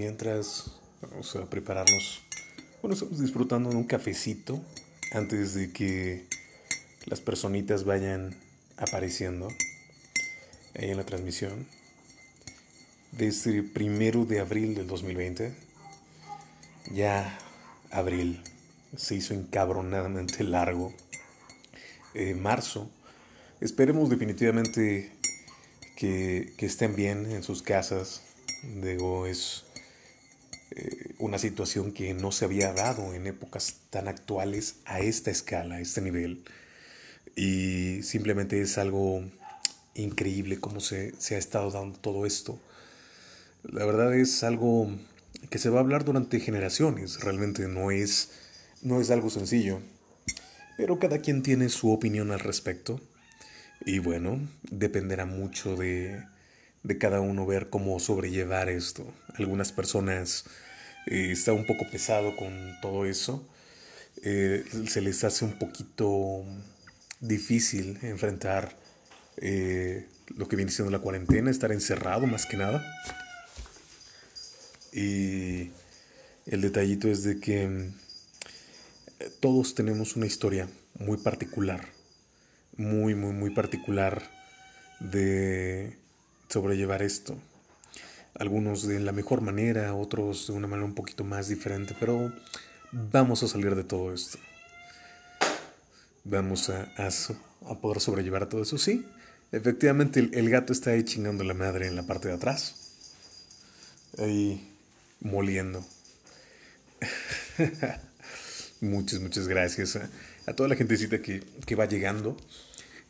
mientras vamos a prepararnos. Bueno, estamos disfrutando de un cafecito antes de que las personitas vayan apareciendo ahí en la transmisión. Desde el primero de abril del 2020, ya abril se hizo encabronadamente largo. Eh, marzo, esperemos definitivamente que, que estén bien en sus casas. Digo, es eh, una situación que no se había dado en épocas tan actuales a esta escala, a este nivel. Y simplemente es algo increíble cómo se, se ha estado dando todo esto. La verdad es algo que se va a hablar durante generaciones, realmente no es, no es algo sencillo. Pero cada quien tiene su opinión al respecto. Y bueno, dependerá mucho de, de cada uno ver cómo sobrellevar esto. Algunas personas eh, está un poco pesado con todo eso. Eh, se les hace un poquito difícil enfrentar eh, lo que viene siendo la cuarentena, estar encerrado más que nada. Y el detallito es de que todos tenemos una historia muy particular, muy, muy, muy particular de sobrellevar esto. Algunos de la mejor manera, otros de una manera un poquito más diferente, pero vamos a salir de todo esto. Vamos a, a, poder sobrellevar todo eso, sí. Efectivamente, el, gato está ahí chingando la madre en la parte de atrás. Ahí moliendo. muchas, muchas gracias a, toda la gentecita que va llegando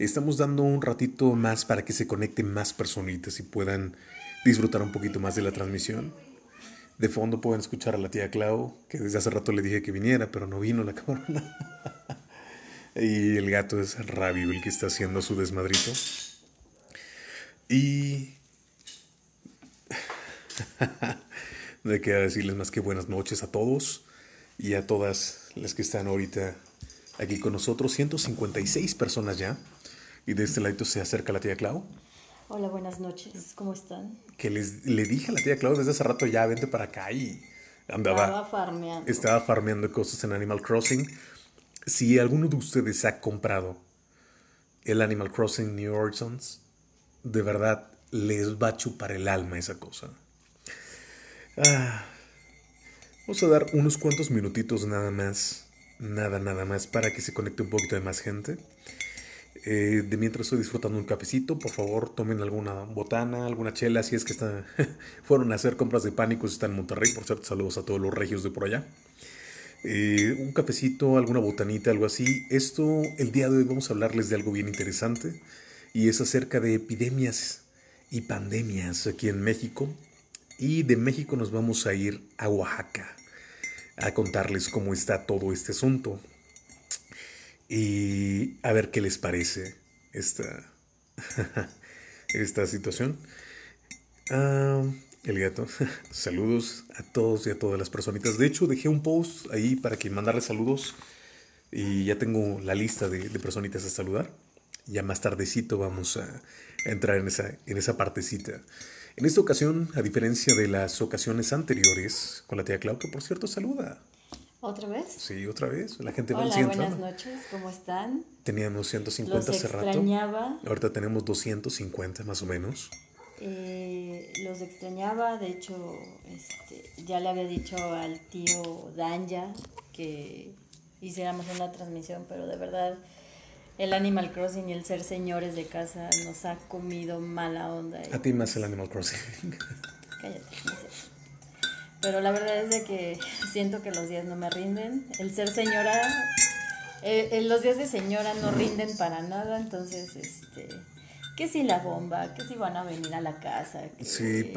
estamos dando un ratito más para que se conecten más personitas y puedan disfrutar un poquito más de la transmisión. De fondo pueden escuchar a la tía Clau, que desde hace rato le dije que viniera, pero no vino la cabrona. y el gato es Rabio el que está haciendo su desmadrito. Y... no queda decirles más que buenas noches a todos y a todas las que están ahorita aquí con nosotros. 156 personas ya. Y de este ladito se acerca la tía Clau. Hola, buenas noches, ¿cómo están? Que les, le dije a la tía Clau desde hace rato, ya vente para acá y andaba. Estaba farmeando. Estaba farmeando cosas en Animal Crossing. Si alguno de ustedes ha comprado el Animal Crossing New Horizons, de verdad les va a chupar el alma esa cosa. Ah, vamos a dar unos cuantos minutitos nada más, nada, nada más, para que se conecte un poquito de más gente. Eh, de mientras estoy disfrutando un cafecito, por favor tomen alguna botana, alguna chela, si es que están, fueron a hacer compras de pánico si están en Monterrey. Por cierto, saludos a todos los regios de por allá. Eh, un cafecito, alguna botanita, algo así. Esto, el día de hoy vamos a hablarles de algo bien interesante y es acerca de epidemias y pandemias aquí en México. Y de México nos vamos a ir a Oaxaca a contarles cómo está todo este asunto y a ver qué les parece esta, esta situación. Ah, el gato. saludos a todos y a todas las personitas. De hecho, dejé un post ahí para que mandarle saludos y ya tengo la lista de, personitas a saludar. Ya más tardecito vamos a, entrar en esa, en esa partecita. En esta ocasión, a diferencia de las ocasiones anteriores, con la tía Clau, que por cierto saluda. ¿Otra vez? Sí, otra vez. La gente buenas noches, ¿cómo están? Teníamos 150 los extrañaba. Ahorita tenemos 250 más o menos. Eh, los extrañaba, de hecho, este, ya le había dicho al tío Danja que hiciéramos una transmisión, pero de verdad el Animal Crossing y el ser señores de casa nos ha comido mala onda. ¿eh? A ti más el Animal Crossing. Cállate, no sé pero la verdad es de que siento que los días no me rinden. El ser señora, eh, eh, los días de señora no rinden para nada, entonces, este, que si la bomba, ¿Qué si van a venir a la casa, ¿Qué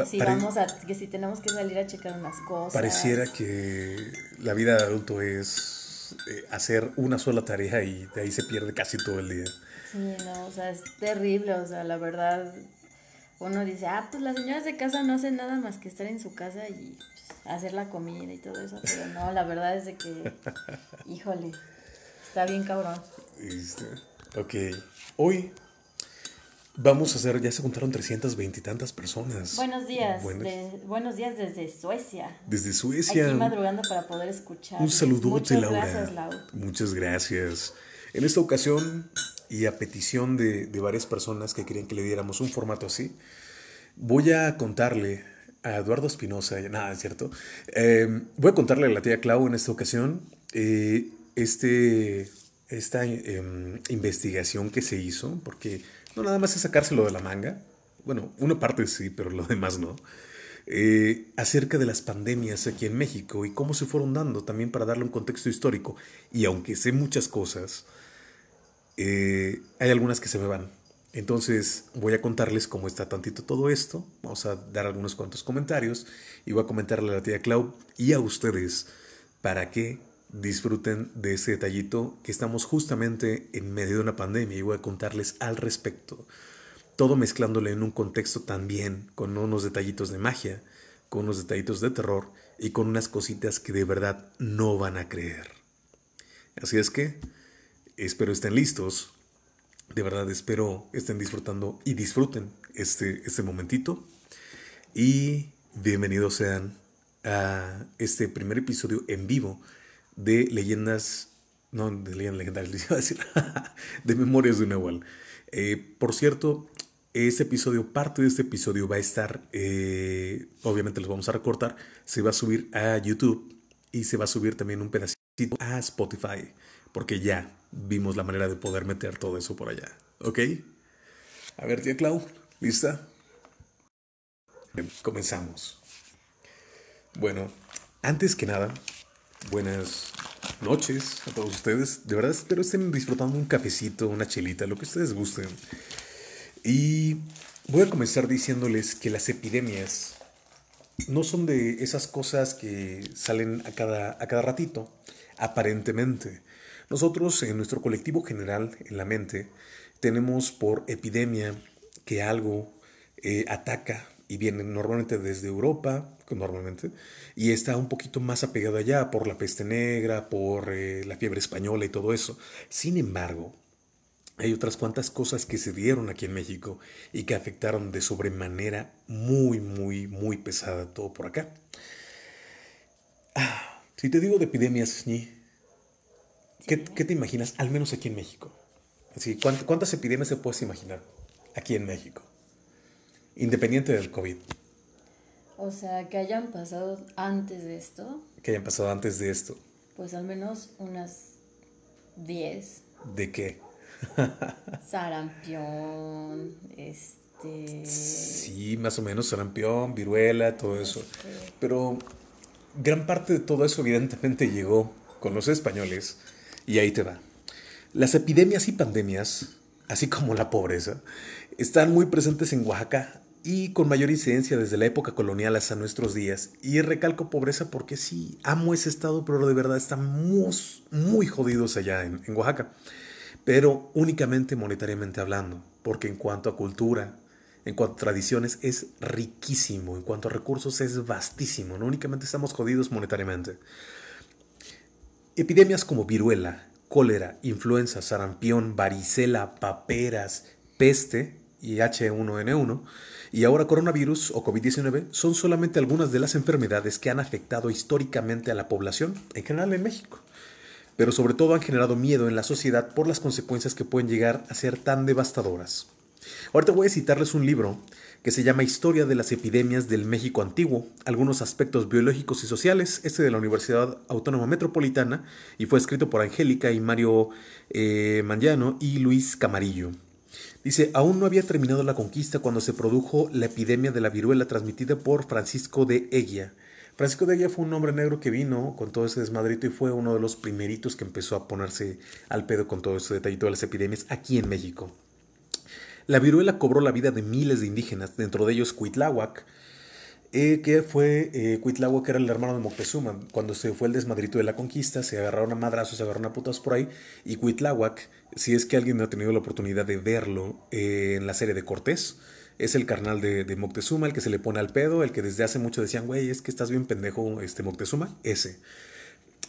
si vamos a, que si tenemos que salir a checar unas cosas. Pareciera que la vida de adulto es eh, hacer una sola tarea y de ahí se pierde casi todo el día. Sí, no, o sea, es terrible, o sea, la verdad, uno dice, ah, pues las señoras de casa no hacen nada más que estar en su casa y hacer la comida y todo eso, pero no, la verdad es que, híjole, está bien cabrón. Este, ok, hoy vamos a hacer, ya se contaron 320 y tantas personas. Buenos días, buenos, días desde Suecia. Desde Suecia. Aquí madrugando para poder escuchar. Un saludote, Muchas Laura. Gracias, Laura. Muchas gracias. En esta ocasión, y a petición de, de varias personas que querían que le diéramos un formato así, voy a contarle a Eduardo Espinosa, nada, es cierto. Em, voy a contarle a la tía Clau en esta ocasión eh, este, esta em, investigación que se hizo, porque no nada más es sacárselo de la manga, bueno, una parte sí, pero lo demás no, eh, acerca de las pandemias aquí en México y cómo se fueron dando también para darle un contexto histórico. Y aunque sé muchas cosas, eh, hay algunas que se me van entonces voy a contarles cómo está tantito todo esto, vamos a dar algunos cuantos comentarios y voy a comentarle a la tía Clau y a ustedes para que disfruten de ese detallito que estamos justamente en medio de una pandemia y voy a contarles al respecto. Todo mezclándole en un contexto también con unos detallitos de magia, con unos detallitos de terror y con unas cositas que de verdad no van a creer. Así es que espero estén listos de verdad espero estén disfrutando y disfruten este, este momentito. Y bienvenidos sean a este primer episodio en vivo de Leyendas, no, de Leyendas Legendarias, iba a decir, de Memorias de Nahual. Eh, por cierto, este episodio, parte de este episodio va a estar, eh, obviamente los vamos a recortar, se va a subir a YouTube y se va a subir también un pedacito a Spotify, porque ya, vimos la manera de poder meter todo eso por allá. ¿Ok? A ver, tía Clau, ¿lista? comenzamos. Bueno, antes que nada, buenas noches a todos ustedes. De verdad espero estén disfrutando un cafecito, una chelita, lo que ustedes gusten. Y voy a comenzar diciéndoles que las epidemias no son de esas cosas que salen a cada, a cada ratito, aparentemente. Nosotros en nuestro colectivo general, en la mente, tenemos por epidemia que algo eh, ataca y viene normalmente desde Europa, normalmente, y está un poquito más apegado allá por la peste negra, por eh, la fiebre española y todo eso. Sin embargo, hay otras cuantas cosas que se dieron aquí en México y que afectaron de sobremanera muy, muy, muy pesada todo por acá. Ah, si te digo de epidemias, ¿sí? ¿Qué, te imaginas, al menos aquí en México? ¿Cuántas epidemias se puedes imaginar aquí en México? Independiente del COVID. O sea, que hayan pasado antes de esto. Que hayan pasado antes de esto. Pues al menos unas 10. ¿De qué? sarampión, este... Sí, más o menos sarampión, viruela, todo eso. Este. Pero gran parte de todo eso evidentemente llegó con los españoles y ahí te va. Las epidemias y pandemias, así como la pobreza, están muy presentes en Oaxaca y con mayor incidencia desde la época colonial hasta nuestros días. Y recalco pobreza porque sí, amo ese estado, pero de verdad estamos muy jodidos allá en, en Oaxaca. Pero únicamente monetariamente hablando, porque en cuanto a cultura, en cuanto a tradiciones es riquísimo, en cuanto a recursos es vastísimo, no únicamente estamos jodidos monetariamente. Epidemias como viruela, cólera, influenza, sarampión, varicela, paperas, peste y H1N1 y ahora coronavirus o COVID-19 son solamente algunas de las enfermedades que han afectado históricamente a la población, en general en México pero sobre todo han generado miedo en la sociedad por las consecuencias que pueden llegar a ser tan devastadoras. Ahorita voy a citarles un libro que se llama Historia de las Epidemias del México Antiguo, algunos aspectos biológicos y sociales, este de la Universidad Autónoma Metropolitana, y fue escrito por Angélica y Mario eh, y Luis Camarillo. Dice, aún no había terminado la conquista cuando se produjo la epidemia de la viruela transmitida por Francisco de Eguía. Francisco de Eguía fue un hombre negro que vino con todo ese desmadrito y fue uno de los primeritos que empezó a ponerse al pedo con todo ese detallito de las epidemias aquí en México. La viruela cobró la vida de miles de indígenas, dentro de ellos Cuitláhuac, eh, que fue, eh, era el hermano de Moctezuma. Cuando se fue el desmadrito de la conquista, se agarraron a madrazos, se agarraron a putas por ahí, y Cuitláhuac, si es que alguien no ha tenido la oportunidad de verlo eh, en la serie de Cortés, es el carnal de, Moctezuma, el que se le pone al pedo, el que desde hace mucho decían, güey, es que estás bien pendejo, este Moctezuma, ese.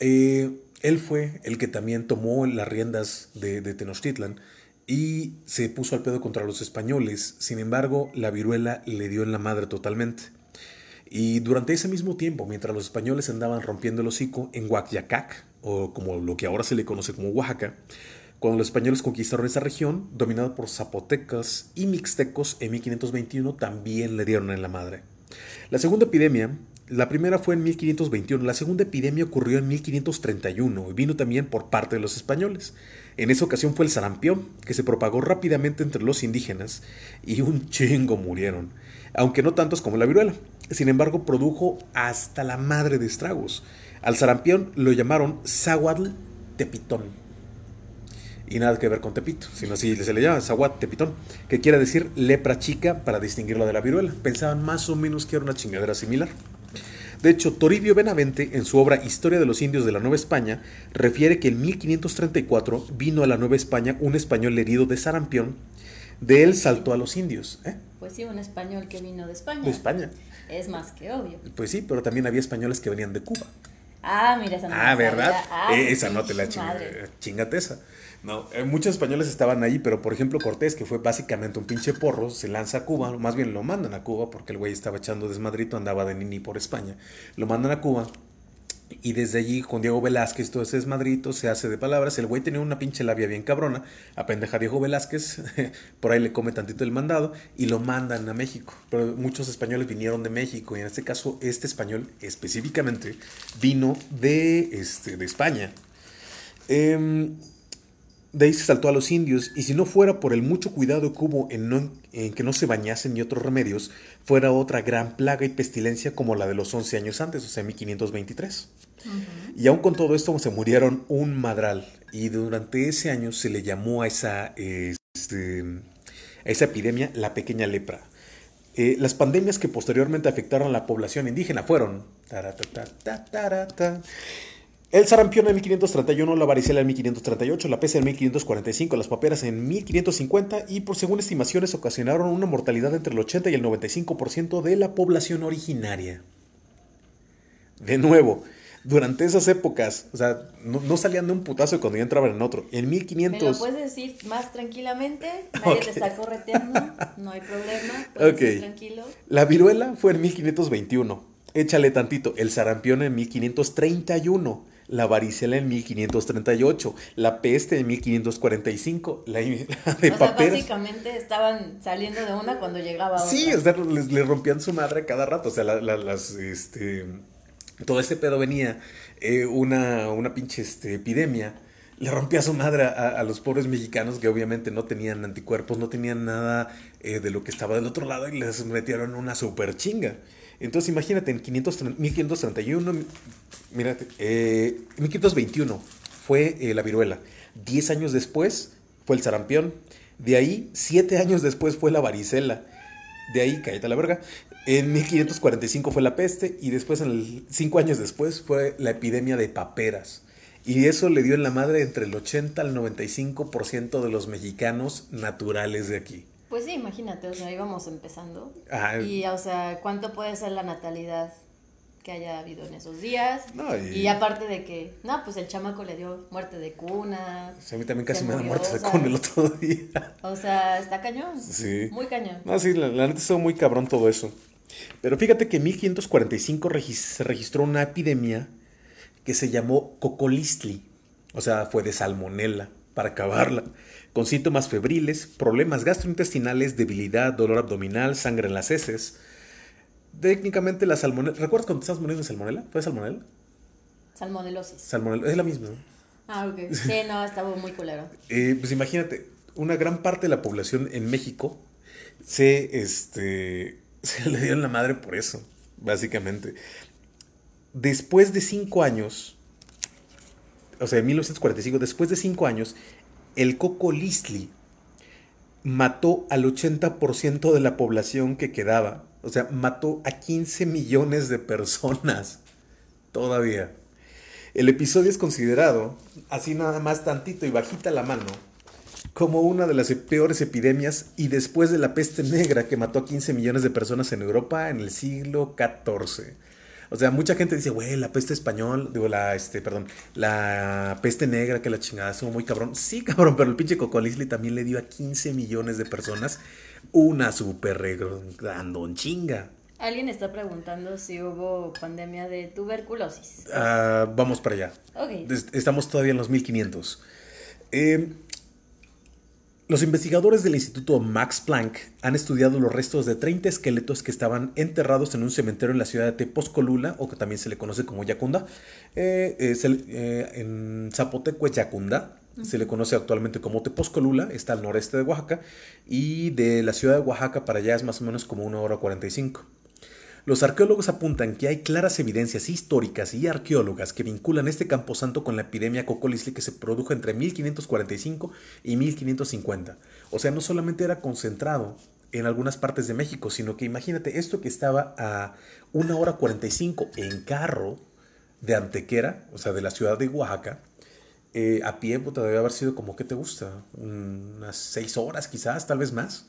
Eh, él fue el que también tomó las riendas de, de Tenochtitlan y se puso al pedo contra los españoles. Sin embargo, la viruela le dio en la madre totalmente. Y durante ese mismo tiempo, mientras los españoles andaban rompiendo el hocico en Huacayacac, o como lo que ahora se le conoce como Oaxaca, cuando los españoles conquistaron esa región, dominada por zapotecas y mixtecos en 1521, también le dieron en la madre. La segunda epidemia, la primera fue en 1521, la segunda epidemia ocurrió en 1531 y vino también por parte de los españoles. En esa ocasión fue el sarampión, que se propagó rápidamente entre los indígenas y un chingo murieron, aunque no tantos como la viruela. Sin embargo, produjo hasta la madre de estragos. Al sarampión lo llamaron Zahuatl Tepitón. Y nada que ver con Tepito, sino así se le llama Zahuatl Tepitón, que quiere decir lepra chica para distinguirlo de la viruela. Pensaban más o menos que era una chingadera similar. De hecho, Toribio Benavente, en su obra Historia de los Indios de la Nueva España, refiere que en 1534 vino a la Nueva España un español herido de sarampión. De él saltó a los indios. ¿eh? Pues sí, un español que vino de España. De España. Es más que obvio. Pues sí, pero también había españoles que venían de Cuba. Ah, mira, esa nota. Ah, ¿verdad? Ah, esa no la chingate esa. No, eh, muchos españoles estaban ahí, pero por ejemplo Cortés, que fue básicamente un pinche porro, se lanza a Cuba, más bien lo mandan a Cuba, porque el güey estaba echando desmadrito, andaba de nini por España, lo mandan a Cuba, y desde allí, con Diego Velázquez, todo ese desmadrito, se hace de palabras. El güey tenía una pinche labia bien cabrona. Apendeja Diego Velázquez, por ahí le come tantito el mandado y lo mandan a México. Pero muchos españoles vinieron de México y en este caso, este español específicamente vino de, este, de España. Eh, de ahí se saltó a los indios, y si no fuera por el mucho cuidado que hubo en, que no se bañasen ni otros remedios, fuera otra gran plaga y pestilencia como la de los 11 años antes, o sea, 1523. Y aún con todo esto se murieron un madral, y durante ese año se le llamó a esa, este, esa epidemia la pequeña lepra. Eh, las pandemias que posteriormente afectaron a la población indígena fueron... El sarampión en 1531, la varicela en 1538, la peste en 1545, las paperas en 1550 y por según estimaciones ocasionaron una mortalidad entre el 80 y el 95% de la población originaria. De nuevo, durante esas épocas, o sea, no, salían de un putazo cuando ya entraban en otro. En 1500... ¿Me puedes decir más tranquilamente? Nadie te está no hay problema, tranquilo. La viruela fue en 1521. Échale tantito, el sarampión en 1531 la varicela en 1538, la peste en 1545, la, de o básicamente estaban saliendo de una cuando llegaba otra. Sí, o le, rompían su madre cada rato, o sea, las, este, todo ese pedo venía eh, una, una pinche este, epidemia le rompía su madre a, los pobres mexicanos que obviamente no tenían anticuerpos, no tenían nada eh, de lo que estaba del otro lado y les metieron una super chinga. Entonces imagínate, en 500, 1531, mírate, eh, 1521 fue eh, la viruela. Diez años después fue el sarampión. De ahí, siete años después fue la varicela. De ahí, cállate la verga. En 1545 fue la peste y después, en cinco años después, fue la epidemia de paperas. Y eso le dio en la madre entre el 80 al 95% de los mexicanos naturales de aquí. Pues sí, imagínate, o sea, íbamos empezando. Y, o sea, ¿cuánto puede ser la natalidad que haya habido en esos días? y... aparte de que, no, pues el chamaco le dio muerte de cuna. O sea, a mí también casi me da muerte de cuna el otro día. O sea, está cañón. Sí. Muy cañón. No, sí, la, la neta estuvo muy cabrón todo eso. Pero fíjate que en 1545 se registró una epidemia que se llamó Cocolistli. O sea, fue de salmonela para acabarla con síntomas febriles, problemas gastrointestinales, debilidad, dolor abdominal, sangre en las heces. Técnicamente la salmonella... ¿Recuerdas cuando estabas muriendo de salmonella? ¿Fue salmonella? Salmonelosis. Salmonella. es la misma. Ah, ok. Sí, no, estaba muy culero. Eh, pues imagínate, una gran parte de la población en México se, este, se le dieron la madre por eso, básicamente. Después de cinco años, o sea, en 1945, después de cinco años, el coco Lisli mató al 80% de la población que quedaba. O sea, mató a 15 millones de personas todavía. El episodio es considerado, así nada más tantito y bajita la mano, como una de las peores epidemias y después de la peste negra que mató a 15 millones de personas en Europa en el siglo XIV. O sea, mucha gente dice, güey, la peste español, digo, la, este, perdón, la peste negra, que la chingada estuvo muy cabrón. Sí, cabrón, pero el pinche Coco también le dio a 15 millones de personas una super grandonchinga. chinga. Alguien está preguntando si hubo pandemia de tuberculosis. Ah, vamos para allá. Ok. Estamos todavía en los 1500. Eh, em, los investigadores del Instituto Max Planck han estudiado los restos de 30 esqueletos que estaban enterrados en un cementerio en la ciudad de Tepozcolula, o que también se le conoce como Yacunda. Eh, eh, eh, en zapoteco Yacunda, se le conoce actualmente como Tepozcolula, está al noreste de Oaxaca, y de la ciudad de Oaxaca para allá es más o menos como una hora 45. Los arqueólogos apuntan que hay claras evidencias históricas y arqueólogas que vinculan este camposanto con la epidemia cocolisli que se produjo entre 1545 y 1550. O sea, no solamente era concentrado en algunas partes de México, sino que imagínate esto que estaba a una hora 45 en carro de Antequera, o sea, de la ciudad de Oaxaca, eh, a pie, puta, debe haber sido como, ¿qué te gusta? Unas seis horas quizás, tal vez más.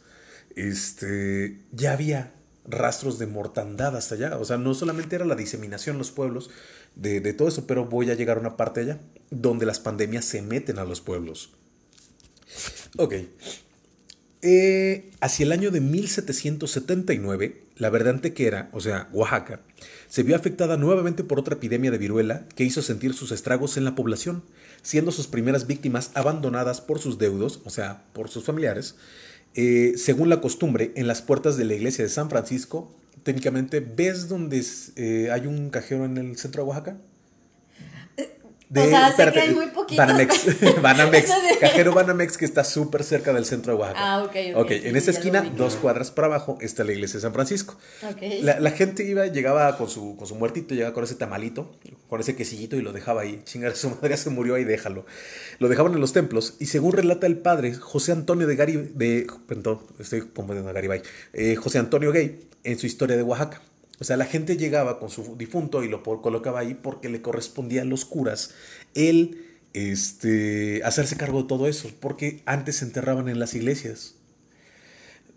Este, ya había rastros de mortandad hasta allá. O sea, no solamente era la diseminación en los pueblos de, todo eso, pero voy a llegar a una parte allá donde las pandemias se meten a los pueblos. Ok. Eh, hacia el año de 1779, la verdad era o sea, Oaxaca, se vio afectada nuevamente por otra epidemia de viruela que hizo sentir sus estragos en la población siendo sus primeras víctimas abandonadas por sus deudos, o sea, por sus familiares, eh, según la costumbre, en las puertas de la iglesia de San Francisco. Técnicamente, ¿ves donde eh, hay un cajero en el centro de Oaxaca? De, o sea, que hay muy poquitos. Banamex, cajero Banamex que está súper cerca del centro de Oaxaca. Ah, ok. Ok, okay en esa esquina, dos cuadras para abajo, está la iglesia de San Francisco. La, gente iba, llegaba con su, con su muertito, llegaba con ese tamalito, con ese quesillito y lo dejaba ahí. Chingar, su madre se murió ahí, déjalo. Lo dejaban en los templos y según relata el padre, José Antonio de Garibay, de, perdón, estoy confundiendo a Garibay, eh, José Antonio Gay, en su historia de Oaxaca. O sea, la gente llegaba con su difunto y lo colocaba ahí porque le correspondía a los curas el este, hacerse cargo de todo eso, porque antes se enterraban en las iglesias.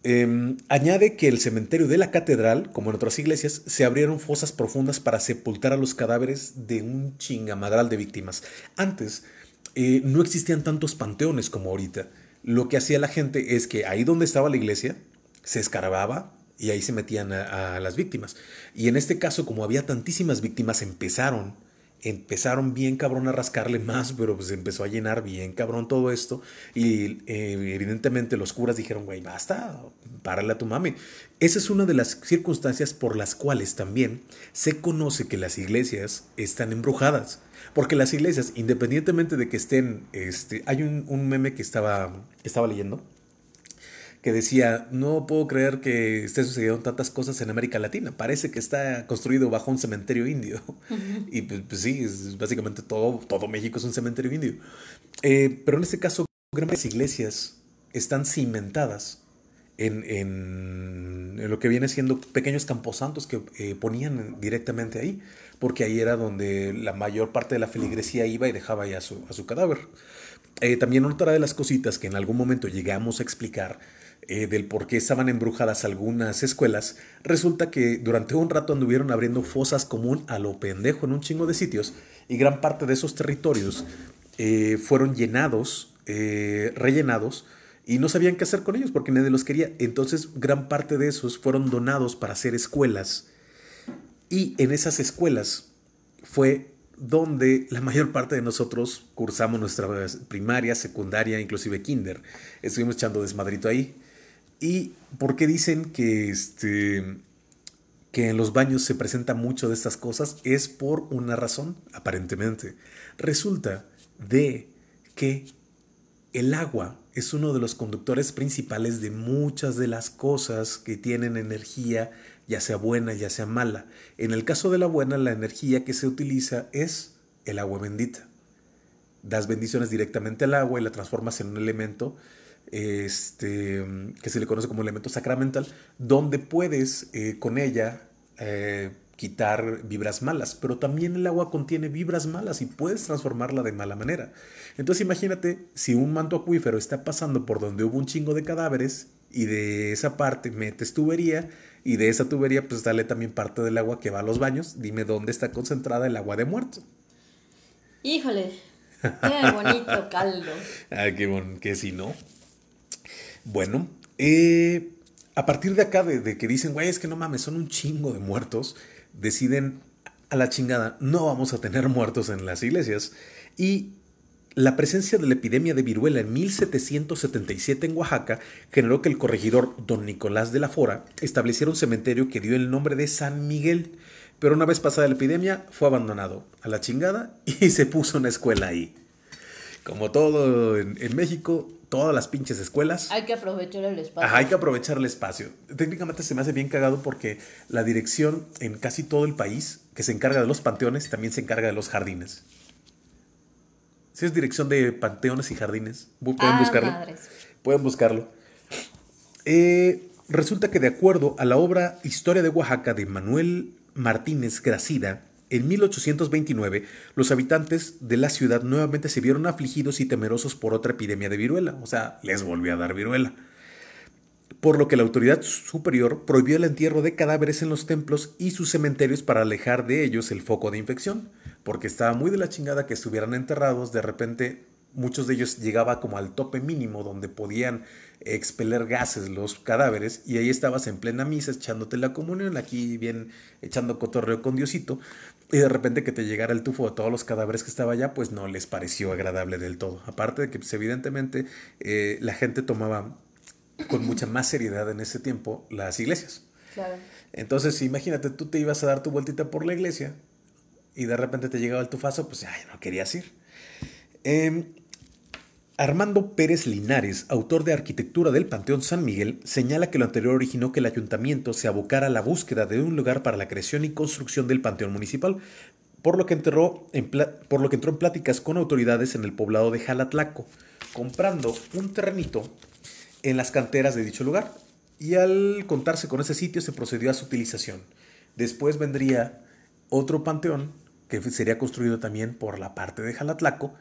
Em, añade que el cementerio de la catedral, como en otras iglesias, se abrieron fosas profundas para sepultar a los cadáveres de un chingamadral de víctimas. Antes eh, no existían tantos panteones como ahorita. Lo que hacía la gente es que ahí donde estaba la iglesia, se escarbaba, y ahí se metían a, las víctimas. Y en este caso, como había tantísimas víctimas, empezaron, empezaron bien cabrón a rascarle más, pero pues empezó a llenar bien cabrón todo esto. Y eh, evidentemente los curas dijeron, güey, basta, párale a tu mami. Esa es una de las circunstancias por las cuales también se conoce que las iglesias están embrujadas. Porque las iglesias, independientemente de que estén, este, hay un, meme que estaba, estaba leyendo, decía, no puedo creer que esté sucediendo tantas cosas en América Latina, parece que está construido bajo un cementerio indio. Y pues, pues sí, básicamente todo, todo México es un cementerio indio. Eh, pero en este caso, grandes iglesias están cimentadas en, lo que viene siendo pequeños camposantos que eh, ponían directamente ahí, porque ahí era donde la mayor parte de la feligresía iba y dejaba ya su, a su cadáver. Eh, también otra de las cositas que en algún momento llegamos a explicar eh, del por qué estaban embrujadas algunas escuelas, resulta que durante un rato anduvieron abriendo fosas común a lo pendejo en un chingo de sitios y gran parte de esos territorios eh, fueron llenados, eh, rellenados y no sabían qué hacer con ellos porque nadie los quería. Entonces gran parte de esos fueron donados para hacer escuelas y en esas escuelas fue donde la mayor parte de nosotros cursamos nuestra primaria, secundaria, inclusive kinder. Estuvimos echando desmadrito ahí. ¿Y por qué dicen que, este, que en los baños se presenta mucho de estas cosas? Es por una razón, aparentemente. Resulta de que el agua es uno de los conductores principales de muchas de las cosas que tienen energía, ya sea buena, ya sea mala. En el caso de la buena, la energía que se utiliza es el agua bendita. Das bendiciones directamente al agua y la transformas en un elemento este, que se le conoce como elemento sacramental, donde puedes eh, con ella eh, quitar vibras malas, pero también el agua contiene vibras malas y puedes transformarla de mala manera. Entonces imagínate si un manto acuífero está pasando por donde hubo un chingo de cadáveres y de esa parte metes tubería y de esa tubería pues dale también parte del agua que va a los baños, dime dónde está concentrada el agua de muerto. Híjole, qué bonito caldo. Ay, qué, bon que si no. Bueno, eh, a partir de acá, de, que dicen, güey, es que no mames, son un chingo de muertos, deciden a la chingada, no vamos a tener muertos en las iglesias. Y la presencia de la epidemia de viruela en 1777 en Oaxaca generó que el corregidor don Nicolás de la Fora estableciera un cementerio que dio el nombre de San Miguel. Pero una vez pasada la epidemia, fue abandonado a la chingada y se puso una escuela ahí. Como todo en México, todas las pinches escuelas. Hay que aprovechar el espacio. hay que aprovechar el espacio. Técnicamente se me hace bien cagado porque la dirección en casi todo el país que se encarga de los panteones también se encarga de los jardines. Si es dirección de panteones y jardines, ah, pueden buscarlo. Pueden eh, buscarlo. resulta que de acuerdo a la obra Historia de Oaxaca de Manuel Martínez Gracida, en 1829, los habitantes de la ciudad nuevamente se vieron afligidos y temerosos por otra epidemia de viruela, o sea, les volvió a dar viruela. Por lo que la autoridad superior prohibió el entierro de cadáveres en los templos y sus cementerios para alejar de ellos el foco de infección, porque estaba muy de la chingada que estuvieran enterrados, de repente muchos de ellos llegaba como al tope mínimo donde podían expeler gases los cadáveres y ahí estabas en plena misa echándote la comunión, aquí bien echando cotorreo con Diosito y de repente que te llegara el tufo a todos los cadáveres que estaba allá, pues no les pareció agradable del todo. Aparte de que pues, evidentemente eh, la gente tomaba con mucha más seriedad en ese tiempo las iglesias. Claro. Entonces, imagínate, tú te ibas a dar tu vueltita por la iglesia y de repente te llegaba el tufazo, pues ay, no querías ir. Eh, Armando Pérez Linares, autor de Arquitectura del Panteón San Miguel, señala que lo anterior originó que el ayuntamiento se abocara a la búsqueda de un lugar para la creación y construcción del Panteón Municipal, por lo que, entró en, por lo que entró en pláticas con autoridades en el poblado de Jalatlaco, comprando un terrenito en las canteras de dicho lugar, y al contarse con ese sitio se procedió a su utilización. Después vendría otro panteón que sería construido también por la parte de Jalatlaco,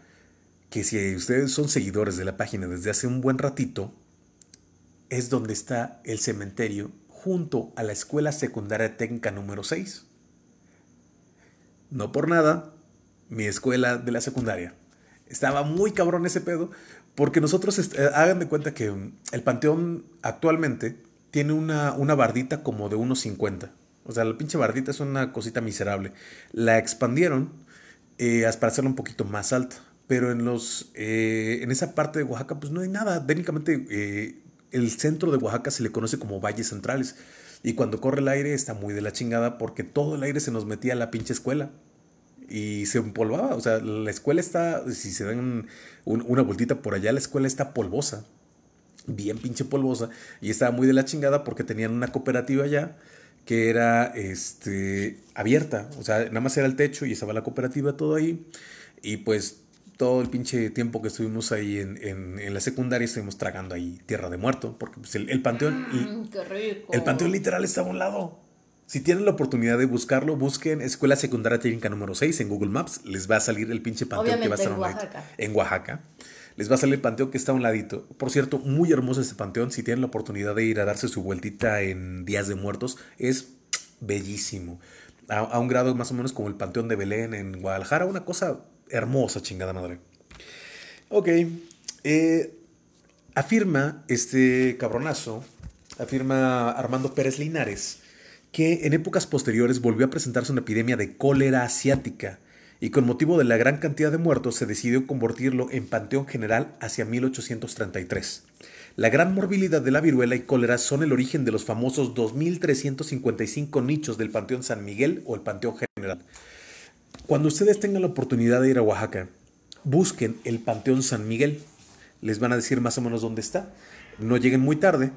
que si ustedes son seguidores de la página desde hace un buen ratito, es donde está el cementerio junto a la Escuela Secundaria Técnica número 6. No por nada, mi escuela de la secundaria. Estaba muy cabrón ese pedo, porque nosotros, eh, hagan de cuenta que mm, el panteón actualmente tiene una, bardita como de unos O sea, la pinche bardita es una cosita miserable. La expandieron eh, para hacerlo un poquito más alta pero en, los, eh, en esa parte de Oaxaca pues no hay nada. Técnicamente eh, el centro de Oaxaca se le conoce como valles centrales y cuando corre el aire está muy de la chingada porque todo el aire se nos metía a la pinche escuela y se empolvaba. O sea, la escuela está, si se dan una vueltita por allá, la escuela está polvosa, bien pinche polvosa y estaba muy de la chingada porque tenían una cooperativa allá que era este, abierta, o sea, nada más era el techo y estaba la cooperativa todo ahí y pues todo el pinche tiempo que estuvimos ahí en, la secundaria estuvimos tragando ahí tierra de muerto, porque pues, el, panteón... Ah, qué rico. El panteón literal está a un lado. Si tienen la oportunidad de buscarlo, busquen Escuela Secundaria Técnica número 6 en Google Maps, les va a salir el pinche panteón que va a estar en Oaxaca. En Oaxaca. Les va a salir el panteón que está a un ladito. Por cierto, muy hermoso este panteón. Si tienen la oportunidad de ir a darse su vueltita en Días de Muertos, es bellísimo. a un grado más o menos como el Panteón de Belén en Guadalajara, una cosa hermosa chingada madre. Ok. Eh, afirma este cabronazo, afirma Armando Pérez Linares, que en épocas posteriores volvió a presentarse una epidemia de cólera asiática y con motivo de la gran cantidad de muertos se decidió convertirlo en panteón general hacia 1833. La gran morbilidad de la viruela y cólera son el origen de los famosos 2.355 nichos del Panteón San Miguel o el Panteón General. Cuando ustedes tengan la oportunidad de ir a Oaxaca, busquen el Panteón San Miguel. Les van a decir más o menos dónde está. No lleguen muy tarde,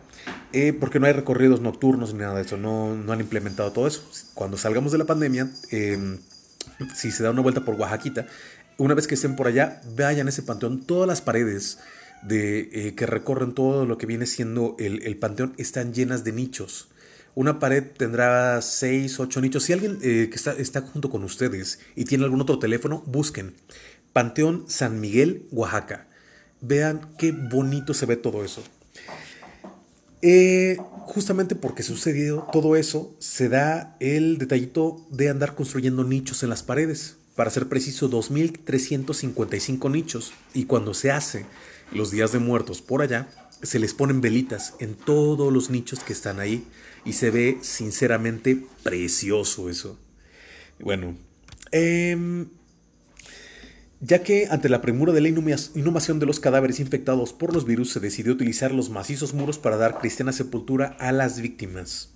eh, porque no hay recorridos nocturnos ni nada de eso. No, han implementado todo eso. Cuando salgamos de la pandemia, em, si se da una vuelta por Oaxaquita, una vez que estén por allá, vayan a ese panteón. Todas las paredes de, eh, que recorren todo lo que viene siendo el panteón están llenas de nichos una pared tendrá 6, 8 nichos. Si alguien eh, que está, junto con ustedes y tiene algún otro teléfono, busquen Panteón San Miguel, Oaxaca. Vean qué bonito se ve todo eso. Eh, justamente porque sucedió todo eso, se da el detallito de andar construyendo nichos en las paredes. Para ser preciso, 2.355 nichos. Y cuando se hace los días de muertos por allá, se les ponen velitas en todos los nichos que están ahí y se ve sinceramente precioso eso. Bueno, em, ya que ante la premura de la inhumación de los cadáveres infectados por los virus se decidió utilizar los macizos muros para dar cristiana sepultura a las víctimas.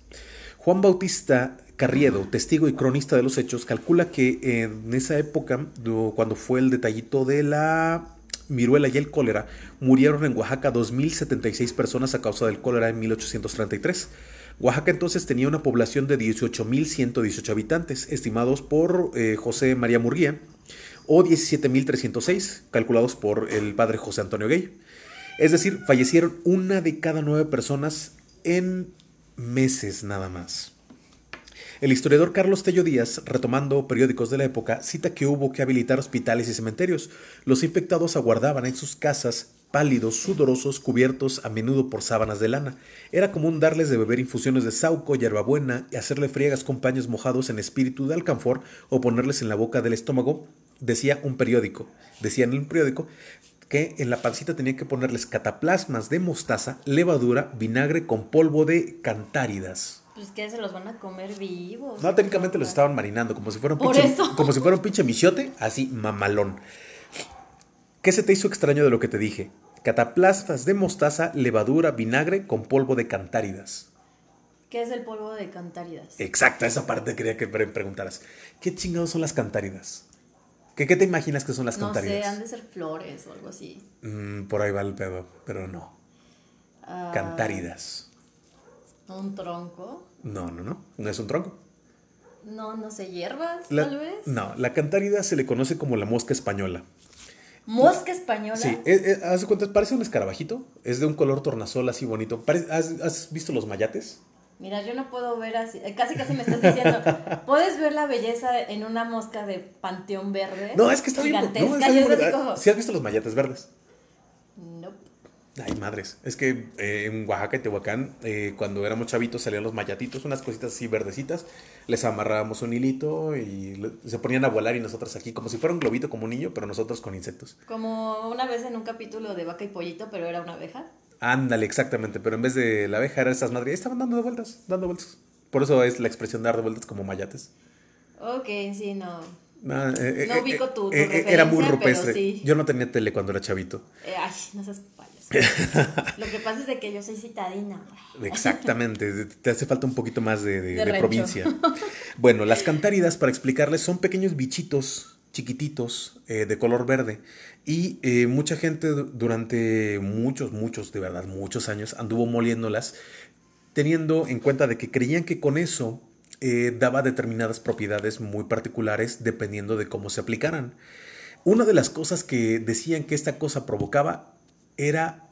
Juan Bautista Carriedo, testigo y cronista de los hechos, calcula que en esa época, cuando fue el detallito de la viruela y el cólera, murieron en Oaxaca 2.076 personas a causa del cólera en 1833. Oaxaca entonces tenía una población de 18.118 habitantes, estimados por eh, José María Murguía, o 17.306, calculados por el padre José Antonio Gay. Es decir, fallecieron una de cada nueve personas en meses nada más. El historiador Carlos Tello Díaz, retomando periódicos de la época, cita que hubo que habilitar hospitales y cementerios. Los infectados aguardaban en sus casas pálidos, sudorosos, cubiertos a menudo por sábanas de lana. Era común darles de beber infusiones de sauco, hierbabuena y hacerle friegas con paños mojados en espíritu de alcanfor o ponerles en la boca del estómago, decía un periódico. Decía en un periódico que en la pancita tenía que ponerles cataplasmas de mostaza, levadura, vinagre con polvo de cantáridas. Pues que se los van a comer vivos. No, técnicamente los estaban marinando, como si fueran un pinche, como si fuera un pinche así mamalón. ¿Qué se te hizo extraño de lo que te dije? cataplastas de mostaza, levadura, vinagre con polvo de cantáridas. ¿Qué es el polvo de cantáridas? Exacto, esa parte quería que me preguntaras. ¿Qué chingados son las cantáridas? ¿Qué, te imaginas que son las cantáridas? No sé, han de ser flores o algo así. Mm, por ahí va el pedo, pero no. Ah, cantáridas. ¿Un tronco? No, no, no, no es un tronco. No, no sé, hierbas, tal vez. No, la cantárida se le conoce como la mosca española. Mosca española. Sí, es, eh, eh, cuenta, parece un escarabajito. Es de un color tornasol así bonito. ¿has, visto los mayates? Mira, yo no puedo ver así. Eh, casi, casi me estás diciendo. ¿Puedes ver la belleza en una mosca de panteón verde? No, es que está bien. No, ¿Sí has visto los mayates verdes? No. Nope. Ay, madres. Es que en Oaxaca y Tehuacán, cuando éramos chavitos, salían los mayatitos, unas cositas así verdecitas les amarrábamos un hilito y se ponían a volar y nosotras aquí, como si fuera un globito, como un niño, pero nosotros con insectos. Como una vez en un capítulo de Vaca y Pollito, pero era una abeja. Ándale, exactamente, pero en vez de la abeja era esas madres, estaban dando vueltas, dando vueltas. Por eso es la expresión de dar vueltas como mayates. Ok, sí, no. no eh, eh, ubico tu, eh, Era muy rupestre. Yo no tenía tele cuando era chavito. ay, no seas Lo que pasa es que yo soy citadina. Exactamente, te hace falta un poquito más de, provincia. Bueno, las cantáridas, para explicarles, son pequeños bichitos chiquititos eh, de color verde y eh, mucha gente durante muchos, muchos, de verdad, muchos años anduvo moliéndolas teniendo en cuenta de que creían que con eso eh, daba determinadas propiedades muy particulares dependiendo de cómo se aplicaran. Una de las cosas que decían que esta cosa provocaba era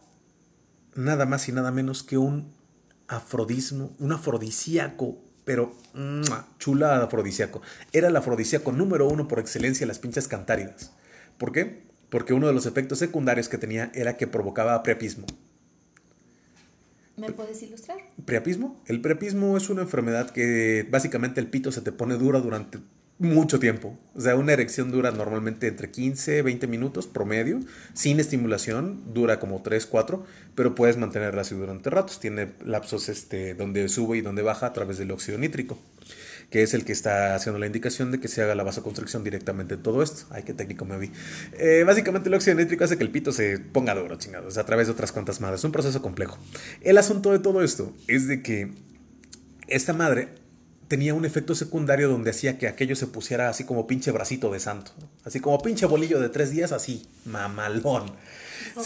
nada más y nada menos que un afrodismo, un afrodisíaco, pero chula afrodisíaco. Era el afrodisíaco número uno por excelencia las pinches cantáridas. ¿Por qué? Porque uno de los efectos secundarios que tenía era que provocaba preapismo. ¿Me puedes ilustrar? ¿Priapismo? El preapismo es una enfermedad que básicamente el pito se te pone dura durante mucho tiempo. O sea, una erección dura normalmente entre 15, 20 minutos promedio. Sin estimulación dura como 3, 4, pero puedes mantenerla así durante ratos. Tiene lapsos este, donde sube y donde baja a través del óxido nítrico, que es el que está haciendo la indicación de que se haga la vasoconstricción directamente en todo esto. Ay, qué técnico me vi. Eh, básicamente el óxido nítrico hace que el pito se ponga duro, chingados, a través de otras cuantas madres. Es un proceso complejo. El asunto de todo esto es de que esta madre tenía un efecto secundario donde hacía que aquello se pusiera así como pinche bracito de santo, así como pinche bolillo de tres días, así, mamalón.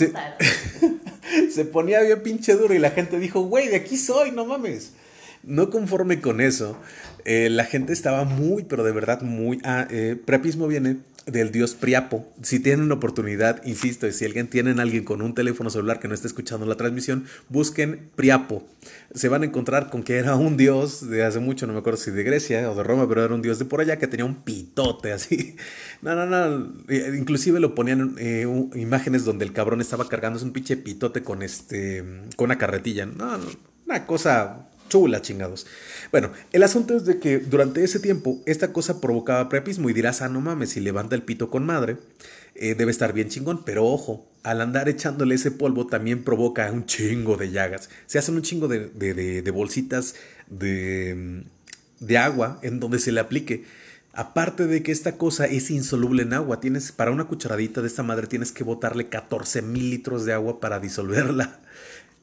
Se, ponía bien pinche duro y la gente dijo, güey, de aquí soy, no mames. No conforme con eso, eh, la gente estaba muy, pero de verdad muy... Ah, eh, prepismo viene del dios Priapo. Si tienen oportunidad, insisto, y si alguien tienen alguien con un teléfono celular que no esté escuchando la transmisión, busquen Priapo. Se van a encontrar con que era un dios de hace mucho, no me acuerdo si de Grecia o de Roma, pero era un dios de por allá que tenía un pitote así. No, no, no. Eh, inclusive lo ponían eh, imágenes donde el cabrón estaba cargándose un pinche pitote con este con una carretilla. No, no, una cosa Chula, chingados. Bueno, el asunto es de que durante ese tiempo esta cosa provocaba preapismo y dirás, ah, no mames, si levanta el pito con madre, eh, debe estar bien chingón, pero ojo, al andar echándole ese polvo también provoca un chingo de llagas. Se hacen un chingo de, bolsitas de, de agua en donde se le aplique. Aparte de que esta cosa es insoluble en agua, tienes para una cucharadita de esta madre tienes que botarle 14 mil litros de agua para disolverla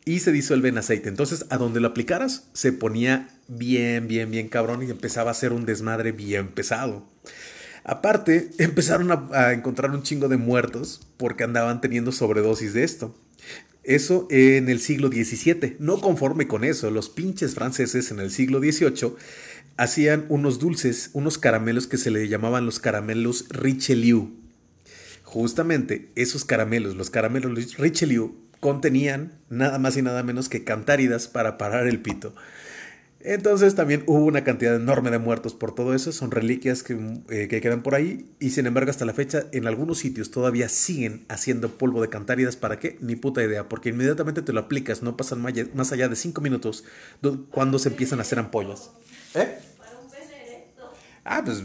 y se disuelve en aceite. Entonces, a donde lo aplicaras, se ponía bien, bien, bien cabrón y empezaba a ser un desmadre bien pesado. Aparte, empezaron a, encontrar un chingo de muertos porque andaban teniendo sobredosis de esto. Eso en el siglo XVII. No conforme con eso, los pinches franceses en el siglo XVIII hacían unos dulces, unos caramelos que se le llamaban los caramelos Richelieu. Justamente esos caramelos, los caramelos Richelieu, contenían nada más y nada menos que cantáridas para parar el pito. Entonces también hubo una cantidad enorme de muertos por todo eso, son reliquias eh, que, quedan por ahí y sin embargo hasta la fecha en algunos sitios todavía siguen haciendo polvo de cantáridas, ¿para qué? Ni puta idea, porque inmediatamente te lo aplicas, no pasan más allá de 5 minutos cuando se empiezan a hacer ampollas. ¿Eh? Ah, pues,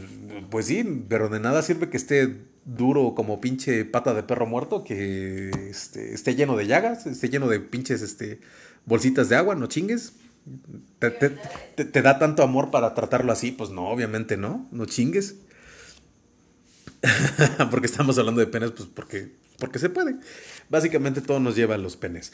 pues sí, pero de nada sirve que esté duro como pinche pata de perro muerto que este, esté lleno de llagas, esté lleno de pinches este, bolsitas de agua, no chingues. Te, da tanto amor para tratarlo así, pues no, obviamente no, no chingues. porque estamos hablando de penes, pues porque, porque se puede. Básicamente todo nos lleva a los penes.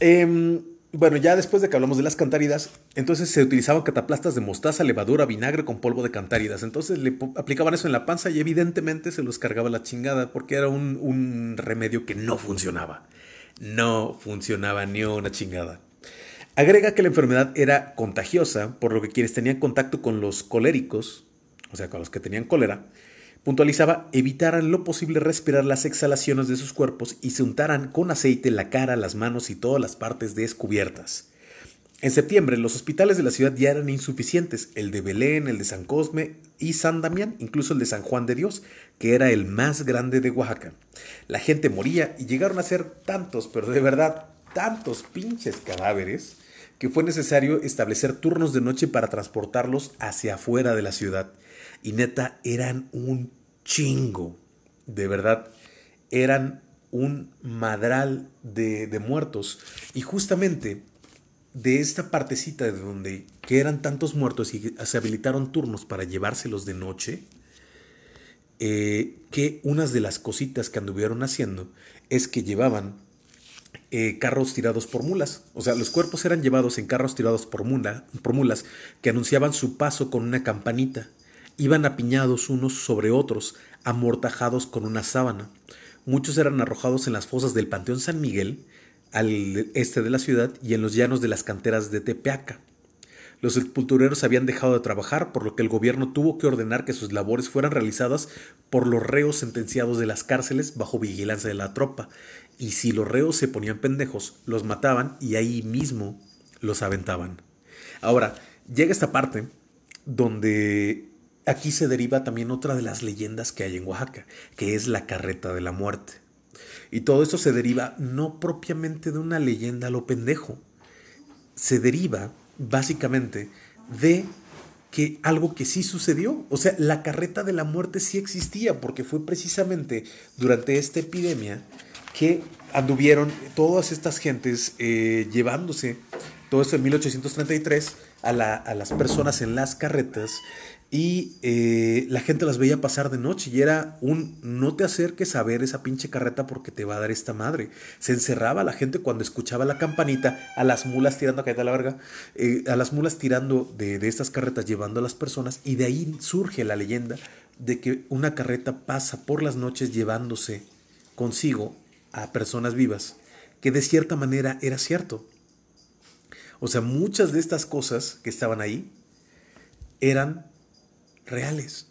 Em, bueno, ya después de que hablamos de las cantáridas, entonces se utilizaban cataplastas de mostaza, levadura, vinagre con polvo de cantáridas. Entonces le aplicaban eso en la panza y evidentemente se los cargaba la chingada porque era un, un remedio que no funcionaba. No funcionaba ni una chingada. Agrega que la enfermedad era contagiosa, por lo que quienes tenían contacto con los coléricos, o sea, con los que tenían cólera, Puntualizaba, evitaran lo posible respirar las exhalaciones de sus cuerpos y se untaran con aceite la cara, las manos y todas las partes descubiertas. En septiembre, los hospitales de la ciudad ya eran insuficientes, el de Belén, el de San Cosme y San Damián, incluso el de San Juan de Dios, que era el más grande de Oaxaca. La gente moría y llegaron a ser tantos, pero de verdad, tantos pinches cadáveres, que fue necesario establecer turnos de noche para transportarlos hacia afuera de la ciudad. Y neta, eran un chingo. De verdad, eran un madral de, muertos. Y justamente de esta partecita de donde que eran tantos muertos y se habilitaron turnos para llevárselos de noche, eh, que unas de las cositas que anduvieron haciendo es que llevaban eh, carros tirados por mulas. O sea, los cuerpos eran llevados en carros tirados por, por mulas que anunciaban su paso con una campanita. Iban apiñados unos sobre otros, amortajados con una sábana. Muchos eran arrojados en las fosas del Panteón San Miguel, al este de la ciudad, y en los llanos de las canteras de Tepeaca. Los sepultureros habían dejado de trabajar, por lo que el gobierno tuvo que ordenar que sus labores fueran realizadas por los reos sentenciados de las cárceles bajo vigilancia de la tropa, y si los reos se ponían pendejos, los mataban y ahí mismo los aventaban. Ahora, llega esta parte donde aquí se deriva también otra de las leyendas que hay en Oaxaca, que es la carreta de la muerte. Y todo esto se deriva no propiamente de una leyenda lo pendejo, se deriva básicamente de que algo que sí sucedió, o sea, la carreta de la muerte sí existía, porque fue precisamente durante esta epidemia que anduvieron todas estas gentes eh, llevándose todo esto en 1833 a, las personas en las carretas y eh, la gente las veía pasar de noche y era un no te acerques a ver esa pinche carreta porque te va a dar esta madre. Se encerraba la gente cuando escuchaba la campanita, a las mulas tirando, acá está la verga, eh, a las mulas tirando de, de estas carretas llevando a las personas y de ahí surge la leyenda de que una carreta pasa por las noches llevándose consigo a personas vivas, que de cierta manera era cierto. O sea, muchas de estas cosas que estaban ahí eran reales.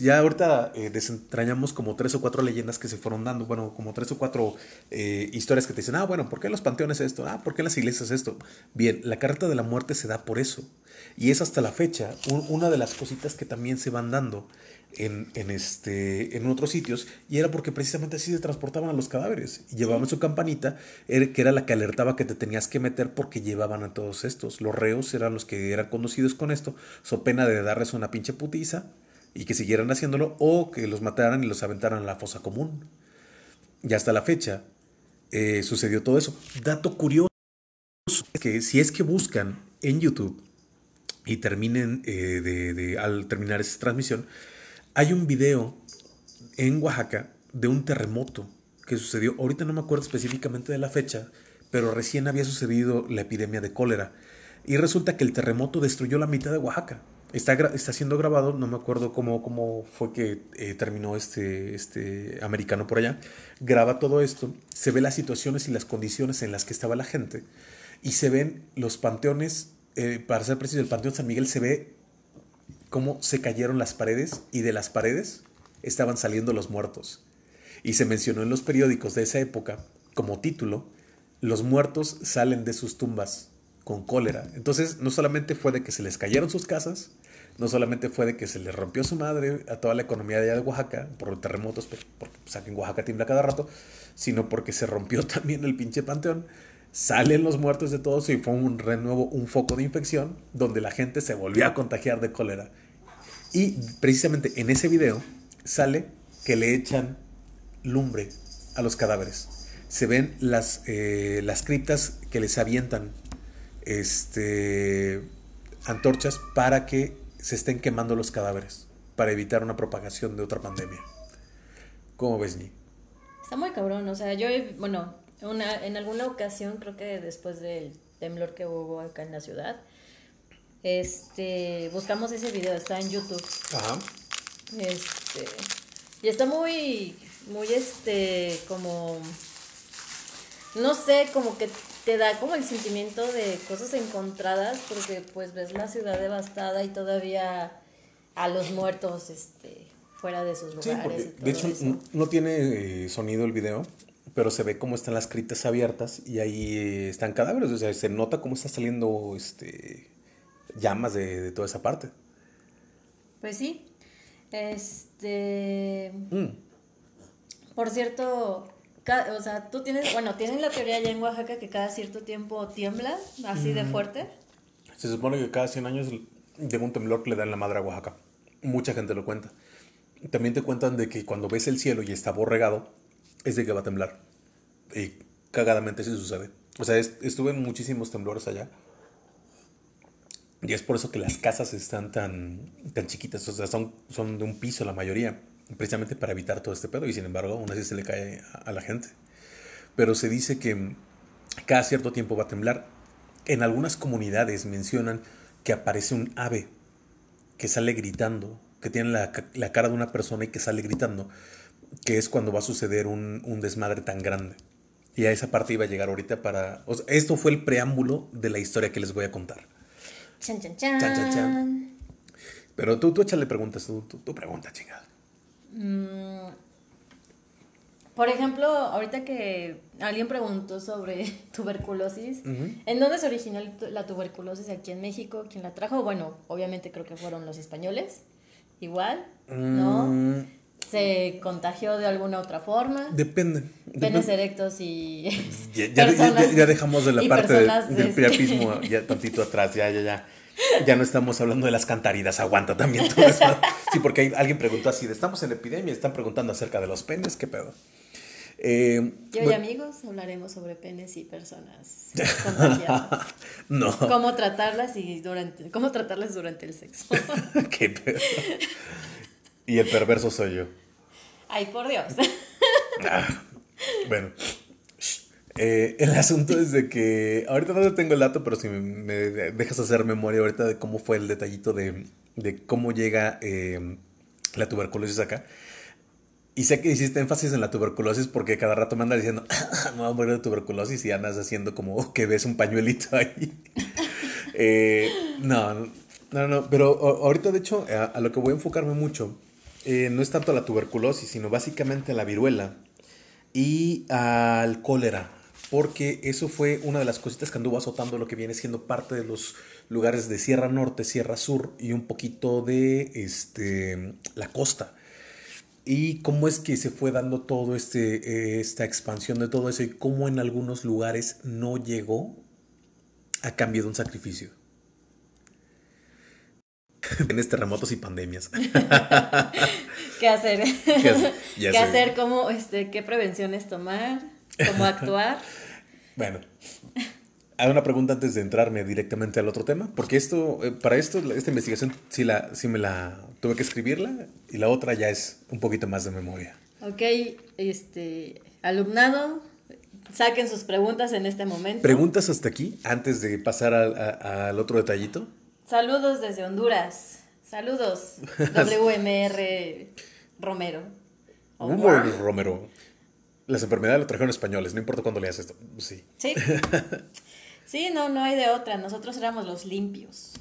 ya ahorita eh, desentrañamos como tres o cuatro leyendas que se fueron dando, bueno, como tres o cuatro eh, historias que te dicen, ah, bueno, ¿por qué los panteones esto? Ah, ¿por qué las iglesias esto? Bien, la carta de la muerte se da por eso. Y es hasta la fecha una de las cositas que también se van dando en, en, este, en otros sitios y era porque precisamente así se transportaban a los cadáveres. Y llevaban su campanita, que era la que alertaba que te tenías que meter porque llevaban a todos estos. Los reos eran los que eran conocidos con esto, so pena de darles una pinche putiza y que siguieran haciéndolo o que los mataran y los aventaran a la fosa común. Y hasta la fecha eh, sucedió todo eso. Dato curioso, que si es que buscan en YouTube y terminen eh, de, al terminar esa transmisión, hay un video en Oaxaca de un terremoto que sucedió, ahorita no me acuerdo específicamente de la fecha, pero recién había sucedido la epidemia de cólera. Y resulta que el terremoto destruyó la mitad de Oaxaca. Está, está siendo grabado, no me acuerdo cómo, cómo fue que eh, terminó este, este americano por allá. Graba todo esto, se ve las situaciones y las condiciones en las que estaba la gente y se ven los panteones, eh, para ser preciso, el Panteón San Miguel se ve cómo se cayeron las paredes y de las paredes estaban saliendo los muertos. Y se mencionó en los periódicos de esa época, como título, Los muertos salen de sus tumbas con cólera. Entonces, no solamente fue de que se les cayeron sus casas, no solamente fue de que se les rompió su madre a toda la economía de allá de Oaxaca por los terremotos, pues, porque pues, en Oaxaca tiembla cada rato, sino porque se rompió también el pinche panteón. Salen los muertos de todos y fue un renuevo, un foco de infección donde la gente se volvió a contagiar de cólera. Y precisamente en ese video sale que le echan lumbre a los cadáveres. Se ven las, eh, las criptas que les avientan este, antorchas para que se estén quemando los cadáveres, para evitar una propagación de otra pandemia. ¿Cómo ves, Ni? Está muy cabrón, o sea, yo, bueno, en alguna ocasión, creo que después del temblor que hubo acá en la ciudad, este, buscamos ese video, está en YouTube. Ajá. Este, y está muy, muy este, como, no sé, como que te da como el sentimiento de cosas encontradas, porque pues ves la ciudad devastada y todavía a los muertos, este, fuera de sus lugares. de hecho, no tiene eh, sonido el video, pero se ve cómo están las criptas abiertas y ahí eh, están cadáveres, o sea, se nota cómo está saliendo, este, llamas de, toda esa parte. Pues sí. Este. Mm. Por cierto, o sea, tú tienes, bueno, tienen la teoría allá en Oaxaca que cada cierto tiempo tiembla, así de fuerte. Se supone que cada 100 años llega un temblor que le dan la madre a Oaxaca. Mucha gente lo cuenta. También te cuentan de que cuando ves el cielo y está borregado, es de que va a temblar. Y cagadamente se sucede. O sea, estuve en muchísimos temblores allá. Y es por eso que las casas están tan, tan chiquitas, o sea, son, son de un piso la mayoría, precisamente para evitar todo este pedo, y sin embargo, aún así se le cae a, la gente. Pero se dice que cada cierto tiempo va a temblar. En algunas comunidades mencionan que aparece un ave que sale gritando, que tiene la, cara de una persona y que sale gritando, que es cuando va a suceder un, un desmadre tan grande. Y a esa parte iba a llegar ahorita para... esto fue el preámbulo de la historia que les voy a contar. Chan, chan, chan. Pero tú, tú échale preguntas, tú, tú, pregunta, chingada. Mm, por ejemplo, ahorita que alguien preguntó sobre tuberculosis, ¿en dónde se originó la tuberculosis aquí en México? ¿Quién la trajo? Bueno, obviamente creo que fueron los españoles, igual, ¿no? Mm, se contagió de alguna otra forma. Depende. Penes erectos y. Ya, dejamos de la parte del este priapismo ya tantito atrás, ya, ya, ya. Ya no estamos hablando de las cantaridas, aguanta también todo eso. Sí, porque alguien preguntó así: estamos en epidemia, están preguntando acerca de los penes, ¿qué pedo? Eh, Yo y amigos hablaremos sobre penes y personas contagiadas. no. Cómo tratarlas y durante, cómo tratarlas durante el sexo. Qué pedo. Y el perverso soy yo. Ay, por Dios. Ah, bueno. Eh, el asunto es de que ahorita no tengo el dato, pero si me dejas hacer memoria ahorita de cómo fue el detallito de, cómo llega eh, la tuberculosis acá. Y sé que hiciste énfasis en la tuberculosis porque cada rato me andas diciendo, no voy a morir de tuberculosis y andas haciendo como que ves un pañuelito ahí. Eh, no, no, no, pero ahorita de hecho a lo que voy a enfocarme mucho eh, no es tanto la tuberculosis, sino básicamente la viruela y al cólera, porque eso fue una de las cositas que anduvo azotando lo que viene siendo parte de los lugares de Sierra Norte, Sierra Sur y un poquito de este, la costa. Y cómo es que se fue dando todo este, esta expansión de todo eso y cómo en algunos lugares no llegó a cambio de un sacrificio. Tienes terremotos y pandemias. ¿Qué hacer? ¿Qué, hacer? ¿Qué ¿Cómo, este, ¿Qué prevenciones tomar? ¿Cómo actuar? bueno, hay una pregunta antes de entrarme directamente al otro tema, porque esto, eh, para esto, esta investigación sí, la, sí me la tuve que escribirla y la otra ya es un poquito más de memoria. Ok, este, alumnado, saquen sus preguntas en este momento. ¿Preguntas hasta aquí antes de pasar al otro detallito? Saludos desde Honduras. Saludos, WMR Romero. Humor Romero. Las enfermedades lo trajeron españoles, no importa cuándo leas esto. Sí. Sí. Sí, no, no hay de otra. Nosotros éramos los limpios.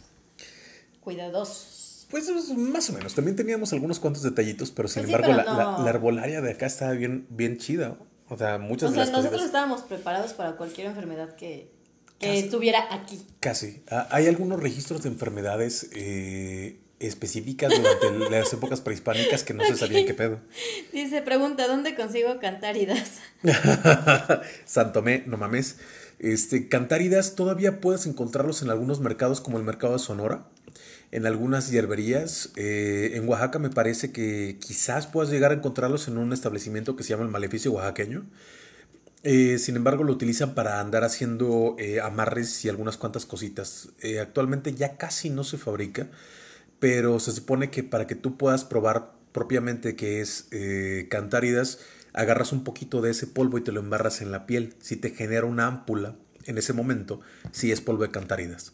Cuidadosos. Pues, pues más o menos. También teníamos algunos cuantos detallitos, pero sin pues embargo, la, arbolaria de acá estaba bien, bien chida. O sea, muchas o nosotros estábamos preparados para cualquier enfermedad que, eh, estuviera aquí. Casi. Ah, Hay algunos registros de enfermedades eh, específicas durante las épocas prehispánicas que no se sabían qué pedo. Dice, pregunta, ¿dónde consigo cantáridas? Santomé, no mames. Este, cantáridas todavía puedes encontrarlos en algunos mercados como el mercado de Sonora, en algunas hierberías. Eh, en Oaxaca me parece que quizás puedas llegar a encontrarlos en un establecimiento que se llama el Maleficio Oaxaqueño eh, sin embargo, lo utilizan para andar haciendo eh, amarres y algunas cuantas cositas. Eh, actualmente ya casi no se fabrica, pero se supone que para que tú puedas probar propiamente que es cantáridas, agarras un poquito de ese polvo y te lo embarras en la piel. Si te genera una ámpula en ese momento, si sí es polvo de cantáridas.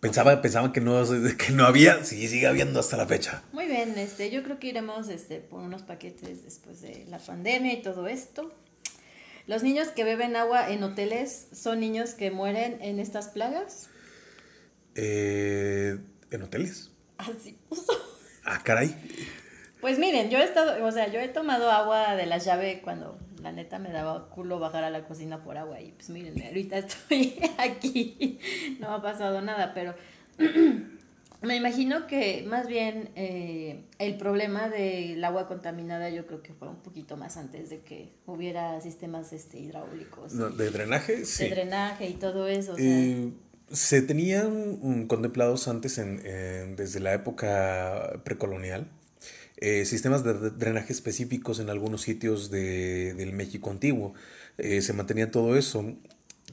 Pensaba, pensaban que no, que no había, sí, sigue habiendo hasta la fecha. Muy bien, este, yo creo que iremos este, por unos paquetes después de la pandemia y todo esto. ¿Los niños que beben agua en hoteles son niños que mueren en estas plagas? Eh, ¿En hoteles? Así ah, puso. Ah, caray. Pues miren, yo he estado, o sea, yo he tomado agua de la llave cuando la neta me daba culo bajar a la cocina por agua y pues miren, ahorita estoy aquí, no ha pasado nada, pero me imagino que más bien eh, el problema del agua contaminada yo creo que fue un poquito más antes de que hubiera sistemas este, hidráulicos. ¿De drenaje? De drenaje y todo eso. Eh, se tenían mm, contemplados antes, en, desde la época precolonial, eh, sistemas de drenaje específicos en algunos sitios de, del México antiguo. se mantenía todo eso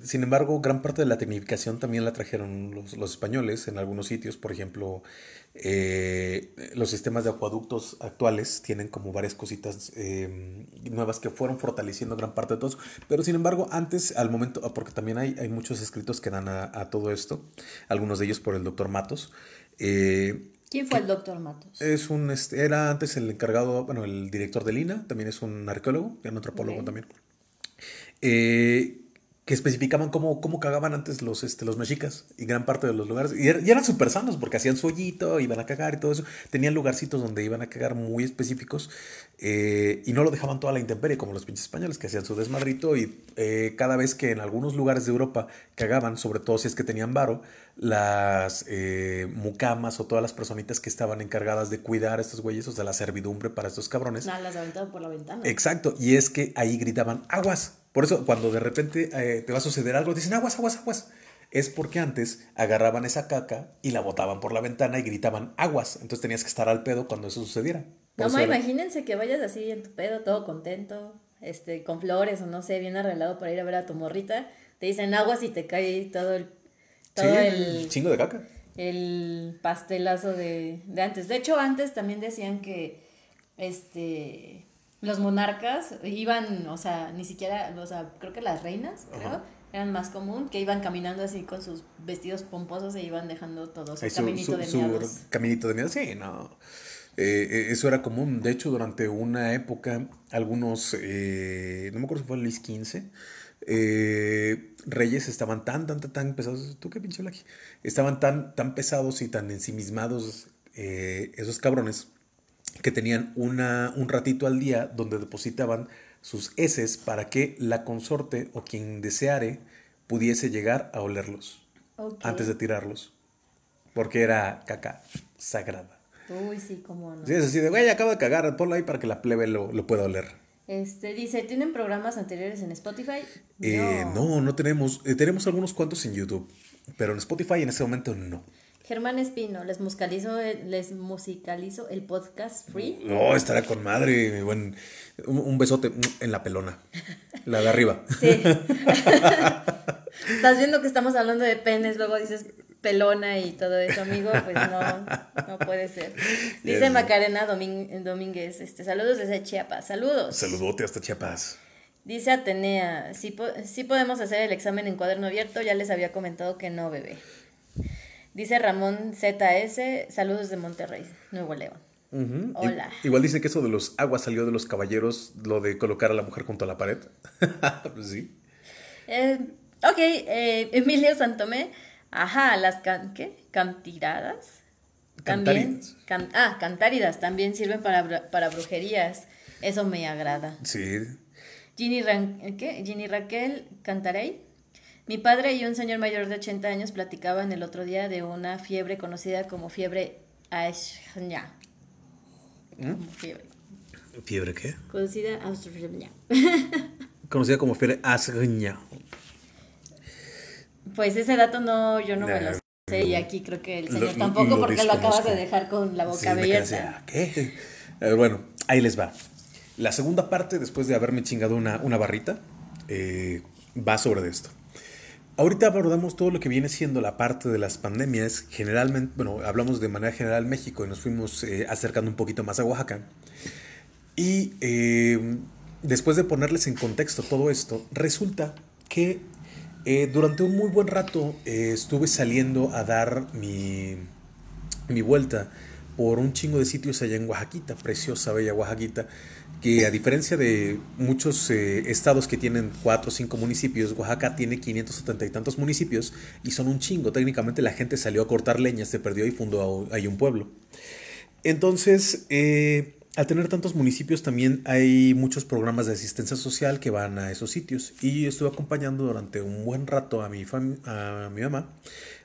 sin embargo, gran parte de la tecnificación también la trajeron los, españoles en algunos sitios. Por ejemplo, eh, los sistemas de acueductos actuales tienen como varias cositas eh, nuevas que fueron fortaleciendo gran parte de todo. Pero sin embargo, antes, al momento, ah, porque también hay, hay muchos escritos que dan a, todo esto, algunos de ellos por el doctor Matos. Eh, ¿Quién fue el doctor Matos? Es un, este, era antes el encargado, bueno, el director de Lina, también es un arqueólogo, y un antropólogo también. Eh, que especificaban cómo, cómo cagaban antes los, este, los mexicas y gran parte de los lugares. Er, y, eran súper sanos porque hacían su hoyito, iban a cagar y todo eso. Tenían lugarcitos donde iban a cagar muy específicos eh, y no lo dejaban toda la intemperie como los pinches españoles que hacían su desmadrito y eh, cada vez que en algunos lugares de Europa cagaban, sobre todo si es que tenían varo, las eh, mucamas o todas las personitas que estaban encargadas de cuidar a estos güeyes, o sea, la servidumbre para estos cabrones. Ah, las aventaban por la ventana. Exacto, y es que ahí gritaban aguas por eso, cuando de repente eh, te va a suceder algo, dicen aguas, aguas, aguas. Es porque antes agarraban esa caca y la botaban por la ventana y gritaban aguas. Entonces tenías que estar al pedo cuando eso sucediera. no, imagínense que vayas así en tu pedo, todo contento, este, con flores o no sé, bien arreglado para ir a ver a tu morrita. Te dicen aguas y te cae todo el. el, chingo de caca. El pastelazo de, de antes. De hecho, antes también decían que este los monarcas iban, o sea, ni siquiera, o sea, creo que las reinas, creo, eran más común, que iban caminando así con sus vestidos pomposos e iban dejando todo su, caminito de miedo. caminito de miedo, sí, no. Eh, eh, eso era común. De hecho, durante una época, algunos, eh, no me acuerdo si fue Luis XV, reyes estaban tan, tan, tan, pesados. ¿Tú qué pinche Estaban tan, tan pesados y tan ensimismados esos cabrones que tenían una, un ratito al día donde depositaban sus heces para que la consorte o quien deseare pudiese llegar a olerlos antes de tirarlos. Porque era caca sagrada. Uy, sí, cómo no. Sí, es así de, güey, acabo de cagar, ponlo ahí para que la plebe lo, pueda oler. Este, dice, ¿tienen programas anteriores en Spotify? Eh, no. no, tenemos. Eh, tenemos algunos cuantos en YouTube, pero en Spotify en ese momento no. Germán Espino, les eh, musicalizo, les el podcast free. No, estará con madre, Un, besote en la pelona. La de arriba. Sí. Estás viendo que estamos hablando de penes, luego dices pelona y todo eso, amigo, pues no, no puede ser. Dice Macarena Domínguez, este, saludos desde Chiapas, saludos. Saludote hasta Chiapas. Dice Atenea, Si sí podemos hacer el examen en cuaderno abierto, ya les había comentado que no, bebé. Dice Ramón ZS, saludos de Monterrey, Nuevo León. Hola. igual dice que eso de los aguas salió de los caballeros, lo de colocar a la mujer junto a la pared. Pues sí. Eh, ok, eh, Emilio Santomé. Ajá, las ¿qué? cantiradas. También, ah, cantáridas también sirven para, brujerías. Eso me agrada. Sí. Ginny, ¿qué? Ginny Raquel Cantarey mi padre y un señor mayor de 80 años platicaban el otro día de una fiebre conocida como fiebre Aishnya. ¿Mm? Fiebre. qué? Conocida Aishnya. conocida como fiebre Aishnya. Pues ese dato no, yo no me lo sé y aquí creo que el señor tampoco porque lo acabas de dejar con la boca abierta. Ah, ¿Qué? bueno, ahí les va. La segunda parte, después de haberme chingado una, una barrita, eh, va sobre esto. Ahorita abordamos todo lo que viene siendo la parte de las pandemias. Generalmente, bueno, hablamos de manera general México y nos fuimos eh, acercando un poquito más a Oaxaca. Y eh, después de ponerles en contexto todo esto, resulta que eh, durante un muy buen rato estuve saliendo a dar mi, mi vuelta por un chingo de sitios allá en Oaxaquita, preciosa, bella Oaxaquita que a diferencia de muchos eh, estados que tienen cuatro o cinco municipios, Oaxaca tiene 570 y tantos municipios y son un chingo. Técnicamente la gente salió a cortar leña, se perdió y fundó ahí un pueblo. Entonces, eh, al tener tantos municipios también hay muchos programas de asistencia social que van a esos sitios. Y yo estuve acompañando durante un buen rato a mi, a mi mamá,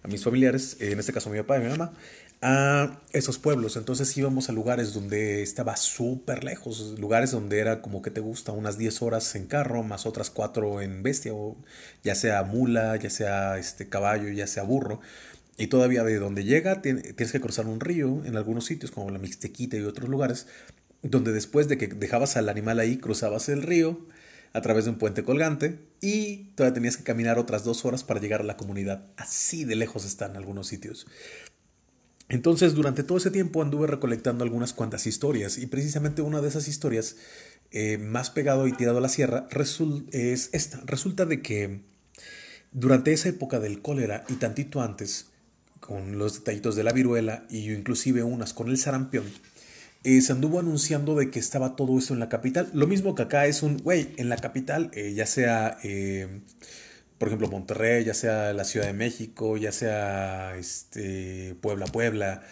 a mis familiares, en este caso a mi papá y a mi mamá, a esos pueblos. Entonces íbamos a lugares donde estaba súper lejos, lugares donde era como que te gusta unas 10 horas en carro, más otras 4 en bestia, o ya sea mula, ya sea este caballo, ya sea burro. Y todavía de donde llega tienes que cruzar un río en algunos sitios, como la Mixtequita y otros lugares, donde después de que dejabas al animal ahí, cruzabas el río a través de un puente colgante y todavía tenías que caminar otras dos horas para llegar a la comunidad. Así de lejos están algunos sitios. Entonces, durante todo ese tiempo anduve recolectando algunas cuantas historias y precisamente una de esas historias, eh, más pegado y tirado a la sierra, es esta. Resulta de que durante esa época del cólera y tantito antes, con los detallitos de la viruela y inclusive unas con el sarampión, eh, se anduvo anunciando de que estaba todo eso en la capital. Lo mismo que acá es un, güey, en la capital, eh, ya sea por ejemplo, Monterrey, ya sea la Ciudad de México, ya sea este, Puebla, Puebla.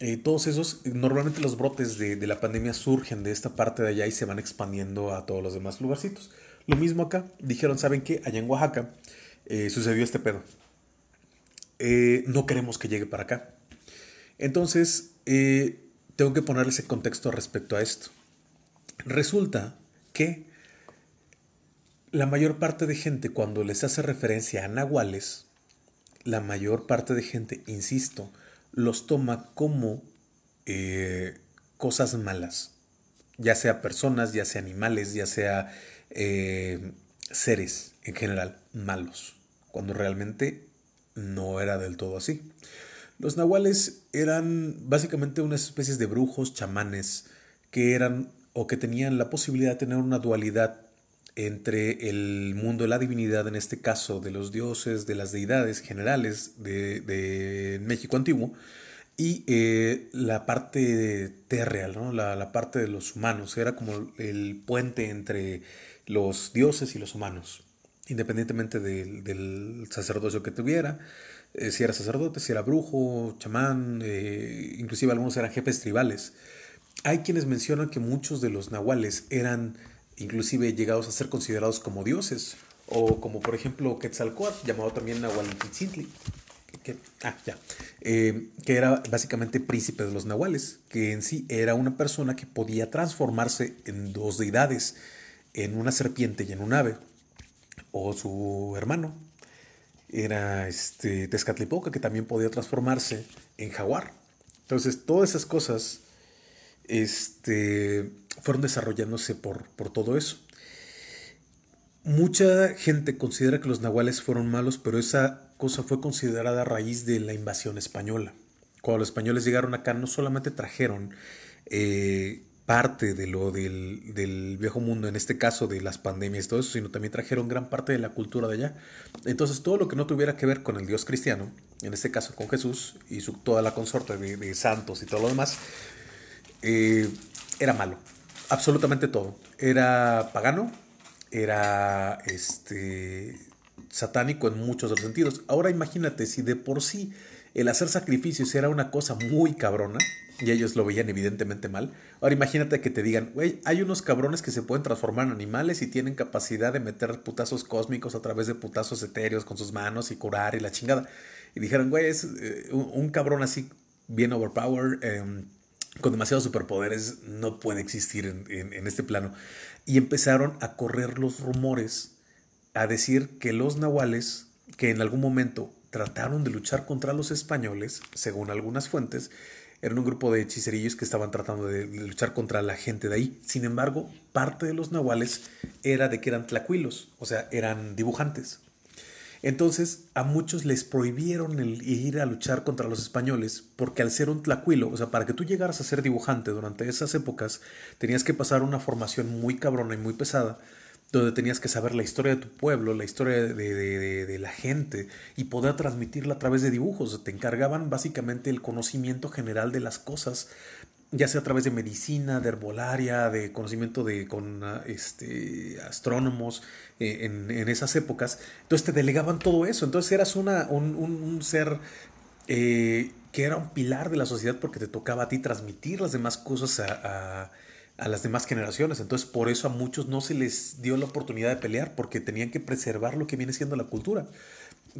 Eh, todos esos, normalmente los brotes de, la pandemia surgen de esta parte de allá y se van expandiendo a todos los demás lugarcitos. Lo mismo acá, dijeron, ¿saben qué? Allá en Oaxaca eh, sucedió este pedo. Eh, no queremos que llegue para acá. Entonces, tengo que ponerles el contexto respecto a esto. Resulta que la mayor parte de gente cuando les hace referencia a nahuales, la mayor parte de gente, insisto, los toma como eh, cosas malas, ya sea personas, ya sea animales, ya sea eh, seres en general malos, cuando realmente no era del todo así. Los nahuales eran básicamente unas especies de brujos, chamanes, que eran o que tenían la posibilidad de tener una dualidad entre el mundo de la divinidad, en este caso de los dioses, de las deidades generales de, México antiguo, y eh, la parte terreal, la, parte de los humanos, era como el puente entre los dioses y los humanos, independientemente del sacerdocio que tuviera, eh, si era sacerdote, si era brujo, chamán, eh, inclusive algunos eran jefes tribales. Hay quienes mencionan que muchos de los nahuales eran inclusive llegados a ser considerados como dioses, o como por ejemplo Quetzalcoatl, llamado también Nahualitzintli, ah, eh, que, era básicamente príncipe de los nahuales, que en sí era una persona que podía transformarse en dos deidades, en una serpiente y en un ave, o su hermano, era este, Tezcatlipoca, que también podía transformarse en jaguar. Entonces, todas esas cosas este, fueron desarrollándose por, por todo eso. Mucha gente considera que los nahuales fueron malos, pero esa cosa fue considerada a raíz de la invasión española. Cuando los españoles llegaron acá, no solamente trajeron eh, parte de lo del, viejo mundo, en este caso de las pandemias, todo eso, sino también trajeron gran parte de la cultura de allá. Entonces, todo lo que no tuviera que ver con el Dios cristiano, en este caso con Jesús y su, toda la consorte de, de santos y todo lo demás, eh, era malo. Absolutamente todo. Era pagano, era este, satánico en muchos de sentidos. Ahora imagínate si de por sí el hacer sacrificios era una cosa muy cabrona y ellos lo veían evidentemente mal. Ahora imagínate que te digan, güey, hay unos cabrones que se pueden transformar en animales y tienen capacidad de meter putazos cósmicos a través de putazos etéreos con sus manos y curar y la chingada. Y dijeron, güey, es eh, un, cabrón así bien overpowered. Em, con demasiados superpoderes no puede existir en, este plano. Y empezaron a correr los rumores a decir que los nahuales, que en algún momento trataron de luchar contra los españoles, según algunas fuentes, eran un grupo de hechicerillos que estaban tratando de luchar contra la gente de ahí. Sin embargo, parte de los nahuales era de que eran tlacuilos, o sea, eran dibujantes. Entonces a muchos les prohibieron ir a luchar contra los españoles porque al ser un tlacuilo, o sea, para que tú llegaras a ser dibujante durante esas épocas, tenías que pasar una formación muy cabrona y muy pesada donde tenías que saber la historia de tu pueblo, la historia de, la gente y poder transmitirla a través de dibujos. Te encargaban básicamente el conocimiento general de las cosas ya sea a través de medicina, de herbolaria, de conocimiento de con ah, este, astrónomos eh, en, en, esas épocas. Entonces te delegaban todo eso. Entonces eras una, un, un, ser eh, que era un pilar de la sociedad porque te tocaba a ti transmitir las demás cosas a, las demás generaciones. Entonces por eso a muchos no se les dio la oportunidad de pelear porque tenían que preservar lo que viene siendo la cultura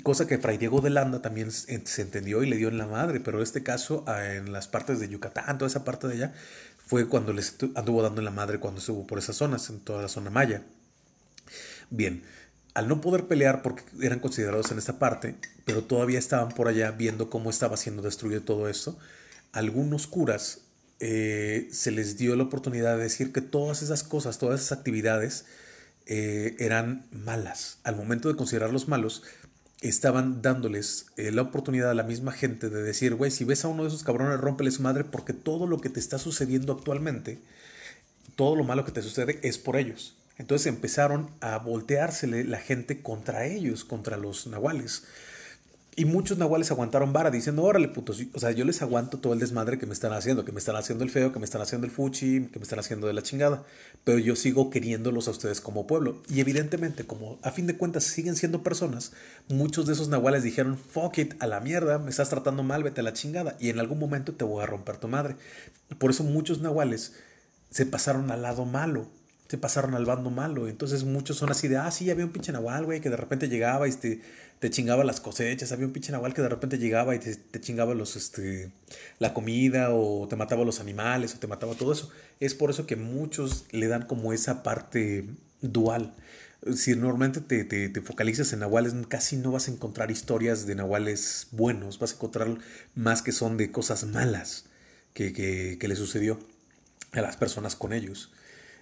cosa que Fray Diego de Landa también se entendió y le dio en la madre, pero este caso ah, en las partes de Yucatán, toda esa parte de allá, fue cuando les anduvo dando en la madre cuando estuvo por esas zonas, en toda la zona maya. Bien, al no poder pelear porque eran considerados en esta parte, pero todavía estaban por allá viendo cómo estaba siendo destruido todo esto, algunos curas eh, se les dio la oportunidad de decir que todas esas cosas, todas esas actividades eh, eran malas. Al momento de considerarlos malos, estaban dándoles eh, la oportunidad a la misma gente de decir, güey, si ves a uno de esos cabrones, rompele su madre porque todo lo que te está sucediendo actualmente, todo lo malo que te sucede es por ellos. Entonces empezaron a volteársele la gente contra ellos, contra los nahuales. Y muchos nahuales aguantaron vara diciendo, órale, putos, o sea, yo les aguanto todo el desmadre que me están haciendo, que me están haciendo el feo, que me están haciendo el fuchi, que me están haciendo de la chingada, pero yo sigo queriéndolos a ustedes como pueblo. Y evidentemente, como a fin de cuentas siguen siendo personas, muchos de esos nahuales dijeron, fuck it, a la mierda, me estás tratando mal, vete a la chingada, y en algún momento te voy a romper tu madre. Por eso muchos nahuales se pasaron al lado malo, se pasaron al bando malo. Entonces muchos son así de, ah, sí, había un pinche nahual, güey, que de repente llegaba y este, te chingaba las cosechas. Había un pinche nahual que de repente llegaba y te, chingaba los, este, la comida o te mataba los animales o te mataba todo eso. Es por eso que muchos le dan como esa parte dual. Si normalmente te, focalizas en nahuales, casi no vas a encontrar historias de nahuales buenos, vas a encontrar más que son de cosas malas que, que, que le sucedió a las personas con ellos.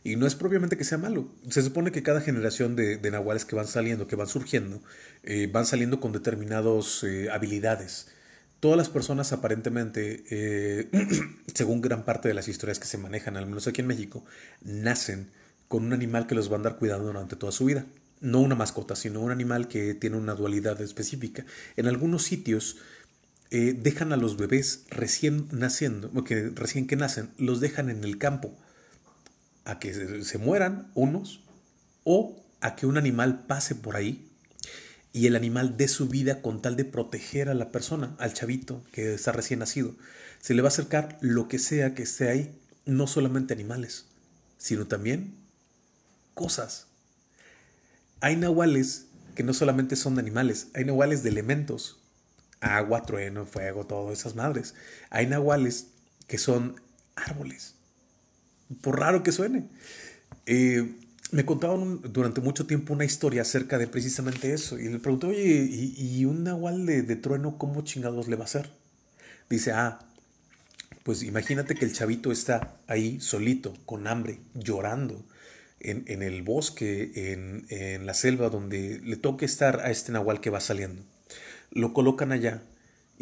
Y no es propiamente que sea malo. Se supone que cada generación de, nahuales que van saliendo, que van surgiendo, eh, van saliendo con determinadas eh, habilidades. Todas las personas aparentemente, eh, según gran parte de las historias que se manejan, al menos aquí en México, nacen con un animal que los va a andar cuidando durante toda su vida. No una mascota, sino un animal que tiene una dualidad específica. En algunos sitios dejan a los bebés recién naciendo, que recién que nacen, los dejan en el campo a que se, mueran unos o a que un animal pase por ahí y el animal dé su vida con tal de proteger a la persona, al chavito que está recién nacido. Se le va a acercar lo que sea que esté ahí, no solamente animales, sino también cosas. Hay nahuales que no solamente son animales, hay nahuales de elementos, agua, trueno, fuego, todas esas madres. Hay nahuales que son árboles, por raro que suene. Eh, me contaban durante mucho tiempo una historia acerca de precisamente eso. Y le pregunté, oye, ¿y, un nahual de, trueno cómo chingados le va a hacer? Dice, ah, pues imagínate que el chavito está ahí solito, con hambre, llorando, en, el bosque, en, en la selva, donde le toque estar a este nahual que va saliendo. Lo colocan allá,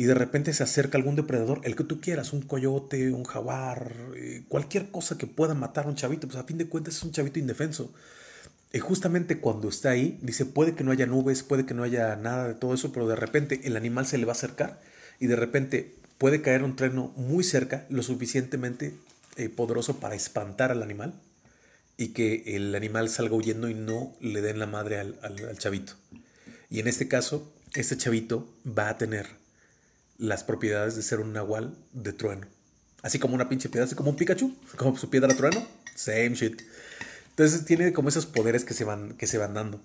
y de repente se acerca algún depredador, el que tú quieras, un coyote, un jaguar, eh, cualquier cosa que pueda matar a un chavito, pues a fin de cuentas es un chavito indefenso. Y justamente cuando está ahí, dice, puede que no haya nubes, puede que no haya nada de todo eso, pero de repente el animal se le va a acercar y de repente puede caer un treno muy cerca, lo suficientemente eh, poderoso para espantar al animal y que el animal salga huyendo y no le den la madre al chavito. Y en este caso, este chavito va a tener las propiedades de ser un nahual de trueno. Así como una pinche piedra, así como un Pikachu, como su piedra trueno, same shit. Entonces tiene como esos poderes que se van, que se van dando.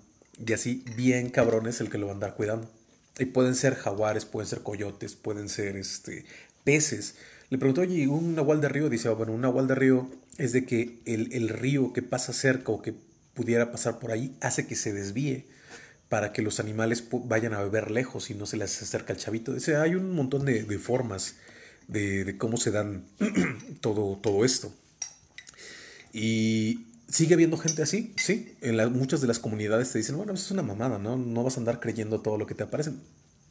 Y así bien cabrones el que lo va a andar cuidando. Y pueden ser jaguares, pueden ser coyotes, pueden ser este, peces. Le preguntó, oye, ¿un nahual de río? Dice, ah, bueno, un nahual de río es de que el, el, río que pasa cerca o que pudiera pasar por ahí hace que se desvíe para que los animales vayan a beber lejos y no se les acerca el chavito. hay un montón de, formas de, cómo se dan todo, todo esto. Y sigue habiendo gente así, sí. En muchas de las comunidades te dicen, bueno, eso es una mamada, ¿no? No vas a andar creyendo todo lo que te aparecen.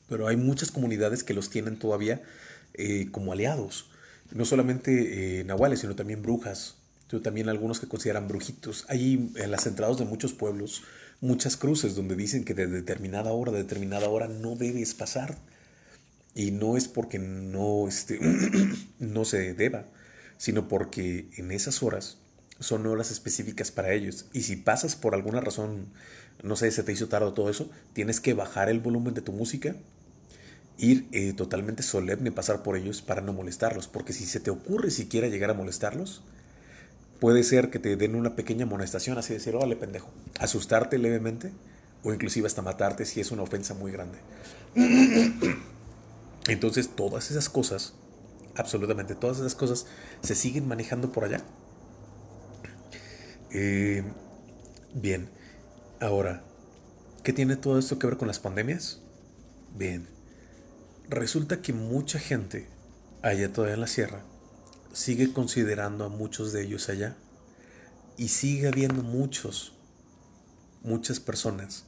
Pero hay muchas comunidades que los tienen todavía eh, como aliados. No solamente eh, nahuales, sino también brujas. Yo también algunos que consideran brujitos. Hay en las entradas de muchos pueblos muchas cruces donde dicen que de determinada hora de determinada hora no debes pasar. Y no es porque no, este, no se deba, sino porque en esas horas son horas específicas para ellos. Y si pasas por alguna razón, no sé, se te hizo tarde todo eso, tienes que bajar el volumen de tu música, ir eh, totalmente solemne, pasar por ellos para no molestarlos. Porque si se te ocurre siquiera llegar a molestarlos, puede ser que te den una pequeña amonestación, así de decir, órale pendejo, asustarte levemente o inclusive hasta matarte si es una ofensa muy grande. Entonces todas esas cosas, absolutamente todas esas cosas, se siguen manejando por allá. Eh, bien, ahora, ¿qué tiene todo esto que ver con las pandemias? Bien, resulta que mucha gente allá todavía en la sierra sigue considerando a muchos de ellos allá y sigue habiendo muchos, muchas personas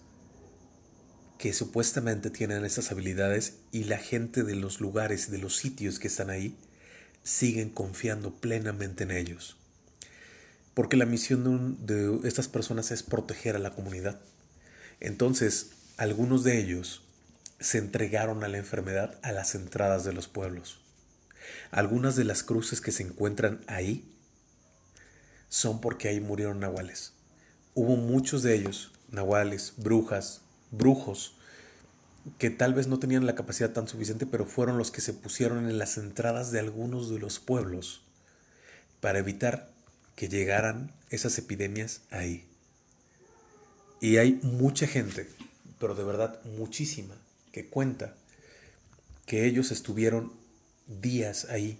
que supuestamente tienen estas habilidades y la gente de los lugares, de los sitios que están ahí, siguen confiando plenamente en ellos. Porque la misión de, de estas personas es proteger a la comunidad. Entonces, algunos de ellos se entregaron a la enfermedad a las entradas de los pueblos. Algunas de las cruces que se encuentran ahí son porque ahí murieron nahuales. Hubo muchos de ellos, nahuales, brujas, brujos, que tal vez no tenían la capacidad tan suficiente, pero fueron los que se pusieron en las entradas de algunos de los pueblos para evitar que llegaran esas epidemias ahí. Y hay mucha gente, pero de verdad muchísima, que cuenta que ellos estuvieron días ahí.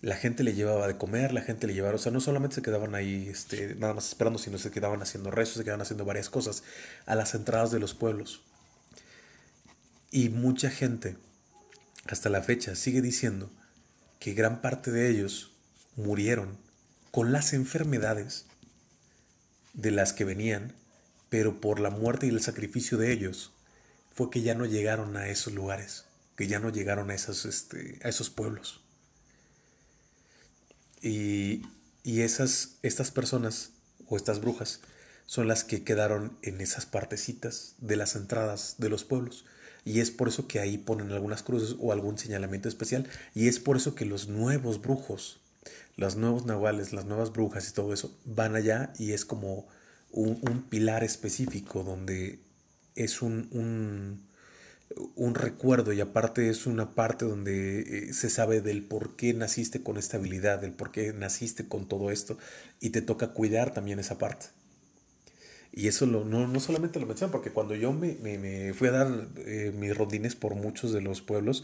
La gente le llevaba de comer, la gente le llevaba, o sea, no solamente se quedaban ahí este, nada más esperando, sino se quedaban haciendo rezos, se quedaban haciendo varias cosas a las entradas de los pueblos. Y mucha gente, hasta la fecha, sigue diciendo que gran parte de ellos murieron con las enfermedades de las que venían, pero por la muerte y el sacrificio de ellos fue que ya no llegaron a esos lugares que ya no llegaron a esos, este, a esos pueblos. Y, esas, estas personas o estas brujas son las que quedaron en esas partecitas de las entradas de los pueblos. Y es por eso que ahí ponen algunas cruces o algún señalamiento especial. Y es por eso que los nuevos brujos, los nuevos navales, las nuevas brujas y todo eso, van allá y es como un, pilar específico donde es un, un recuerdo y aparte es una parte donde eh, se sabe del por qué naciste con esta habilidad, del por qué naciste con todo esto y te toca cuidar también esa parte. Y eso no, solamente lo mencionan, porque cuando yo me, me, fui a dar eh, mis rodines por muchos de los pueblos,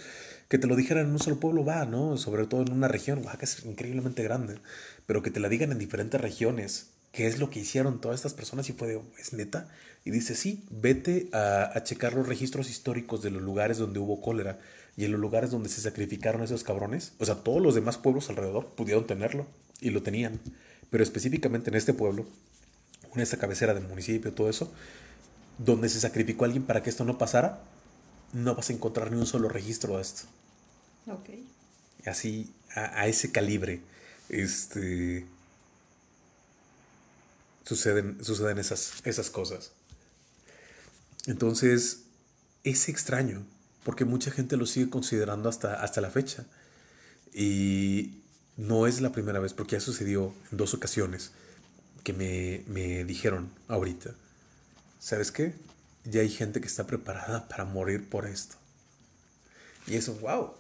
que te lo dijeran en un solo pueblo va, ¿no? Sobre todo en una región, Oaxaca es increíblemente grande, pero que te la digan en diferentes regiones, qué es lo que hicieron todas estas personas y fue de, es pues, neta, y dice, sí, vete a, checar los registros históricos de los lugares donde hubo cólera y en los lugares donde se sacrificaron esos cabrones. O sea, todos los demás pueblos alrededor pudieron tenerlo y lo tenían. Pero específicamente en este pueblo, en esta cabecera del municipio, todo eso, donde se sacrificó alguien para que esto no pasara, no vas a encontrar ni un solo registro de esto. Ok. Así, a, ese calibre, este, suceden, suceden esas, esas cosas. Entonces, es extraño, porque mucha gente lo sigue considerando hasta, hasta la fecha. Y no es la primera vez, porque ya sucedió en dos ocasiones que me, me dijeron ahorita, ¿sabes qué? Ya hay gente que está preparada para morir por esto. Y eso, wow,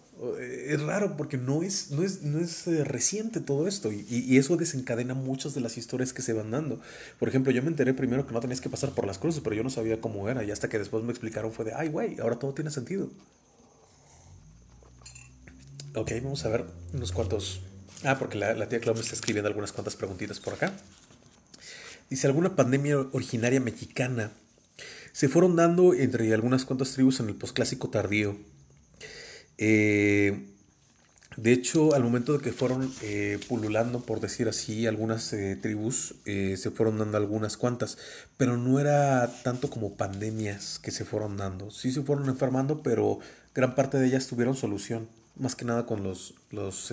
es raro porque no es, no es, no es eh, reciente todo esto y, eso desencadena muchas de las historias que se van dando. Por ejemplo, yo me enteré primero que no tenías que pasar por las cruces, pero yo no sabía cómo era y hasta que después me explicaron fue de, ay, güey, ahora todo tiene sentido. Ok, vamos a ver unos cuantos... Ah, porque la, la tía Clau me está escribiendo algunas cuantas preguntitas por acá. Dice, ¿alguna pandemia originaria mexicana se fueron dando entre algunas cuantas tribus en el posclásico tardío? Eh, de hecho, al momento de que fueron eh, pululando, por decir así, algunas eh, tribus, se fueron dando algunas cuantas, pero no era tanto como pandemias que se fueron dando. Sí se fueron enfermando, pero gran parte de ellas tuvieron solución, más que nada con los, los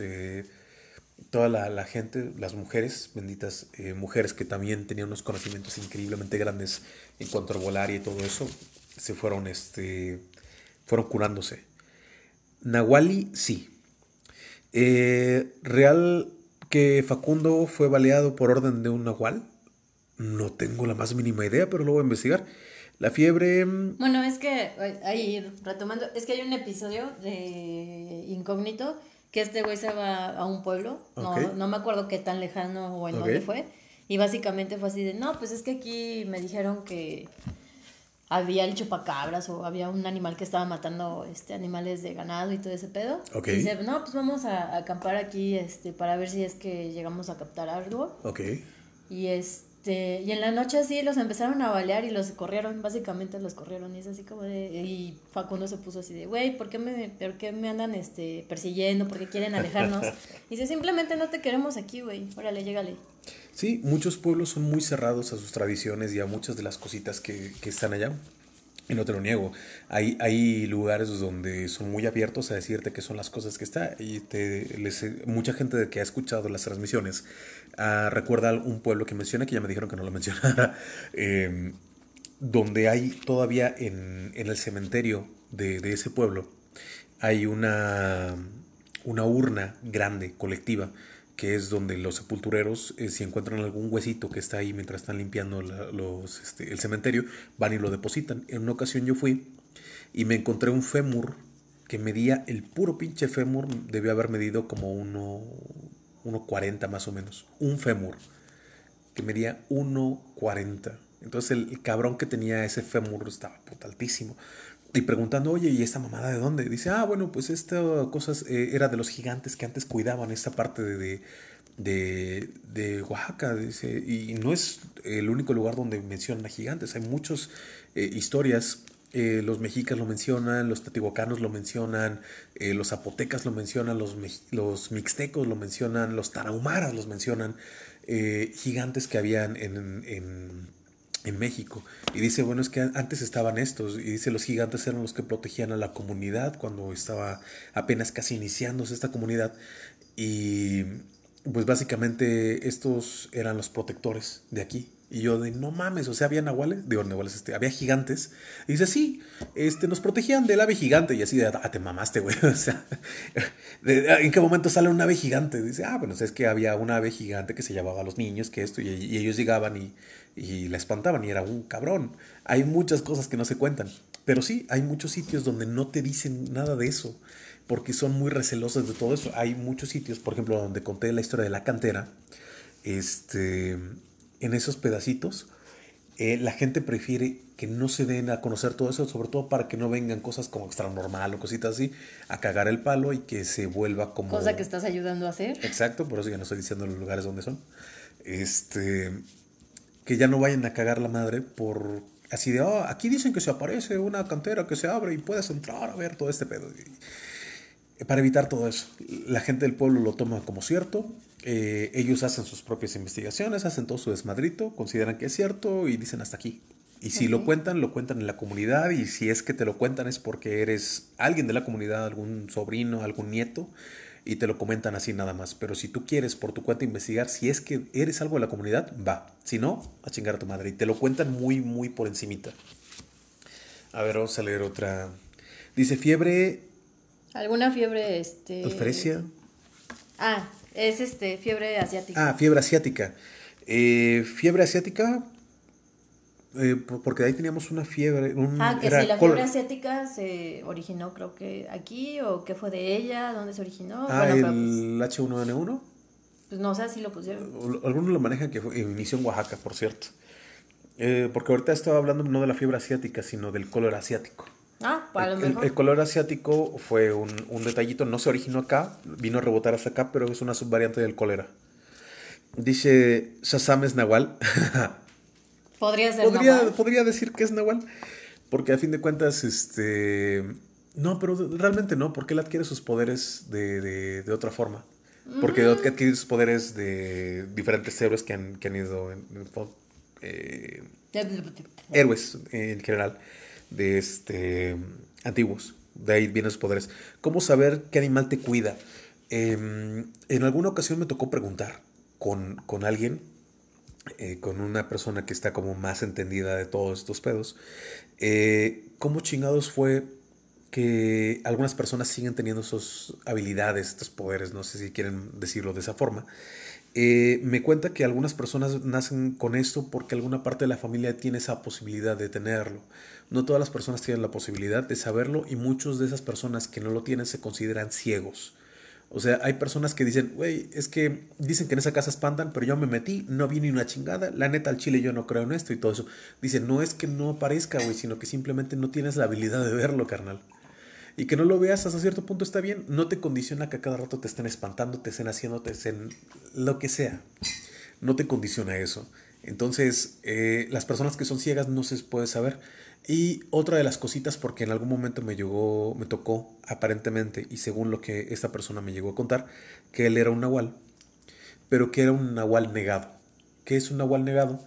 toda la, gente, las mujeres, benditas mujeres que también tenían unos conocimientos increíblemente grandes en cuanto al volar y todo eso, se fueron, este, fueron curándose. Nahuali sí. Eh, real que Facundo fue baleado por orden de un Nahual. No tengo la más mínima idea, pero lo voy a investigar. La fiebre. Mm, bueno, es que ahí retomando, es que hay un episodio de Incógnito que este güey se va a un pueblo, no, me acuerdo qué tan lejano o en dónde fue, y básicamente fue así de, no, pues es que aquí me dijeron que, había el chupacabras o había un animal que estaba matando este, animales de ganado y todo ese pedo. Y dice, no, pues vamos a, acampar aquí este, para ver si es que llegamos a captar Arduo. Ok. Y este este, y en la noche así los empezaron a balear y los corrieron, básicamente los corrieron. Y es así como de. Y Facundo se puso así de, güey, ¿por, qué me, andan este, persiguiendo? ¿Por qué quieren alejarnos? Y dice, simplemente no te queremos aquí, güey. Órale, llégale. Sí, muchos pueblos son muy cerrados a sus tradiciones y a muchas de las cositas que están allá. Y no te lo niego. Hay, hay lugares donde son muy abiertos a decirte que son las cosas que está. Y te, les, eh, mucha gente que ha escuchado las transmisiones ah, recuerda un pueblo que menciona que ya me dijeron que no lo mencionara, em, donde hay todavía en, en el cementerio de, de, ese pueblo, hay una, una urna grande, colectiva, que es donde los sepultureros, eh, si encuentran algún huesito que está ahí mientras están limpiando los, este, el cementerio, van y lo depositan. En una ocasión yo fui y me encontré un fémur que medía, el puro pinche fémur debió haber medido como 1,40 más o menos. Un fémur que medía 1,40. Entonces el, cabrón que tenía ese fémur estaba puta altísimo y preguntando, oye, ¿y esta mamada de dónde? Dice, ah, bueno, pues esta cosa eh, era de los gigantes que antes cuidaban esta parte de, de, de, Oaxaca. Dice, y no es el único lugar donde mencionan a gigantes, hay muchas eh, historias. Eh, los mexicas lo mencionan, los tatihuacanos lo mencionan, los zapotecas lo mencionan, los, mixtecos lo mencionan, los tarahumaras los mencionan, gigantes que habían en en México. Y dice, bueno, es que antes estaban estos, y dice, los gigantes eran los que protegían a la comunidad cuando estaba apenas casi iniciándose esta comunidad. Y pues básicamente estos eran los protectores de aquí. Y yo de, no mames, o sea, había nahuales, digo, nahuales, este, había gigantes. Y dice, sí, este, nos protegían del ave gigante. Y así de, ah, te mamaste, güey. O sea, ah, ¿en qué momento sale un ave gigante? dice, ah, bueno, es que había un ave gigante que se llevaba a los niños, que esto, y ellos llegaban y y la espantaban y era un uh, cabrón. Hay muchas cosas que no se cuentan, pero sí, hay muchos sitios donde no te dicen nada de eso, porque son muy recelosos de todo eso. Hay muchos sitios, por ejemplo, donde conté la historia de la cantera, este, en esos pedacitos, eh, la gente prefiere que no se den a conocer todo eso, sobre todo para que no vengan cosas como extra normal o cositas así, a cagar el palo y que se vuelva como... Cosa que estás ayudando a hacer. Exacto, por eso ya no estoy diciendo los lugares donde son. Este, que ya no vayan a cagar la madre por así de, oh, aquí dicen que se aparece una cantera que se abre y puedes entrar a ver todo este pedo. para evitar todo eso, la gente del pueblo lo toma como cierto, eh, ellos hacen sus propias investigaciones, hacen todo su desmadrito, consideran que es cierto y dicen hasta aquí. Y si lo cuentan, lo cuentan en la comunidad y si es que te lo cuentan es porque eres alguien de la comunidad, algún sobrino, algún nieto y te lo comentan así nada más. Pero si tú quieres por tu cuenta investigar si es que eres algo de la comunidad, va. Si no, a chingar a tu madre. Y te lo cuentan muy, muy por encimita. A ver, vamos a leer otra. Dice fiebre. ¿Alguna fiebre este. Ah, es este, fiebre asiática. Ah, fiebre asiática. Eh, fiebre asiática, eh, porque ahí teníamos una fiebre. ah, que si la fiebre asiática se originó, creo que aquí, o qué fue de ella, dónde se originó. Ah, el pues H1N1. Pues no sé si lo pusieron. Algunos lo manejan que inició en Oaxaca, por cierto. Eh, porque ahorita estaba hablando no de la fiebre asiática, sino del color asiático. Ah, para el, lo mejor. El, color asiático fue un, un, detallito, no se originó acá, vino a rebotar hasta acá, pero es una subvariante del cólera. Dice es Nahual. Podría podría, decir que es Nahual, porque a fin de cuentas, este... No, pero realmente no, porque él adquiere sus poderes de, de, otra forma. Porque mm. adquiere sus poderes de diferentes héroes que han, ido en, eh, héroes en general de este antiguos. De ahí vienen sus poderes. ¿Cómo saber qué animal te cuida? Em, en alguna ocasión me tocó preguntar con, con alguien eh, con una persona que está como más entendida de todos estos pedos, eh, ¿cómo chingados fue que algunas personas siguen teniendo sus habilidades, estos poderes, no sé si quieren decirlo de esa forma? Eh, me cuenta que algunas personas nacen con esto porque alguna parte de la familia tiene esa posibilidad de tenerlo. No todas las personas tienen la posibilidad de saberlo y muchas de esas personas que no lo tienen se consideran ciegos. O sea, hay personas que dicen, güey, es que dicen que en esa casa espantan, pero yo me metí, no vi ni una chingada, la neta al chile yo no creo en esto y todo eso. Dicen, no es que no aparezca, güey, sino que simplemente no tienes la habilidad de verlo, carnal. Y que no lo veas hasta cierto punto está bien, no te condiciona que a cada rato te estén espantando, te estén haciendo, te estén lo que sea. No te condiciona eso. Entonces, eh, las personas que son ciegas no se puede saber. Y otra de las cositas, porque en algún momento me llegó, me tocó aparentemente, y según lo que esta persona me llegó a contar, que él era un nahual, pero que era un nahual negado. ¿Qué es un nahual negado?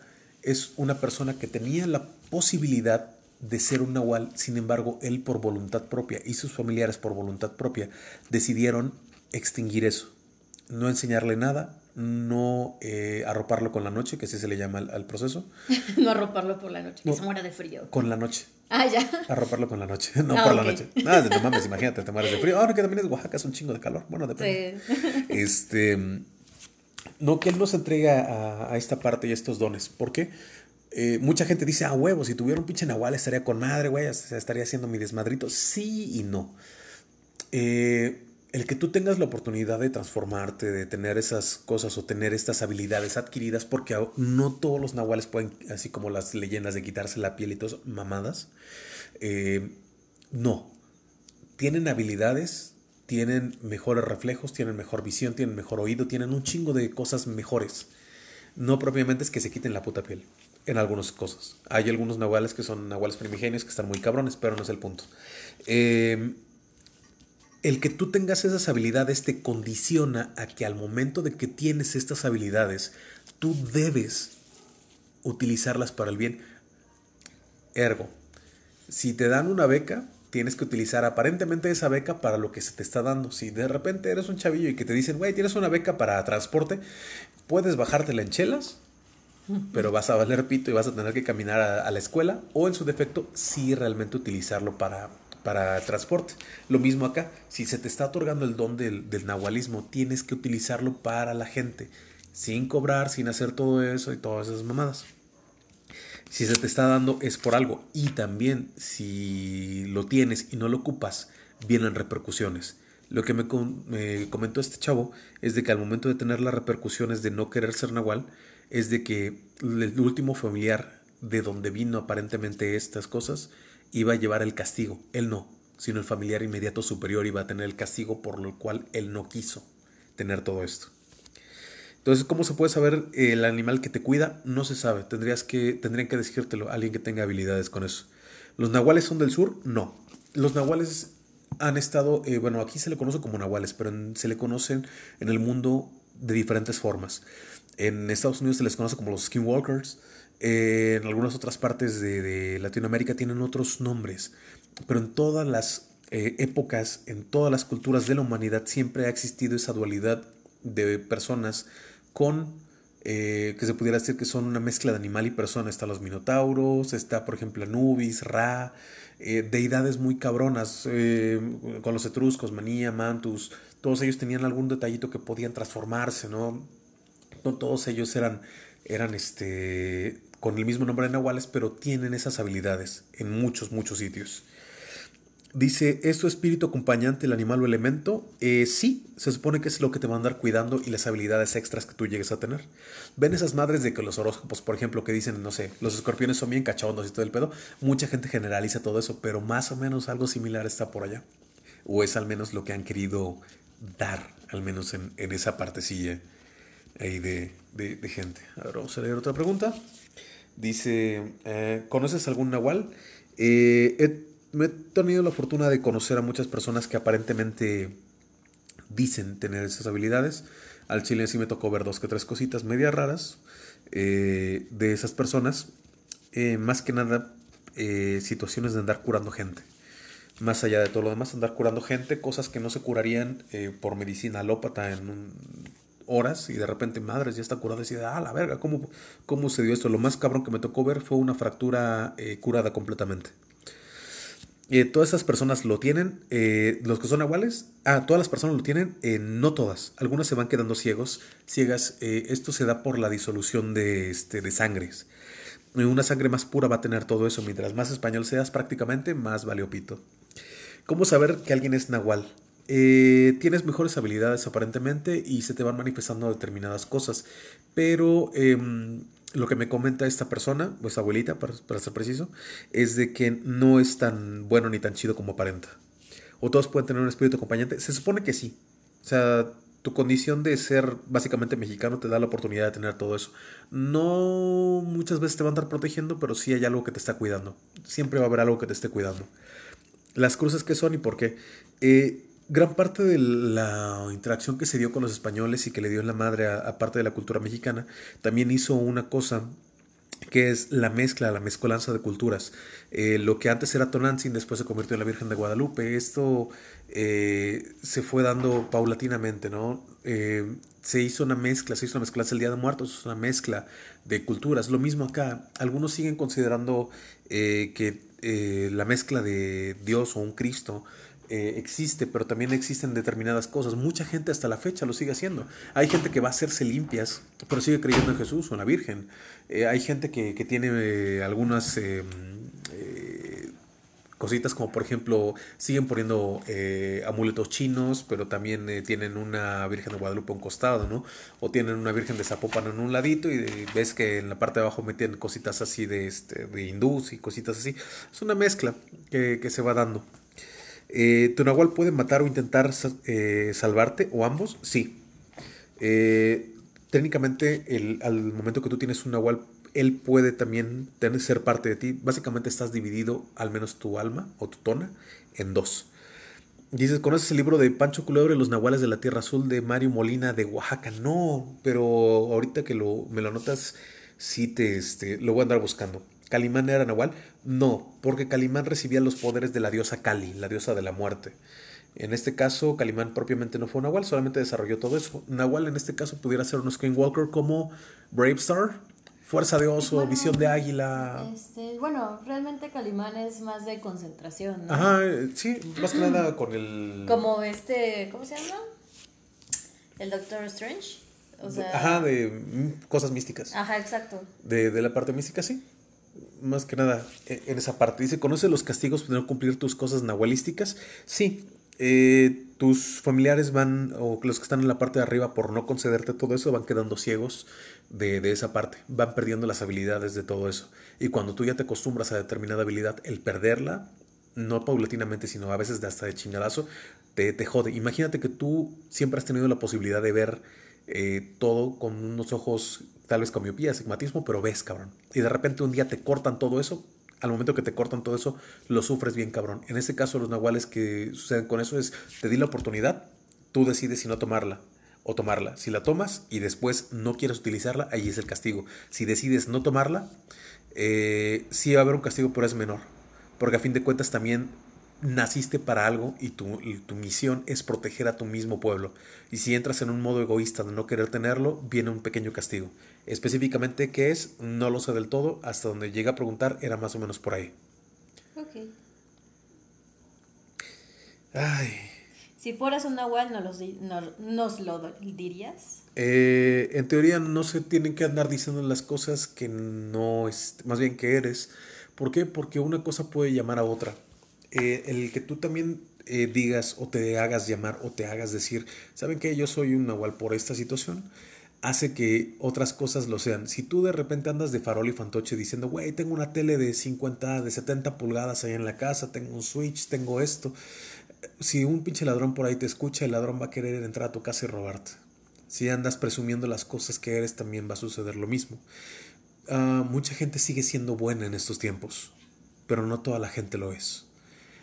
Es una persona que tenía la posibilidad de ser un nahual, sin embargo, él por voluntad propia y sus familiares por voluntad propia decidieron extinguir eso, no enseñarle nada, no eh, arroparlo con la noche, que así se le llama al, proceso. no arroparlo por la noche, que se muera de frío. Con la noche. Ah, ya. Arroparlo con la noche, no ah, por la noche. Nada, no mames, imagínate, te mueres de frío. Ahora que también es Oaxaca, es un chingo de calor. Bueno, depende. Sí. Este. No, que él nos entrega a, esta parte y a estos dones. ¿Por qué? Eh, mucha gente dice, ah, huevo, si tuviera un pinche nahual estaría con madre, güey, estaría haciendo mi desmadrito. Sí y no. Eh, el que tú tengas la oportunidad de transformarte, de tener esas cosas o tener estas habilidades adquiridas, porque no todos los nahuales pueden, así como las leyendas de quitarse la piel y todas mamadas, eh, no. Tienen habilidades, tienen mejores reflejos, tienen mejor visión, tienen mejor oído, tienen un chingo de cosas mejores. No propiamente es que se quiten la puta piel en algunas cosas. Hay algunos nahuales que son nahuales primigenios que están muy cabrones, pero no es el punto. Eh, el que tú tengas esas habilidades te condiciona a que al momento de que tienes estas habilidades, tú debes utilizarlas para el bien. Ergo, si te dan una beca, tienes que utilizar aparentemente esa beca para lo que se te está dando. Si de repente eres un chavillo y que te dicen, güey, tienes una beca para transporte, puedes bajarte en chelas, pero vas a valer pito y vas a tener que caminar a, a la escuela o en su defecto, sí realmente utilizarlo para para transporte. Lo mismo acá, si se te está otorgando el don del, nahualismo, tienes que utilizarlo para la gente, sin cobrar, sin hacer todo eso y todas esas mamadas. Si se te está dando es por algo. Y también si lo tienes y no lo ocupas, vienen repercusiones. Lo que me, me, comentó este chavo es de que al momento de tener las repercusiones de no querer ser nahual, es de que el último familiar de donde vino aparentemente estas cosas iba a llevar el castigo, él no, sino el familiar inmediato superior iba a tener el castigo por lo cual él no quiso tener todo esto. Entonces, ¿cómo se puede saber el animal que te cuida? No se sabe, Tendrías que, tendrían que decírtelo alguien que tenga habilidades con eso. ¿Los nahuales son del sur? No. Los nahuales han estado, eh, bueno, aquí se le conoce como nahuales, pero se le conocen en el mundo de diferentes formas. En Estados Unidos se les conoce como los skinwalkers, eh, en algunas otras partes de, Latinoamérica tienen otros nombres, pero en todas las eh, épocas, en todas las culturas de la humanidad siempre ha existido esa dualidad de personas con eh, que se pudiera decir que son una mezcla de animal y persona. Están los minotauros, está por ejemplo Anubis, Ra, deidades muy cabronas, con los etruscos, Manía, Mantus, todos ellos tenían algún detallito que podían transformarse, ¿no? No todos ellos eran, eran este, con el mismo nombre de nahuales, pero tienen esas habilidades en muchos, muchos sitios. Dice, ¿es tu espíritu acompañante el animal o elemento? Eh, sí, se supone que es lo que te va a andar cuidando y las habilidades extras que tú llegues a tener. Ven esas madres de que los horóscopos, por ejemplo, que dicen, no sé, los escorpiones son bien cachondos y todo el pedo. Mucha gente generaliza todo eso, pero más o menos algo similar está por allá. O es al menos lo que han querido dar, al menos en, esa partecilla ahí de, de, de gente. A ver, vamos a leer otra pregunta. Dice, eh, ¿conoces algún nahual? Eh, he, me he tenido la fortuna de conocer a muchas personas que aparentemente dicen tener esas habilidades. Al chile sí me tocó ver dos que tres cositas medias raras eh, de esas personas. más que nada, situaciones de andar curando gente. Más allá de todo lo demás, andar curando gente, cosas que no se curarían por medicina alópata en un horas y de repente, madres, ya está curada Y decía, ah, la verga, ¿cómo, se dio esto? Lo más cabrón que me tocó ver fue una fractura eh, curada completamente. Eh, todas esas personas lo tienen, eh, los que son Nahuales? a ah, todas las personas lo tienen, no todas, algunas se van quedando ciegos, ciegas, esto se da por la disolución de, este, de sangres. Una sangre más pura va a tener todo eso, mientras más español seas prácticamente, más valiopito. ¿Cómo saber que alguien es nahual? Eh, tienes mejores habilidades aparentemente y se te van manifestando determinadas cosas. Pero em, lo que me comenta esta persona, pues abuelita, para, ser preciso, es de que no es tan bueno ni tan chido como aparenta. O todos pueden tener un espíritu acompañante. Se supone que sí. O sea, tu condición de ser básicamente mexicano te da la oportunidad de tener todo eso. No muchas veces te van a estar protegiendo, pero sí hay algo que te está cuidando. Siempre va a haber algo que te esté cuidando. Las cruces que son y por qué. Eh, Gran parte de la interacción que se dio con los españoles y que le dio en la madre a, parte de la cultura mexicana, también hizo una cosa que es la mezcla, la mezcolanza de culturas. Eh, lo que antes era Tonantzin después se convirtió en la Virgen de Guadalupe. Esto eh, se fue dando paulatinamente, ¿no? Eh, se hizo una mezcla, se hizo una mezcla, el Día de Muertos, es una mezcla de culturas. Lo mismo acá, algunos siguen considerando que la mezcla de Dios o un Cristo eh, existe, pero también existen determinadas cosas. Mucha gente hasta la fecha lo sigue haciendo. Hay gente que va a hacerse limpias, pero sigue creyendo en Jesús o en la Virgen. Eh, hay gente que, tiene eh, algunas cositas como por ejemplo siguen poniendo amuletos chinos pero también tienen una virgen de Guadalupe a un costado no o tienen una virgen de Zapopan en un ladito y, ves que en la parte de abajo meten cositas así de este de hindús y cositas así es una mezcla que se va dando eh, ¿Tu Nahual puede matar o intentar eh, salvarte o ambos? Sí. Eh, técnicamente, al momento que tú tienes un Nahual, él puede también ser parte de ti. Básicamente estás dividido, al menos tu alma o tu tona, en dos. Dices, ¿conoces el libro de Pancho Culebre, los Nahuales de la Tierra Azul de Mario Molina de Oaxaca? No, pero ahorita que lo, me lo notas sí te, este, lo voy a andar buscando. ¿Calimán era Nahual? No, porque Calimán recibía los poderes de la diosa Kali, la diosa de la muerte. En este caso, Calimán propiamente no fue Nahual, solamente desarrolló todo eso. Nahual en este caso pudiera ser un Skinwalker como Brave Star, Fuerza de Oso, Visión de Águila. Este, bueno, realmente Calimán es más de concentración, Ajá, eh, sí, más que nada con el. Como este, ¿cómo se llama? El Doctor Strange. O sea, ajá, de mm, cosas místicas. Ajá, exacto. De, de la parte mística, sí más que nada eh, en esa parte. Dice, ¿conoce los castigos por no cumplir tus cosas nahualísticas? Sí, eh, tus familiares van, o los que están en la parte de arriba por no concederte todo eso, van quedando ciegos de, esa parte, van perdiendo las habilidades de todo eso. Y cuando tú ya te acostumbras a determinada habilidad, el perderla, no paulatinamente, sino a veces de hasta de chingadazo, te, jode. Imagínate que tú siempre has tenido la posibilidad de ver eh, todo con unos ojos tal vez con miopía, astigmatismo, pero ves, cabrón. Y de repente un día te cortan todo eso. Al momento que te cortan todo eso, lo sufres bien, cabrón. En este caso, los nahuales que suceden con eso es, te di la oportunidad, tú decides si no tomarla o tomarla. Si la tomas y después no quieres utilizarla, ahí es el castigo. Si decides no tomarla, eh, sí va a haber un castigo, pero es menor. Porque a fin de cuentas también naciste para algo y tu, y tu, misión es proteger a tu mismo pueblo. Y si entras en un modo egoísta de no querer tenerlo, viene un pequeño castigo. Específicamente qué es, no lo sé del todo, hasta donde llegué a preguntar era más o menos por ahí. Ok. Ay. Si fueras un nahual, ¿no ¿nos lo dirías? Eh, en teoría no se tienen que andar diciendo las cosas que no es, más bien que eres. ¿Por qué? Porque una cosa puede llamar a otra. Eh, el que tú también eh, digas o te hagas llamar o te hagas decir, ¿saben qué? Yo soy un nahual por esta situación hace que otras cosas lo sean. Si tú de repente andas de farol y fantoche diciendo, güey, tengo una tele de 50, de 70 pulgadas ahí en la casa, tengo un Switch, tengo esto. Si un pinche ladrón por ahí te escucha, el ladrón va a querer entrar a tu casa y robarte. Si andas presumiendo las cosas que eres, también va a suceder lo mismo. Ah, mucha gente sigue siendo buena en estos tiempos, pero no toda la gente lo es.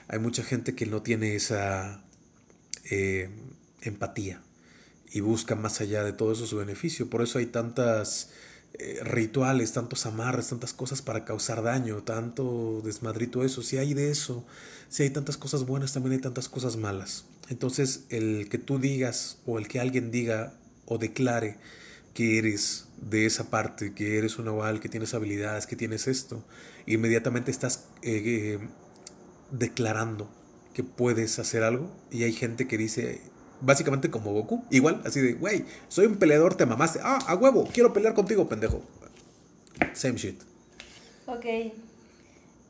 Hay mucha gente que no tiene esa eh, empatía y busca más allá de todo eso su beneficio. Por eso hay tantas eh, rituales, tantos amarres, tantas cosas para causar daño, tanto desmadrito eso. Si hay de eso, si hay tantas cosas buenas, también hay tantas cosas malas. Entonces el que tú digas o el que alguien diga o declare que eres de esa parte, que eres un oval, que tienes habilidades, que tienes esto, inmediatamente estás eh, eh, declarando que puedes hacer algo y hay gente que dice básicamente como Goku. Igual, así de, güey, soy un peleador, te mamaste. Ah, a huevo, quiero pelear contigo, pendejo. Same shit. Ok.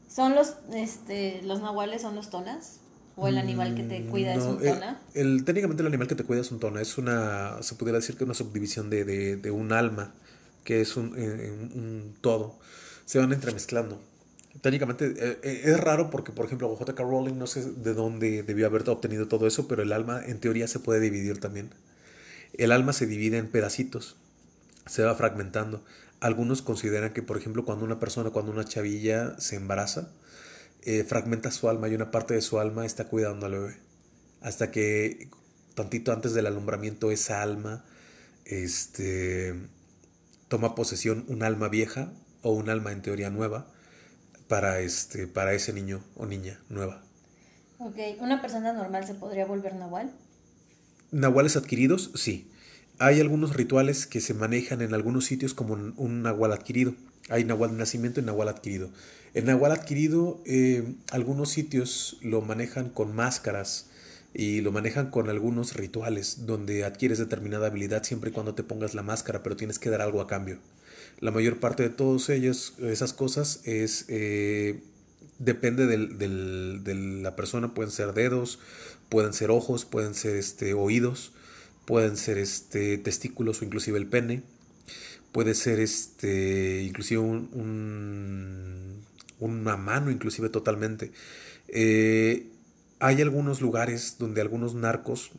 ¿Son los, este, los nahuales son los tonas? ¿O el animal que te mm, cuida es un eh, tona? El, técnicamente el animal que te cuida es un tona. Es una, se pudiera decir que una subdivisión de, de, un alma, que es un eh, todo. Se van entremezclando técnicamente eh, eh, es raro porque, por ejemplo, J.K. Rowling no sé de dónde debió haber obtenido todo eso, pero el alma en teoría se puede dividir también. El alma se divide en pedacitos, se va fragmentando. Algunos consideran que, por ejemplo, cuando una persona, cuando una chavilla se embaraza, eh, fragmenta su alma y una parte de su alma está cuidando al bebé. Hasta que, tantito antes del alumbramiento, esa alma este, toma posesión un alma vieja o un alma en teoría nueva para, este, para ese niño o niña nueva. Ok, ¿una persona normal se podría volver nahual? Nahuales adquiridos, sí. Hay algunos rituales que se manejan en algunos sitios como un nahual adquirido. Hay nahual de nacimiento y nahual adquirido. El nahual adquirido, eh, algunos sitios lo manejan con máscaras y lo manejan con algunos rituales donde adquieres determinada habilidad siempre y cuando te pongas la máscara, pero tienes que dar algo a cambio. La mayor parte de todas ellos esas cosas, es eh, depende de la persona. Pueden ser dedos, pueden ser ojos, pueden ser este, oídos, pueden ser este, testículos o inclusive el pene. Puede ser este, inclusive una mano, inclusive totalmente. Eh, hay algunos lugares donde algunos narcos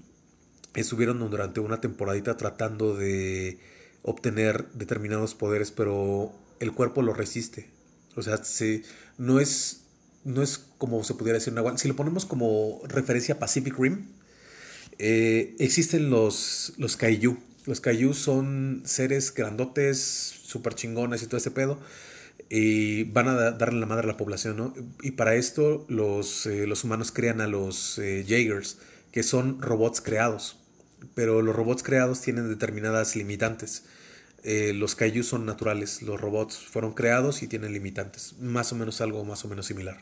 estuvieron durante una temporadita tratando de obtener determinados poderes, pero el cuerpo lo resiste. O sea, si no, es, no es como se pudiera decir Si lo ponemos como referencia a Pacific Rim, eh, existen los, los Kaiju. Los Kaiju son seres grandotes, super chingones y todo ese pedo. Y van a darle la madre a la población, Y para esto los, eh, los humanos crean a los eh, Jaegers, que son robots creados pero los robots creados tienen determinadas limitantes. Eh, los kaiju son naturales, los robots fueron creados y tienen limitantes. Más o menos algo más o menos similar.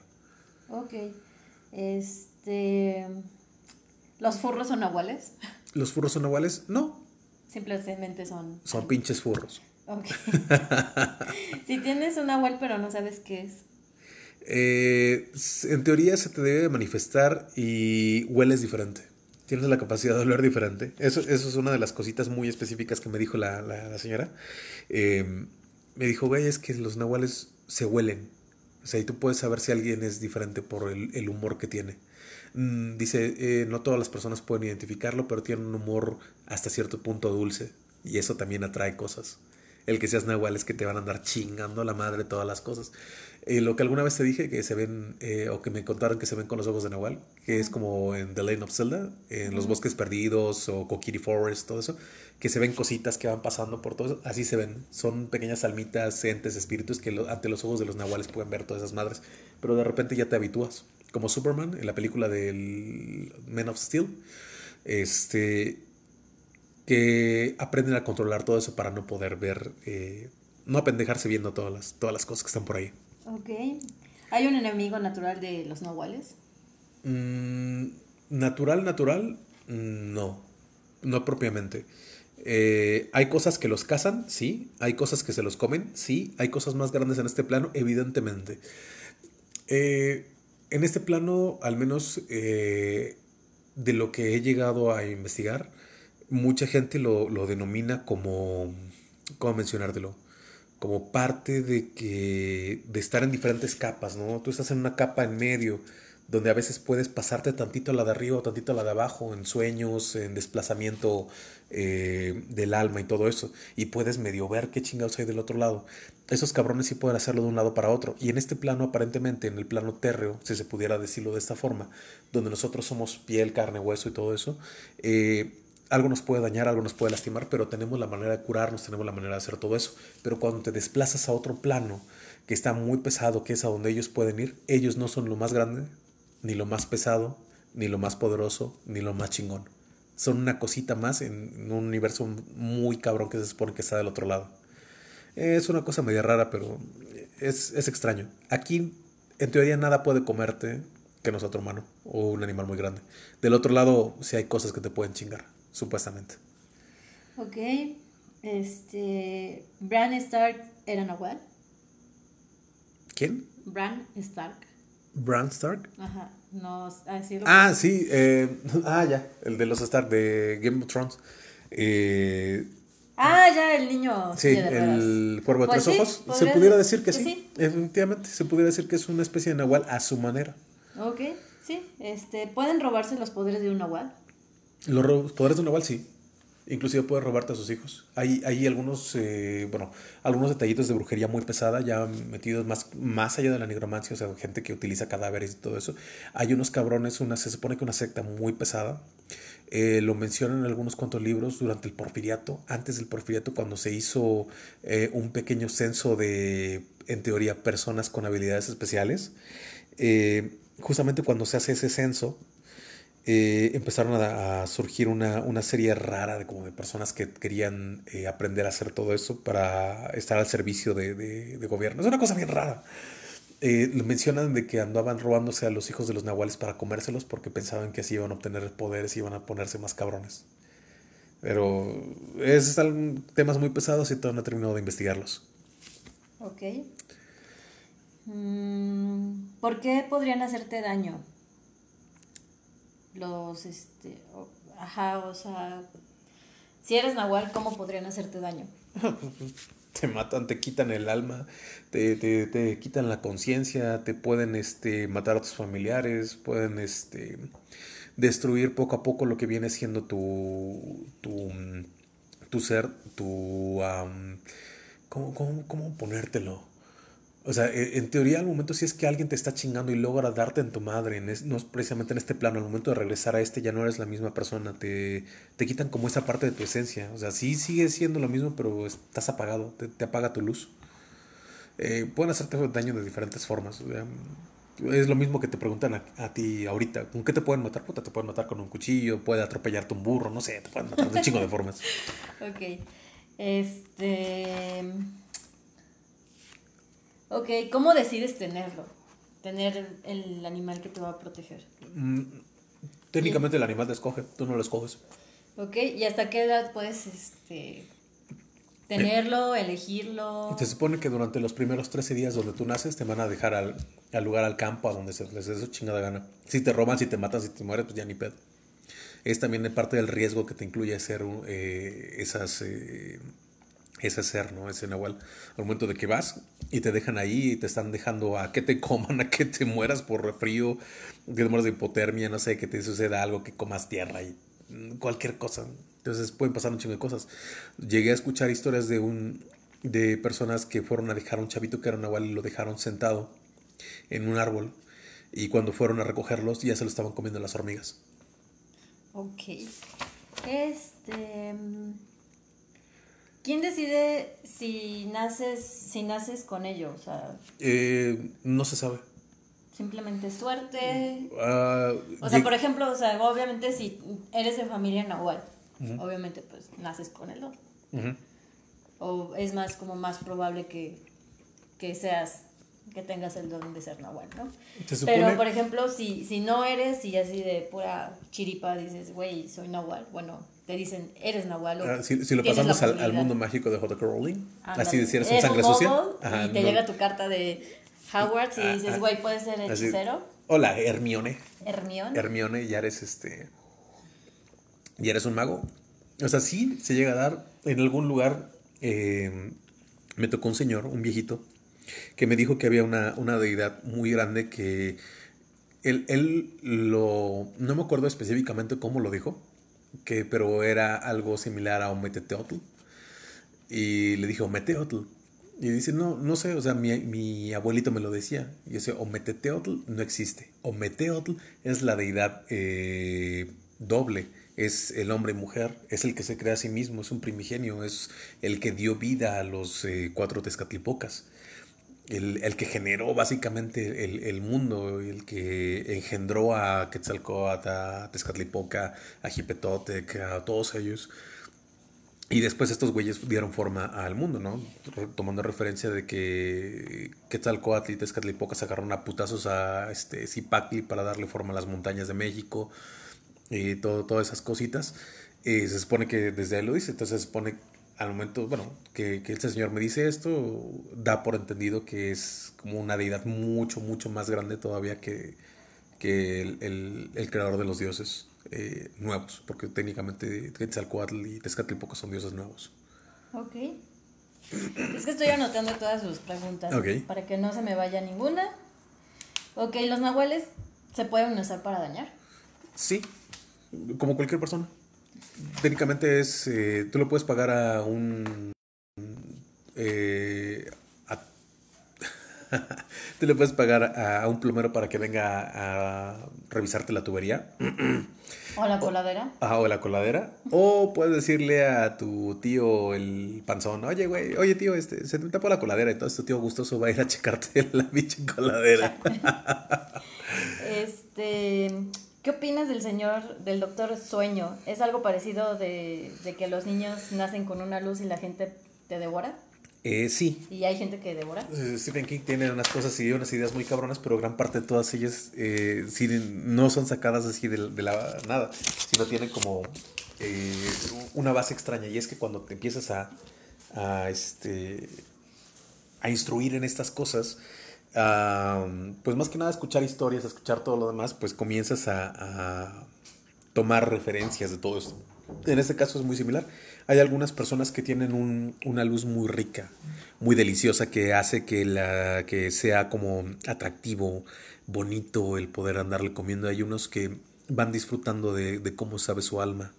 Ok. Este. ¿Los furros son aguales. ¿Los furros son aguales, No. Simplemente son. Son pinches furros. Ok. si tienes un nahual pero no sabes qué es. Eh, en teoría se te debe manifestar y hueles diferente tienes la capacidad de hablar diferente. Eso, es una de las cositas muy específicas que me dijo la, señora. Eh, me dijo, güey, es que los nahuales se huelen. O sea, y tú puedes saber si alguien es diferente por el, humor que tiene. Mm, dice, eh, no todas las personas pueden identificarlo, pero tienen un humor hasta cierto punto dulce. Y eso también atrae cosas. El que seas nahual es que te van a andar chingando la madre todas las cosas. Eh, lo que alguna vez te dije, que se ven, eh, o que me contaron que se ven con los ojos de Nahual, que es como en The Lane of Zelda, en los bosques perdidos o Kokiri Forest, todo eso, que se ven cositas que van pasando por todo eso, así se ven. Son pequeñas almitas, entes, espíritus que ante los ojos de los Nahuales pueden ver todas esas madres, pero de repente ya te habitúas. Como Superman en la película del Men of Steel, este, que aprenden a controlar todo eso para no poder ver, eh, no apendejarse viendo todas las, todas las cosas que están por ahí. Ok. ¿Hay un enemigo natural de los nahuales? Mm, natural, natural, mm, no. No propiamente. Eh, hay cosas que los cazan, sí. Hay cosas que se los comen, sí. Hay cosas más grandes en este plano, evidentemente. Eh, en este plano, al menos eh, de lo que he llegado a investigar, mucha gente lo, lo denomina como. ¿Cómo mencionártelo? como parte de que de estar en diferentes capas, ¿no? Tú estás en una capa en medio donde a veces puedes pasarte tantito a la de arriba o tantito a la de abajo en sueños, en desplazamiento eh, del alma y todo eso, y puedes medio ver qué chingados hay del otro lado. Esos cabrones sí pueden hacerlo de un lado para otro, y en este plano aparentemente, en el plano térreo, si se pudiera decirlo de esta forma, donde nosotros somos piel, carne, hueso y todo eso, eh, algo nos puede dañar, algo nos puede lastimar, pero tenemos la manera de curarnos, tenemos la manera de hacer todo eso. Pero cuando te desplazas a otro plano que está muy pesado, que es a donde ellos pueden ir, ellos no son lo más grande, ni lo más pesado, ni lo más poderoso, ni lo más chingón. Son una cosita más en un universo muy cabrón que se supone que está del otro lado. Es una cosa media rara, pero es, extraño. Aquí, en teoría, nada puede comerte que no sea tu humano o un animal muy grande. Del otro lado, sí hay cosas que te pueden chingar supuestamente. Ok. Este. Bran Stark era Nahual. ¿Quién? Bran Stark. Bran Stark. Ajá. No, ha ah, sí. Eh, ah, ya. El de los Stark de Game of Thrones. Eh, ah, ya, el niño. Sí, el cuervo de pues tres ojos. Se pudiera decir que, pues sí? sí. Efectivamente, se pudiera decir que es una especie de Nahual a su manera. Ok, sí. Este, ¿Pueden robarse los poderes de un Nahual? Los poderes de noval sí. Inclusive puede robarte a sus hijos. Hay, hay algunos, eh, bueno, algunos detallitos de brujería muy pesada, ya metidos más, más allá de la nigromancia, o sea, gente que utiliza cadáveres y todo eso. Hay unos cabrones, una, se supone que una secta muy pesada. Eh, lo mencionan en algunos cuantos libros durante el porfiriato, antes del porfiriato, cuando se hizo eh, un pequeño censo de, en teoría, personas con habilidades especiales. justamente cuando se hace ese censo, eh, empezaron a, surgir una, serie rara de, como de personas que querían eh, aprender a hacer todo eso para estar al servicio de, gobierno. Es una cosa bien rara. Eh, mencionan de que andaban robándose a los hijos de los nahuales para comérselos porque pensaban que así iban a obtener poderes y iban a ponerse más cabrones. Pero es son temas muy pesados y todavía no he terminado de investigarlos. Ok. Mm, ¿Por qué podrían hacerte daño? los, este, ajá, o sea, si eres nahual, ¿cómo podrían hacerte daño? Pues, pues, te matan, te quitan el alma, te, quitan la conciencia, te pueden este, matar a tus familiares, pueden este, destruir poco a poco lo que viene siendo tu, tu, tu ser, tu... cómo ponértelo? O sea, e, en teoría, al momento, si es que alguien te está chingando y logra darte en tu madre, no es precisamente en este plano, al momento de regresar a este ya no eres la misma persona, te, quitan como esa parte de tu esencia. O sea, sí sigue siendo lo mismo, pero estás apagado, te, apaga tu luz. Eh, pueden hacerte daño de diferentes formas. es lo mismo que te preguntan a, ti ahorita: ¿con qué te pueden matar? Puta, te pueden matar con un cuchillo, puede atropellarte un burro, no sé, te pueden matar de un chingo de formas. ok. Este. Ok, ¿cómo decides tenerlo? Tener el animal que te va a proteger. Mm, técnicamente el animal te escoge, tú no lo escoges. Ok, ¿y hasta qué edad puedes este, tenerlo, elegirlo? Se supone que durante los primeros 13 días donde tú naces te van a dejar al, lugar, al campo, a donde se les dé su chingada gana. Si te roban, si te matan, si te mueres, pues ya ni pedo. Es también parte del riesgo que te incluye hacer eh, esas... Eh, ese hacer, ¿no? Ese Nahual, al momento de que vas y te dejan ahí y te están dejando a que te coman, a que te mueras por frío, que te mueras de hipotermia, no sé, que te suceda algo, que comas tierra y mm, cualquier cosa. Entonces pueden pasar un chingo de cosas. Llegué a escuchar historias de un de personas que fueron a dejar un chavito que era Nahual y lo dejaron sentado en un árbol y cuando fueron a recogerlos ya se lo estaban comiendo las hormigas. Ok. Este mm, ¿Quién decide si naces, si naces con ello? O sea, eh, no se sabe. Simplemente suerte. Ah, o sea, por ejemplo, obviamente si eres de familia nahual, obviamente pues naces con el don. O es más como más probable que, seas que tengas el don de ser nahual, ¿no? Pero, por ejemplo, si, si no eres y así de pura chiripa dices, güey, soy nahual, bueno, que dicen, eres Nahual. Ah, si, lo pasamos al, mundo mágico de J.K. Rowling, así decías, si un sangre y te llega tu carta de Howard y ah, dices, ah, güey, ¿puedes ser hechicero? Hola, Hermione. Hermione. Hermione, ya eres este. Y eres un mago. O sea, sí se llega a dar en algún lugar. Eh, me tocó un señor, un viejito, que me dijo que había una, una deidad muy grande que él, él, lo... No me acuerdo específicamente cómo lo dijo, que pero era algo similar a Ometeteotl. Y le dije Ometeotl. Y dice, no, no sé, o sea, mi, abuelito me lo decía. Y yo sé, Ometeteotl no existe. Ometeotl es la deidad eh, doble. Es el hombre y mujer, es el que se crea a sí mismo, es un primigenio, es el que dio vida a los eh, cuatro tezcatlipocas el, que generó básicamente el, mundo, el que engendró a Quetzalcóatl, a Tezcatlipoca, a Jipetotec, a todos ellos. Y después estos güeyes dieron forma al mundo, ¿no? Tomando referencia de que Quetzalcoatl y Tezcatlipoca sacaron a putazos a este, Zipacli para darle forma a las montañas de México y todo, todas esas cositas. Y eh, se supone que desde ahí lo dice, entonces se supone al momento, bueno, que, que, este señor me dice esto, da por entendido que es como una deidad mucho, mucho más grande todavía que, que el, el, creador de los dioses eh, nuevos, porque técnicamente Quetzalcoatl y Tezcatlipoca son dioses nuevos. Ok. Es que estoy anotando todas sus preguntas para que no se me vaya ninguna. Ok, ¿los nahuales se pueden usar para dañar? Sí, como cualquier persona técnicamente es, eh, tú lo puedes pagar a un... Eh, le puedes pagar a, un plumero para que venga a, revisarte la tubería. o la coladera. o la coladera. o puedes decirle a tu tío el panzón, oye, güey, oye, tío, este, se te tapó la coladera. Entonces este tío gustoso va a ir a checarte la bicha coladera. este... ¿Qué opinas del señor, del doctor Sueño? ¿Es algo parecido de, que los niños nacen con una luz y la gente te devora? Eh, sí. ¿Y hay gente que devora? Eh, Stephen King tiene unas cosas y unas ideas muy cabronas, pero gran parte de todas ellas eh, no son sacadas así de, la nada, sino tienen como eh, una base extraña. Y es que cuando te empiezas a, este, a instruir en estas cosas, pues más que nada escuchar historias, escuchar todo lo demás, pues comienzas a, tomar referencias de todo esto. En este caso es muy similar. Hay algunas personas que tienen una luz muy rica, muy deliciosa, que hace que, la, que sea como atractivo, bonito el poder andarle comiendo. Hay unos que van disfrutando de, cómo sabe su alma,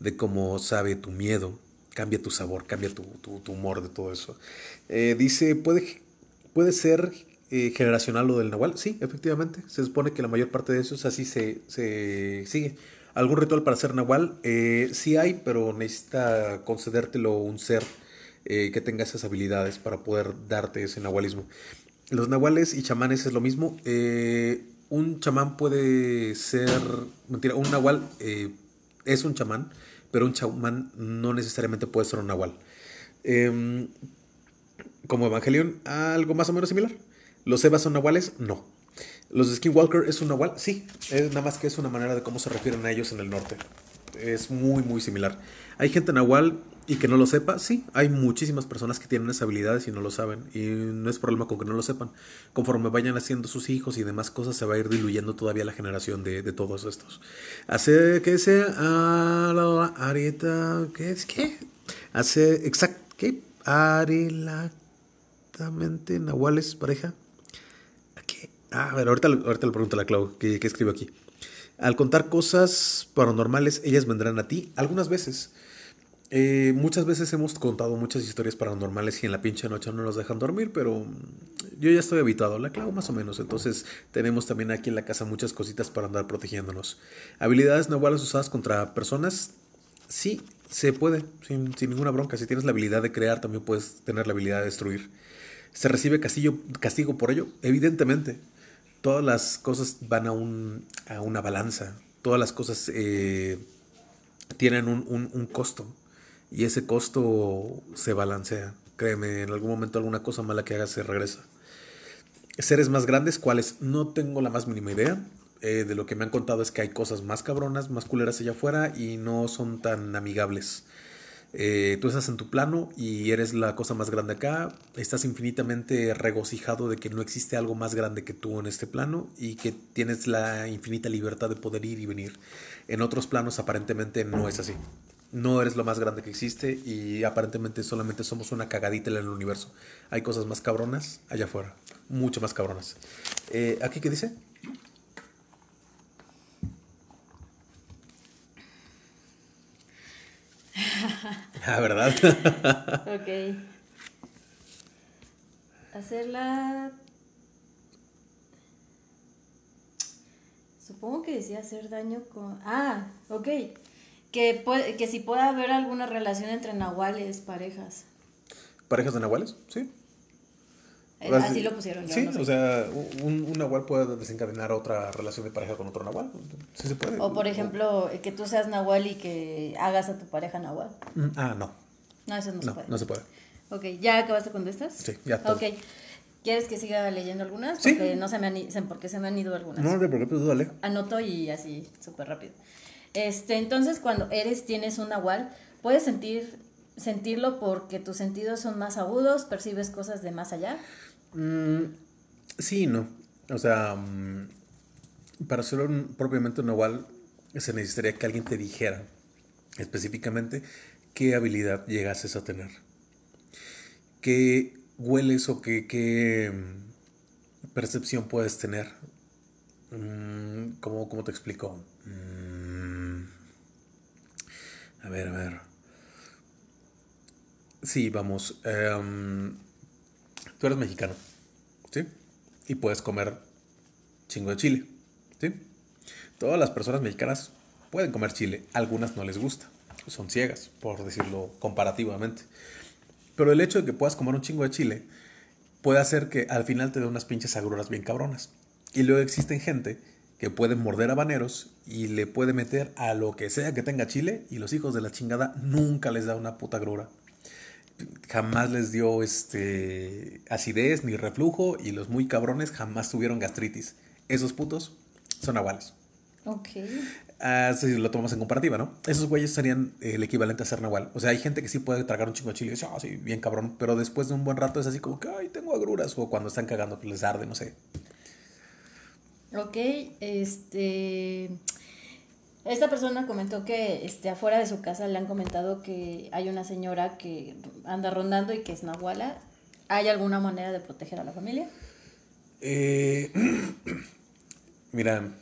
de cómo sabe tu miedo. Cambia tu sabor, cambia tu, humor de todo eso. Eh, dice, puede, puede ser eh, generacional lo del Nahual. Sí, efectivamente. Se supone que la mayor parte de esos así se, sigue. ¿Algún ritual para ser Nahual? Eh, sí hay, pero necesita concedértelo un ser eh, que tenga esas habilidades para poder darte ese Nahualismo. Los Nahuales y chamanes es lo mismo. un chamán puede ser. Mentira, un Nahual es un chamán, pero un chamán no necesariamente puede ser un Nahual. Em, como Evangelion, algo más o menos similar. ¿Los Evas son nahuales? No. ¿Los Skinwalker es un nahual? Sí, es nada más que es una manera de cómo se refieren a ellos en el norte. Es muy, muy similar. ¿Hay gente nahual y que no lo sepa? Sí, hay muchísimas personas que tienen esas habilidades y no lo saben. Y no es problema con que no lo sepan. Conforme vayan haciendo sus hijos y demás cosas, se va a ir diluyendo todavía la generación de, todos estos. Hace que sea. Ah, la arieta ¿Qué es qué? Hace. Exacto. ¿Qué? ¿También nahuales, pareja. Ah, a ver, ahorita, ahorita le pregunto a la Clau, que, escribe aquí. Al contar cosas paranormales, ellas vendrán a ti algunas veces. Eh, muchas veces hemos contado muchas historias paranormales y en la pinche noche no nos dejan dormir, pero yo ya estoy habituado, la Clau, más o menos. Entonces tenemos también aquí en la casa muchas cositas para andar protegiéndonos. Habilidades nahuales usadas contra personas, sí, se puede, sin, ninguna bronca. Si tienes la habilidad de crear, también puedes tener la habilidad de destruir. ¿Se recibe castigo por ello? Evidentemente todas las cosas van a, un, una balanza, todas las cosas eh, tienen un, costo y ese costo se balancea. Créeme, en algún momento alguna cosa mala que hagas se regresa. Seres más grandes, ¿cuáles? No tengo la más mínima idea. Eh, de lo que me han contado es que hay cosas más cabronas, más culeras allá afuera y no son tan amigables. Eh, tú estás en tu plano y eres la cosa más grande acá. Estás infinitamente regocijado de que no existe algo más grande que tú en este plano y que tienes la infinita libertad de poder ir y venir. En otros planos aparentemente no es así. No eres lo más grande que existe y aparentemente solamente somos una cagadita en el universo. Hay cosas más cabronas allá afuera, mucho más cabronas. Eh, ¿Aquí qué dice? ah, ¿verdad? ok. Hacerla... Supongo que decía hacer daño con... Ah, ok. Que, que si pueda haber alguna relación entre nahuales, parejas. ¿Parejas de nahuales? Sí. Eh, así lo pusieron. sí, o sea, un, un, nahual puede desencadenar otra relación de pareja con otro nahual. Sí se puede. O por ejemplo, que tú seas nahual y que hagas a tu pareja nahual. Mm, ah, no. No, eso no, se puede. No se puede. Ok, ¿ya acabaste con estas? Sí, ya todo. Ok. ¿Quieres que siga leyendo algunas? Porque ¿Sí? no se me han, ido, porque se me han ido algunas. No, de no, tú dale. Anoto y así, súper rápido. Este, entonces, cuando eres, tienes un nahual, puedes sentir sentirlo porque tus sentidos son más agudos, percibes cosas de más allá. Mm, sí, no. O sea, mm, para ser propiamente un igual se necesitaría que alguien te dijera específicamente qué habilidad llegases a tener. ¿Qué hueles o qué, mm, percepción puedes tener? ¿Cómo, te explico? A ver, a ver. Sí, vamos. Em, tú eres mexicano. Y puedes comer chingo de chile, Todas las personas mexicanas pueden comer chile, algunas no les gusta, son ciegas, por decirlo comparativamente. Pero el hecho de que puedas comer un chingo de chile puede hacer que al final te dé unas pinches agruras bien cabronas. Y luego existen gente que puede morder habaneros y le puede meter a lo que sea que tenga chile y los hijos de la chingada nunca les da una puta agrura jamás les dio este, acidez ni reflujo y los muy cabrones jamás tuvieron gastritis. Esos putos son aguales. Ok. Ah, lo tomamos en comparativa, ¿no? Esos güeyes serían el equivalente a ser nahual. O sea, hay gente que sí puede tragar un chico de chile y dice, ah, sí, bien cabrón, pero después de un buen rato es así como que, ay, tengo agruras, o cuando están cagando, pues les arde, no sé. Ok, este. Esta persona comentó que este, afuera de su casa le han comentado que hay una señora que anda rondando y que es nahuala. ¿Hay alguna manera de proteger a la familia? Eh, mira,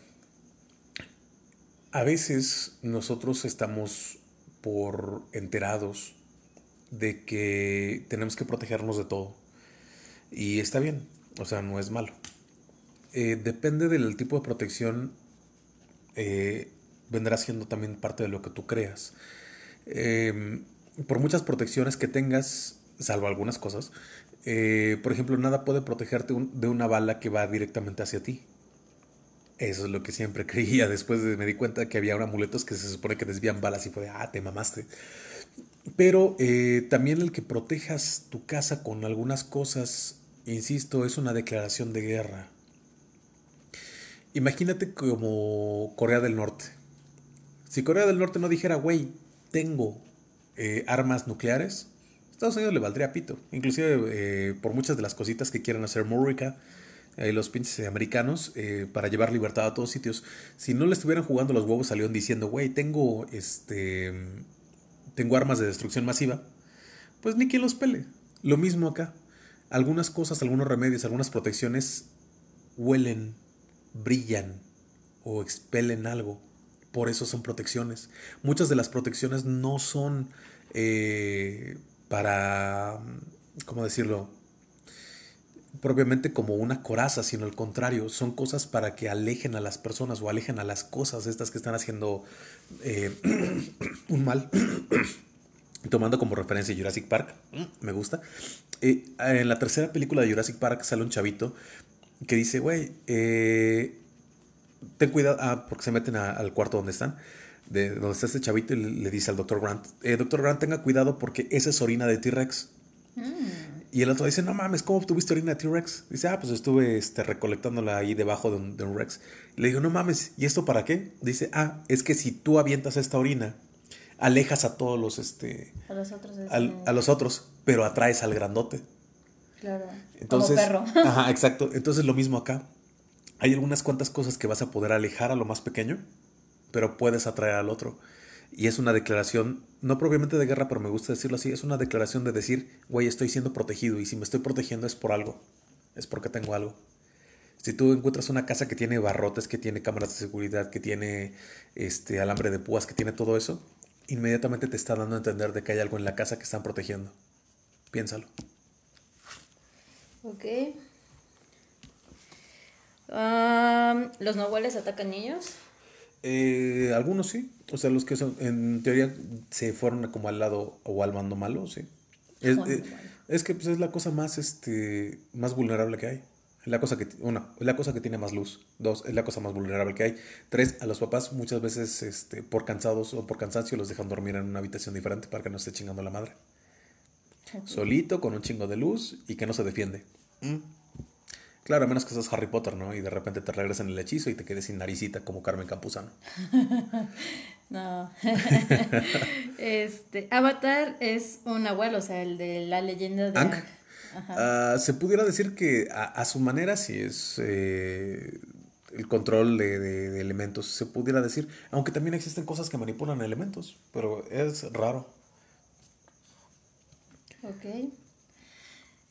a veces nosotros estamos por enterados de que tenemos que protegernos de todo. Y está bien, o sea, no es malo. Eh, depende del tipo de protección eh, vendrá siendo también parte de lo que tú creas. Em, por muchas protecciones que tengas, salvo algunas cosas, eh, por ejemplo, nada puede protegerte de una bala que va directamente hacia ti. Eso es lo que siempre creía. Después de, me di cuenta que había amuletos que se supone que desvían balas y fue de, ah, te mamaste. Pero eh, también el que protejas tu casa con algunas cosas, insisto, es una declaración de guerra. Imagínate como Corea del Norte. Si Corea del Norte no dijera, güey, tengo eh, armas nucleares, Estados Unidos le valdría pito. Inclusive eh, por muchas de las cositas que quieren hacer Murica, eh, los pinches americanos, para llevar libertad a todos sitios, si no le estuvieran jugando los huevos a León diciendo, güey, tengo, este, tengo armas de destrucción masiva, pues ni quien los pele. Lo mismo acá. Algunas cosas, algunos remedios, algunas protecciones huelen, brillan o expelen algo por eso son protecciones. Muchas de las protecciones no son eh, para, ¿cómo decirlo? propiamente como una coraza, sino al contrario, son cosas para que alejen a las personas o alejen a las cosas estas que están haciendo eh, un mal. Tomando como referencia Jurassic Park, me gusta. Eh, en la tercera película de Jurassic Park sale un chavito que dice, güey, eh, ten cuidado, ah, porque se meten al cuarto donde están, de donde está este chavito y le, dice al doctor Grant, eh, doctor Grant, tenga cuidado porque esa es orina de T-Rex. Mm. Y el otro dice, no mames, ¿cómo tuviste orina de T-Rex? Dice, ah, pues estuve este, recolectándola ahí debajo de un, Rex. Le digo, no mames, ¿y esto para qué? Dice, ah, es que si tú avientas esta orina, alejas a todos los, este, a los otros, este a los otros pero atraes al grandote. Claro. Entonces, ajá, exacto. Entonces lo mismo acá. Hay algunas cuantas cosas que vas a poder alejar a lo más pequeño, pero puedes atraer al otro. Y es una declaración, no propiamente de guerra, pero me gusta decirlo así, es una declaración de decir, güey, estoy siendo protegido y si me estoy protegiendo es por algo, es porque tengo algo. Si tú encuentras una casa que tiene barrotes, que tiene cámaras de seguridad, que tiene este alambre de púas, que tiene todo eso, inmediatamente te está dando a entender de que hay algo en la casa que están protegiendo. Piénsalo. Ok. ¿Los nahuales atacan niños? Eh, algunos sí. O sea, los que son, en teoría se fueron como al lado o al mando malo, sí. Es, eh, que pues, es la cosa más, este, más vulnerable que hay. la cosa que, una, es la cosa que tiene más luz. Dos, es la cosa más vulnerable que hay. Tres, a los papás muchas veces este, por cansados o por cansancio los dejan dormir en una habitación diferente para que no esté chingando la madre. Solito, con un chingo de luz y que no se defiende. Mm. Claro, a menos que seas Harry Potter, ¿no? Y de repente te regresan el hechizo y te quedes sin naricita como Carmen Campuzano. no. este, Avatar es un abuelo, o sea, el de la leyenda de Ang. Ah, se pudiera decir que a, su manera sí es eh, el control de, de, elementos, se pudiera decir, aunque también existen cosas que manipulan elementos, pero es raro. Ok.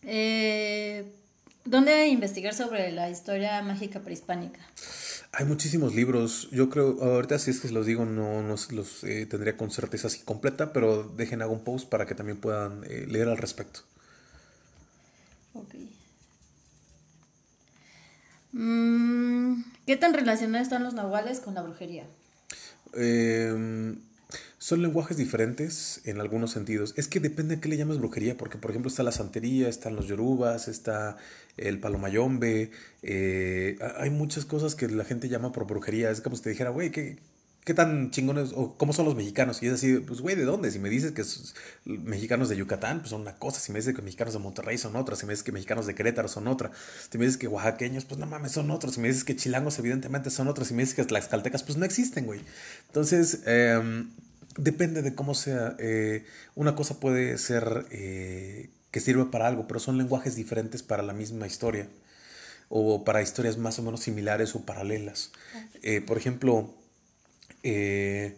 Eh, ¿Dónde investigar sobre la historia mágica prehispánica? Hay muchísimos libros. Yo creo, ahorita si es que los digo, no, no los eh, tendría con certeza así completa, pero dejen hago un post para que también puedan eh, leer al respecto. Ok. Mm, ¿Qué tan relacionados están los nahuales con la brujería? Eh, son lenguajes diferentes en algunos sentidos. Es que depende a qué le llamas brujería, porque por ejemplo está la santería, están los yorubas, está el palomayombe. Eh, hay muchas cosas que la gente llama por brujería. Es como si te dijera, güey, ¿qué, ¿qué tan chingones o cómo son los mexicanos? Y es así, pues, güey, ¿de dónde? Si me dices que mexicanos de Yucatán, pues son una cosa. Si me dices que mexicanos de Monterrey son otra. Si me dices que mexicanos de Querétaro son otra. Si me dices que oaxaqueños, pues no mames, son otros. Si me dices que chilangos, evidentemente son otros. Si me dices que las tlaxcaltecas, pues no existen, güey. Entonces, em, Depende de cómo sea. Eh, una cosa puede ser eh, que sirva para algo, pero son lenguajes diferentes para la misma historia o para historias más o menos similares o paralelas. Eh, por ejemplo, te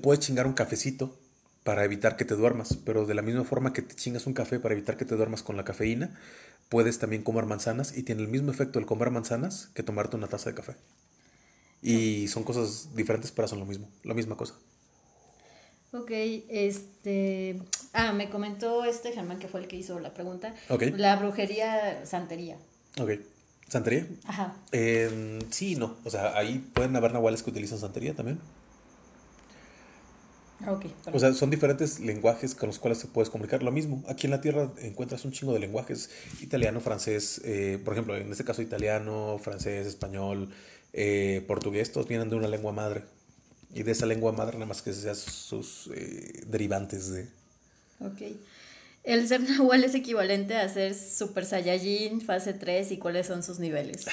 puedes chingar un cafecito para evitar que te duermas, pero de la misma forma que te chingas un café para evitar que te duermas con la cafeína, puedes también comer manzanas y tiene el mismo efecto el comer manzanas que tomarte una taza de café. Y son cosas diferentes, pero son lo mismo, la misma cosa. Ok, este. Ah, me comentó este Germán que fue el que hizo la pregunta. La brujería, santería. Ok. ¿Santería? Ajá. Em, sí, no. O sea, ahí pueden haber nahuales que utilizan santería también. Ah, okay, o sea, son diferentes lenguajes con los cuales se puedes comunicar. Lo mismo, aquí en la Tierra encuentras un chingo de lenguajes, italiano, francés, eh, por ejemplo, en este caso italiano, francés, español, eh, portugués, todos vienen de una lengua madre y de esa lengua madre, nada más que sea sus eh, derivantes de. Ok. El ser Nahual es equivalente a ser Super Saiyajin, fase 3 y cuáles son sus niveles.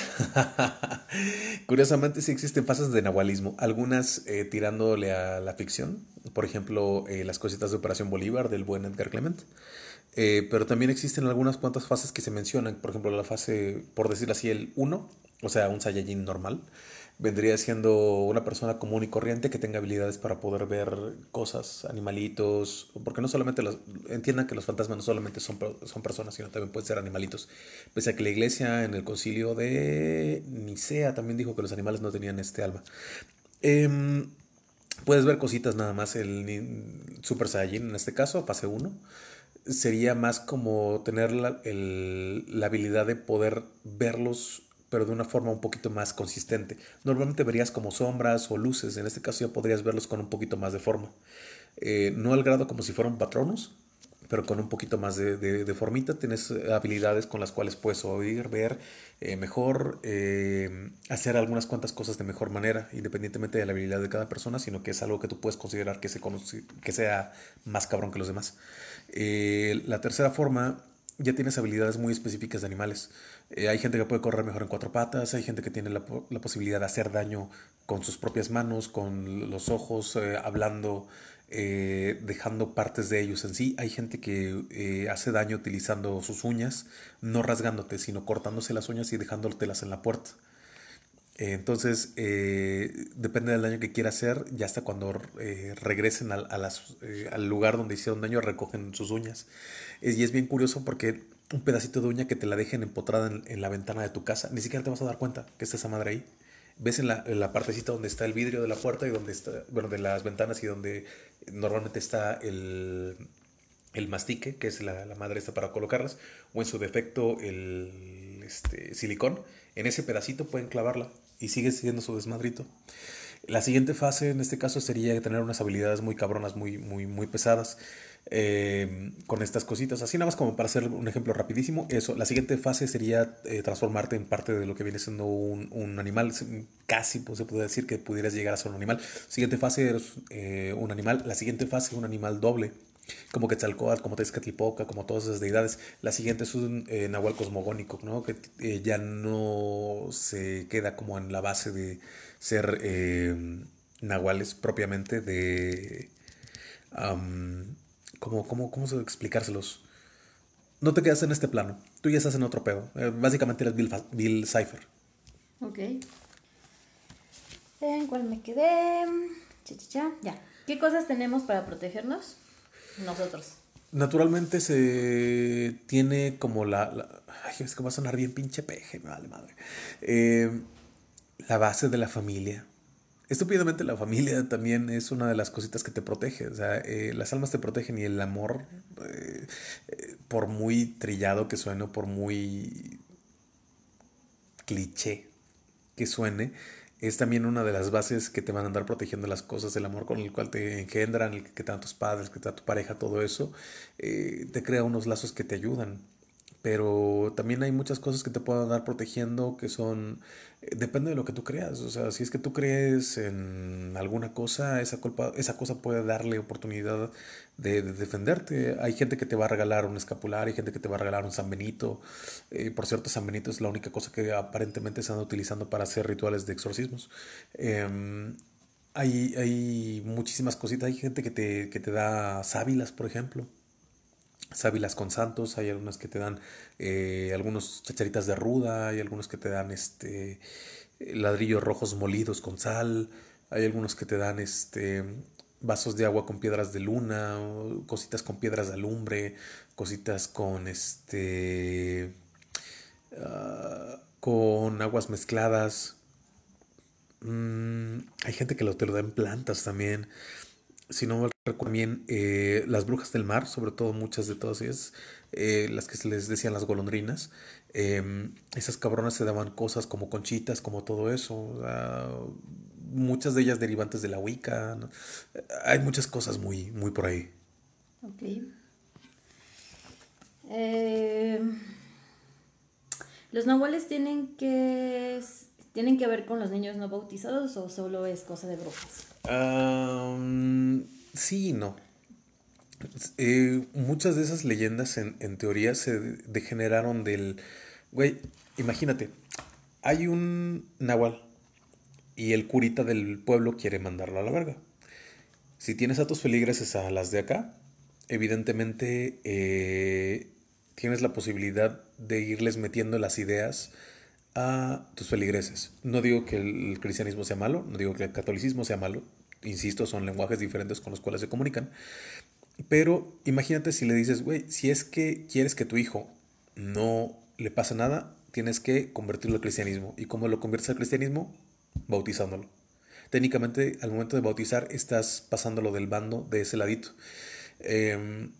Curiosamente, sí existen fases de Nahualismo, algunas eh, tirándole a la ficción, por ejemplo, eh, las cositas de Operación Bolívar del buen Edgar Clement. pero también existen algunas cuantas fases que se mencionan, por ejemplo, la fase, por decir así, el 1, o sea, un Saiyajin normal vendría siendo una persona común y corriente que tenga habilidades para poder ver cosas, animalitos, porque no solamente los, entiendan que los fantasmas no solamente son, son personas, sino también pueden ser animalitos. Pese a que la iglesia en el concilio de Nicea también dijo que los animales no tenían este alma. Em, puedes ver cositas nada más, el Super Saiyajin en este caso, fase 1 sería más como tener la, la, habilidad de poder verlos pero de una forma un poquito más consistente. Normalmente verías como sombras o luces, en este caso ya podrías verlos con un poquito más de forma. Eh, no al grado como si fueran patronos, pero con un poquito más de, formita. Tienes habilidades con las cuales puedes oír, ver eh, mejor, eh, hacer algunas cuantas cosas de mejor manera, independientemente de la habilidad de cada persona, sino que es algo que tú puedes considerar que, se que sea más cabrón que los demás. la tercera forma, ya tienes habilidades muy específicas de animales. Eh, hay gente que puede correr mejor en cuatro patas, hay gente que tiene la, posibilidad de hacer daño con sus propias manos, con los ojos, eh, hablando, eh, dejando partes de ellos en sí. Hay gente que hace daño utilizando sus uñas, no rasgándote, sino cortándose las uñas y dejándotelas en la puerta. Entonces, depende del daño que quiera hacer, ya hasta cuando regresen al lugar donde hicieron daño, recogen sus uñas. y es bien curioso porque un pedacito de uña que te la dejen empotrada en, la ventana de tu casa. Ni siquiera te vas a dar cuenta que está esa madre ahí. Ves en la, la partecita donde está el vidrio de la puerta y donde está, bueno, de las ventanas y donde normalmente está el, el mastique, que es la, madre esta para colocarlas, o en su defecto el este, silicón, en ese pedacito pueden clavarla y sigue siendo su desmadrito. La siguiente fase en este caso sería tener unas habilidades muy cabronas, muy, muy, muy pesadas. Em, con estas cositas. Así nada más como para hacer un ejemplo rapidísimo. Eso, la siguiente fase sería eh, transformarte en parte de lo que viene siendo un, animal. Casi pues, se puede decir que pudieras llegar a ser un animal. Siguiente fase es eh, un animal. La siguiente fase es un animal doble. Como Quetzalcóatl, como Tezcatlipoca, como todas esas deidades. La siguiente es un eh, Nahual cosmogónico, ¿no? Que ya no se queda como en la base de ser em, Nahuales propiamente de... ¿Cómo, cómo, cómo explicárselos? No te quedas en este plano. Tú ya estás en otro pedo. Eh, básicamente eres Bill, Bill Cipher. Ok. ¿En cuál me quedé? Ya. ¿Qué cosas tenemos para protegernos? Nosotros. Naturalmente se tiene como la. ay, es que va a sonar bien pinche peje, me vale madre. Eh, la base de la familia estúpidamente la familia también es una de las cositas que te protege. O sea, eh, las almas te protegen y el amor, eh, eh, por muy trillado que suene, por muy cliché que suene, es también una de las bases que te van a andar protegiendo las cosas, el amor con el cual te engendran, el que te tus padres, que te tu pareja, todo eso, te crea unos lazos que te ayudan pero también hay muchas cosas que te puedan dar protegiendo que son, eh, depende de lo que tú creas, o sea, si es que tú crees en alguna cosa, esa, cosa puede darle oportunidad de, defenderte. Hay gente que te va a regalar un escapular, hay gente que te va a regalar un San Benito, eh, por cierto, San Benito es la única cosa que aparentemente se utilizando para hacer rituales de exorcismos. Em, hay, muchísimas cositas, hay gente que te, que te da sábilas, por ejemplo sábilas con santos, hay algunas que te dan eh, algunos chacharitas de ruda, hay algunos que te dan este ladrillos rojos molidos con sal, hay algunos que te dan este vasos de agua con piedras de luna, cositas con piedras de alumbre, cositas con este ah, con aguas mezcladas. Mm, hay gente que te lo da en plantas también si no recuerdo eh, las brujas del mar, sobre todo muchas de todas ellas, eh, las que se les decían las golondrinas, em, esas cabronas se daban cosas como conchitas, como todo eso, ah, muchas de ellas derivantes de la Wicca, hay muchas cosas muy, muy por ahí. Ok. Em, ¿Los nahuales tienen que, tienen que ver con los niños no bautizados o solo es cosa de brujas? sí y no. Eh, muchas de esas leyendas en, teoría se degeneraron del... Güey, imagínate, hay un nahual y el curita del pueblo quiere mandarlo a la verga. Si tienes a tus feligreses a las de acá, evidentemente eh, tienes la posibilidad de irles metiendo las ideas tus feligreses. No digo que el cristianismo sea malo, no digo que el catolicismo sea malo, insisto, son lenguajes diferentes con los cuales se comunican, pero imagínate si le dices, güey, si es que quieres que tu hijo no le pase nada, tienes que convertirlo al cristianismo. ¿Y como lo conviertes al cristianismo? Bautizándolo. Técnicamente, al momento de bautizar, estás pasándolo del bando de ese ladito. Em,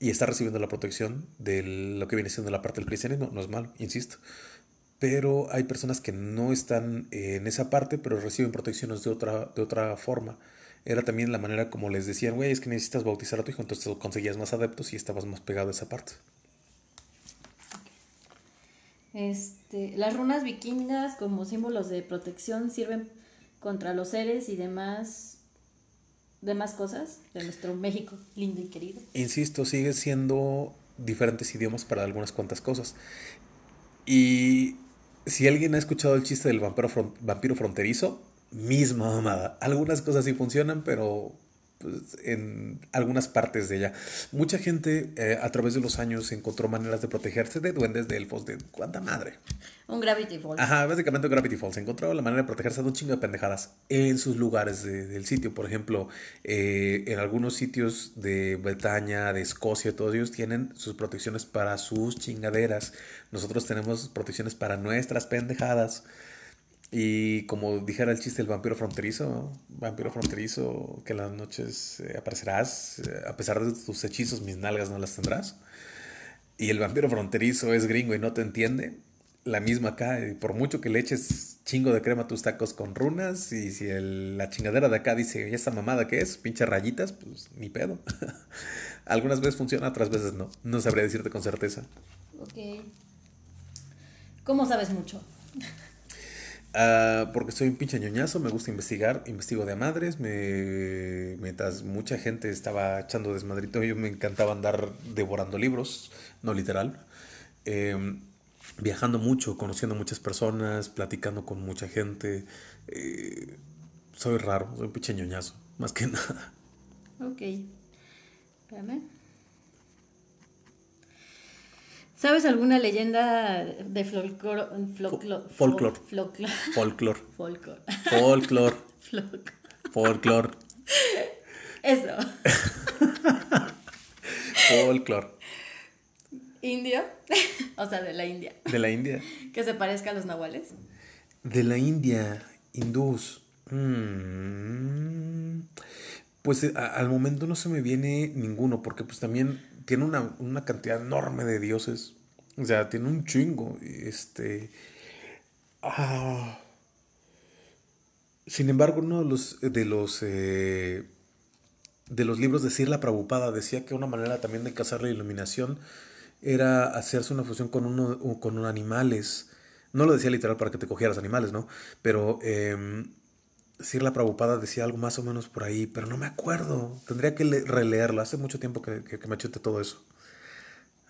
y está recibiendo la protección de lo que viene siendo la parte del cristianismo. No es malo, insisto pero hay personas que no están en esa parte, pero reciben protecciones de otra, de otra forma. Era también la manera como les decían, güey, es que necesitas bautizar a tu hijo, entonces conseguías más adeptos y estabas más pegado a esa parte. Este, las runas vikingas como símbolos de protección sirven contra los seres y demás demás cosas de nuestro México lindo y querido. Insisto, sigue siendo diferentes idiomas para algunas cuantas cosas. Y si alguien ha escuchado el chiste del vampiro, vampiro fronterizo, misma mamada. Algunas cosas sí funcionan, pero pues, en algunas partes de ella. Mucha gente eh, a través de los años encontró maneras de protegerse de duendes, de elfos, de cuánta madre. Un Gravity Falls. Ajá, básicamente un Gravity Falls. Encontró la manera de protegerse de un chingo de pendejadas en sus lugares del sitio. Por ejemplo, eh, en algunos sitios de Bretaña, de Escocia, todos ellos tienen sus protecciones para sus chingaderas. Nosotros tenemos protecciones para nuestras pendejadas. Y como dijera el chiste, el vampiro fronterizo, vampiro fronterizo, que las noches eh, aparecerás, eh, a pesar de tus hechizos, mis nalgas no las tendrás. Y el vampiro fronterizo es gringo y no te entiende. La misma acá, por mucho que le eches chingo de crema a tus tacos con runas, y si la chingadera de acá dice, ¿y esta mamada qué es? Pinche rayitas, pues ni pedo. Algunas veces funciona, otras veces no. No sabría decirte con certeza. Ok. ¿Cómo sabes mucho? Ah, porque soy un pinche ñoñazo, me gusta investigar, investigo de madres, me... mientras mucha gente estaba echando desmadrito, yo me encantaba andar devorando libros, no literal, em, viajando mucho, conociendo muchas personas, platicando con mucha gente. Eh, soy raro, soy un pinche ñoñazo, más que nada. Ok, espérame. ¿Sabes alguna leyenda de folclore? Folclore. Folclore. Folclore. Folclore. Folclore. Eso. Folclore. Indio. o sea, de la India. De la India. Que se parezca a los nahuales. De la India. Hindús. Mm. Pues eh, al momento no se me viene ninguno, porque pues también tiene una, cantidad enorme de dioses. O sea, tiene un chingo. Este. Ah, sin embargo, uno de los. De los, eh, de los libros de Sirla Prabupada decía que una manera también de cazar la iluminación era hacerse una fusión con, uno, con animales. No lo decía literal para que te cogieras animales, ¿no? Pero. Em, la Prabhupada decía algo más o menos por ahí, pero no me acuerdo. Tendría que releerlo. Hace mucho tiempo que, me chute todo eso.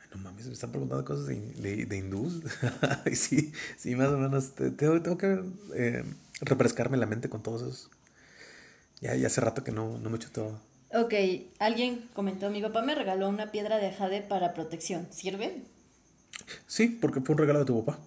Ay, no mames, me están preguntando cosas de, de, sí, sí, más o menos. tengo que eh, refrescarme la mente con todos esos. Ya, ya hace rato que no, no me todo Ok, alguien comentó, mi papá me regaló una piedra de jade para protección. ¿Sirve? Sí, porque fue un regalo de tu papá.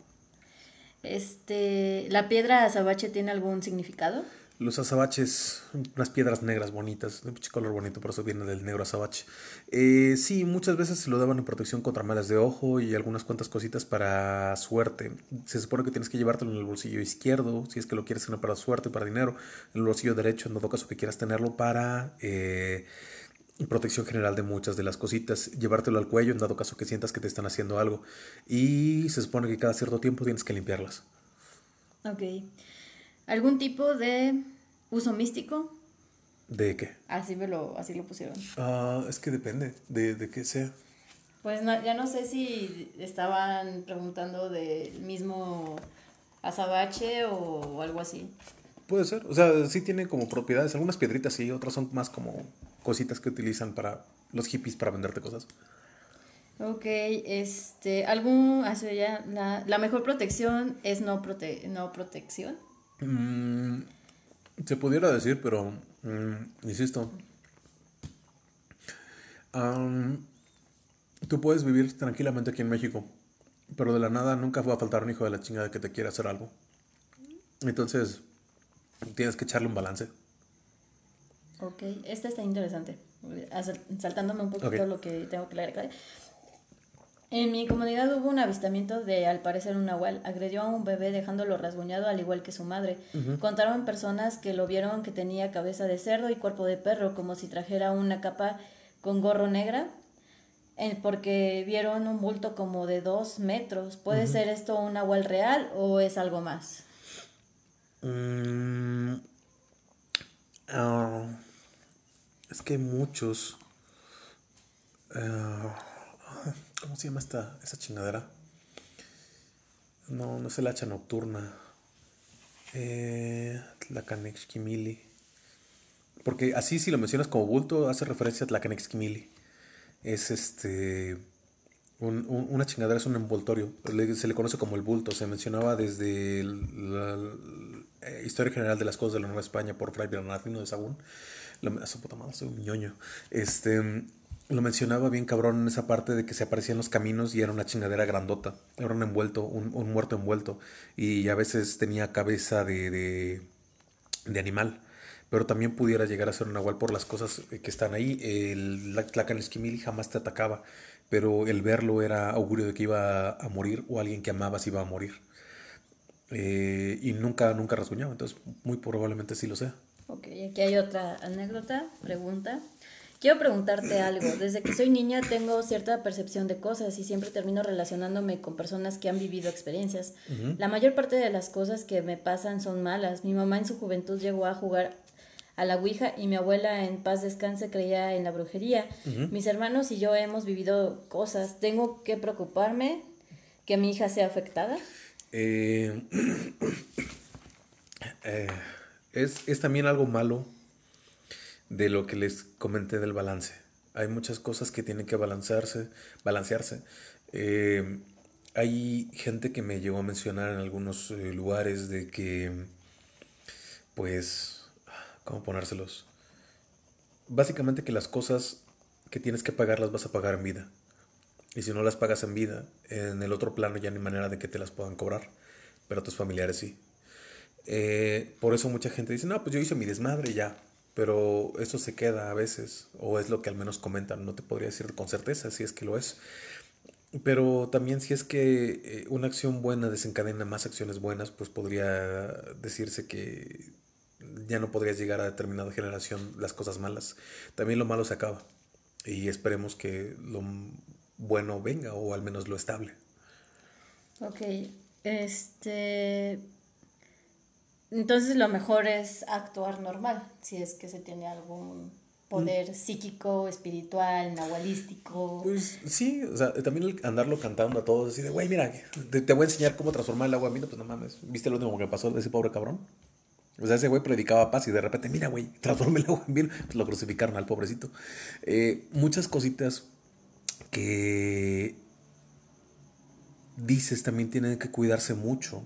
Este, ¿la piedra azabache tiene algún significado? Los azabaches, unas piedras negras bonitas, de mucho color bonito, por eso viene del negro azabache. Eh, sí, muchas veces se lo daban en protección contra malas de ojo y algunas cuantas cositas para suerte. Se supone que tienes que llevártelo en el bolsillo izquierdo, si es que lo quieres tener para suerte, para dinero, en el bolsillo derecho, en dado caso que quieras tenerlo para... Eh, protección general de muchas de las cositas, llevártelo al cuello en dado caso que sientas que te están haciendo algo y se supone que cada cierto tiempo tienes que limpiarlas. Ok. ¿Algún tipo de uso místico? ¿De qué? Así me lo, así lo pusieron. Ah, es que depende de, qué sea. Pues ya no sé si estaban preguntando del mismo azabache o, algo así. Puede ser, o sea, sí tiene como propiedades, algunas piedritas sí, otras son más como cositas que utilizan para los hippies para venderte cosas. Ok, este, algún, ya, la, mejor protección es no, no protección. Mm, se pudiera decir, pero mm, insisto. tú puedes vivir tranquilamente aquí en México, pero de la nada nunca fue a faltar un hijo de la chingada que te quiera hacer algo. Entonces, tienes que echarle un balance. Ok, este está interesante. Saltándome un poquito lo que tengo que leer. ¿eh? En mi comunidad hubo un avistamiento de, al parecer, un agual, Agredió a un bebé dejándolo rasguñado, al igual que su madre. Contaron personas que lo vieron que tenía cabeza de cerdo y cuerpo de perro, como si trajera una capa con gorro negra, porque vieron un bulto como de dos metros. ¿Puede ser esto un agual real o es algo más? Mm, ah, es que muchos. Ah, ¿Cómo se llama esta, esa chingadera? No, no es el hacha nocturna. Eh, Tlacanexquimili. Porque así si lo mencionas como bulto, hace referencia a Tlacanexquimili. Es este... una chingadera es un envoltorio. Se le conoce como el bulto. Se mencionaba desde la, eh, historia general de las cosas de la Nueva España por Fray Bernardino de Sagún. La, su madre, soy un ñoño. Este, lo mencionaba bien cabrón en esa parte de que se aparecían los caminos y era una chingadera grandota. Era un envuelto, un, muerto envuelto. Y a veces tenía cabeza de, de, animal. Pero también pudiera llegar a ser un nahual por las cosas eh, que están ahí. El Tlacan esquimil jamás te atacaba. Pero el verlo era augurio de que iba a morir o alguien que amabas iba a morir. Eh, y nunca, nunca rasguñaba. Entonces, muy probablemente sí lo sea. Ok, aquí hay otra anécdota, pregunta. Quiero preguntarte algo. Desde que soy niña tengo cierta percepción de cosas y siempre termino relacionándome con personas que han vivido experiencias. La mayor parte de las cosas que me pasan son malas. Mi mamá en su juventud llegó a jugar a la Ouija y mi abuela en paz descanse creía en la brujería. Mis hermanos y yo hemos vivido cosas. ¿Tengo que preocuparme que mi hija sea afectada? Eh, eh, es, es también algo malo de lo que les comenté del balance. Hay muchas cosas que tienen que balancearse. balancearse. Eh, hay gente que me llegó a mencionar en algunos eh, lugares de que, pues, ¿cómo ponérselos? Básicamente que las cosas que tienes que pagar las vas a pagar en vida. Y si no las pagas en vida, en el otro plano ya ni manera de que te las puedan cobrar, pero tus familiares sí. Eh, por eso mucha gente dice, no, pues yo hice mi desmadre ya, pero eso se queda a veces, o es lo que al menos comentan, no te podría decir con certeza si es que lo es. Pero también si es que eh, una acción buena desencadena más acciones buenas, pues podría decirse que ya no podrías llegar a determinada generación las cosas malas. También lo malo se acaba y esperemos que lo bueno venga o al menos lo estable. Ok, este, entonces lo mejor es actuar normal, si es que se tiene algún poder mm. psíquico, espiritual, nahualístico. Pues sí, o sea, también andarlo cantando a todos así de, güey, mira, te, voy a enseñar cómo transformar el agua en vino pues no mames, ¿viste lo último que pasó de ese pobre cabrón? O sea, ese güey predicaba paz y de repente, mira, güey, transforme el agua en vino, pues lo crucificaron al pobrecito. Eh, muchas cositas que dices también tienen que cuidarse mucho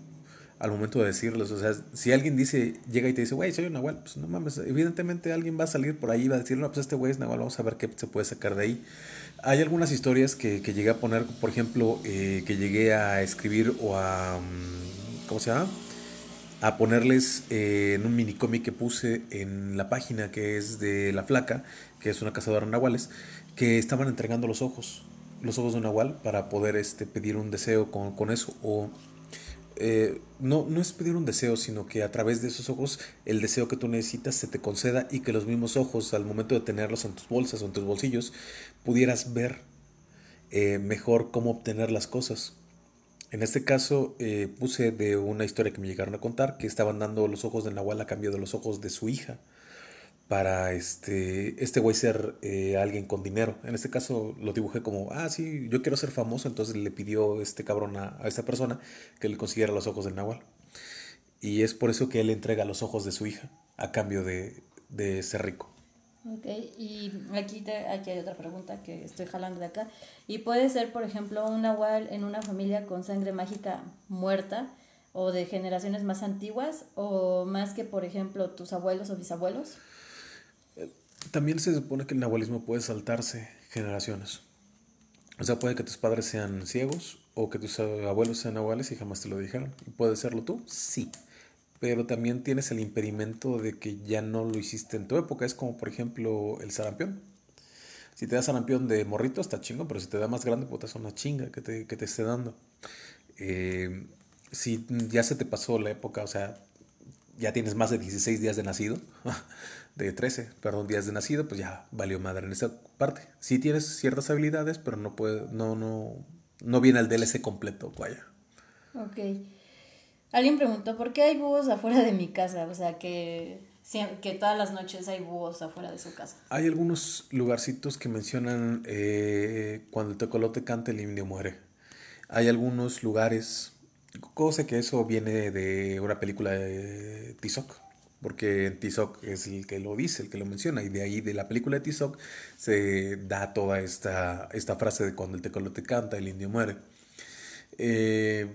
al momento de decirles. O sea, si alguien dice, llega y te dice, güey, soy un Nahual, pues no mames, evidentemente alguien va a salir por ahí y va a decir, no, pues este güey es Nahual, vamos a ver qué se puede sacar de ahí. Hay algunas historias que, llegué a poner, por ejemplo, eh, que llegué a escribir o a. Mm, ¿Cómo se llama? A ponerles eh, en un mini cómic que puse en la página que es de La Flaca, que es una cazadora de Nahuales, que estaban entregando los ojos, los ojos de un Nahual, para poder este, pedir un deseo con, con eso. O eh, no, no es pedir un deseo, sino que a través de esos ojos el deseo que tú necesitas se te conceda y que los mismos ojos al momento de tenerlos en tus bolsas o en tus bolsillos pudieras ver eh, mejor cómo obtener las cosas. En este caso eh, puse de una historia que me llegaron a contar que estaban dando los ojos de Nahual a cambio de los ojos de su hija para este, este güey ser eh, alguien con dinero. En este caso lo dibujé como, ah, sí, yo quiero ser famoso, entonces le pidió este cabrón a, esta persona que le consiguiera los ojos del Nahual. Y es por eso que él entrega los ojos de su hija a cambio de, de ser rico. Ok, y aquí, aquí hay otra pregunta que estoy jalando de acá. ¿Y puede ser, por ejemplo, un Nahual en una familia con sangre mágica muerta? o de generaciones más antiguas o más que por ejemplo tus abuelos o bisabuelos? También se supone que el nahualismo puede saltarse generaciones. O sea, puede que tus padres sean ciegos o que tus abuelos sean nahuales y jamás te lo dijeron. puede serlo tú? Sí. Pero también tienes el impedimento de que ya no lo hiciste en tu época. Es como, por ejemplo, el sarampión. Si te da sarampión de morrito, está chingo, pero si te da más grande, pues es una chinga que te, esté dando. Eh, si ya se te pasó la época, o sea, ya tienes más de 16 días de nacido, de 13, perdón, días de nacido, pues ya valió madre en esa parte. Sí tienes ciertas habilidades, pero no puede, no, no, no viene al DLC completo, vaya. Ok. Alguien preguntó, ¿por qué hay búhos afuera de mi casa? O sea, que, que todas las noches hay búhos afuera de su casa. Hay algunos lugarcitos que mencionan eh, cuando el tecolote canta el indio muere. Hay algunos lugares, cosa que eso viene de una película de Tizoc, porque Tizoc es el que lo dice, el que lo menciona, y de ahí de la película de Tizoc se da toda esta, esta frase de cuando el tecolote canta, el indio muere. Eh,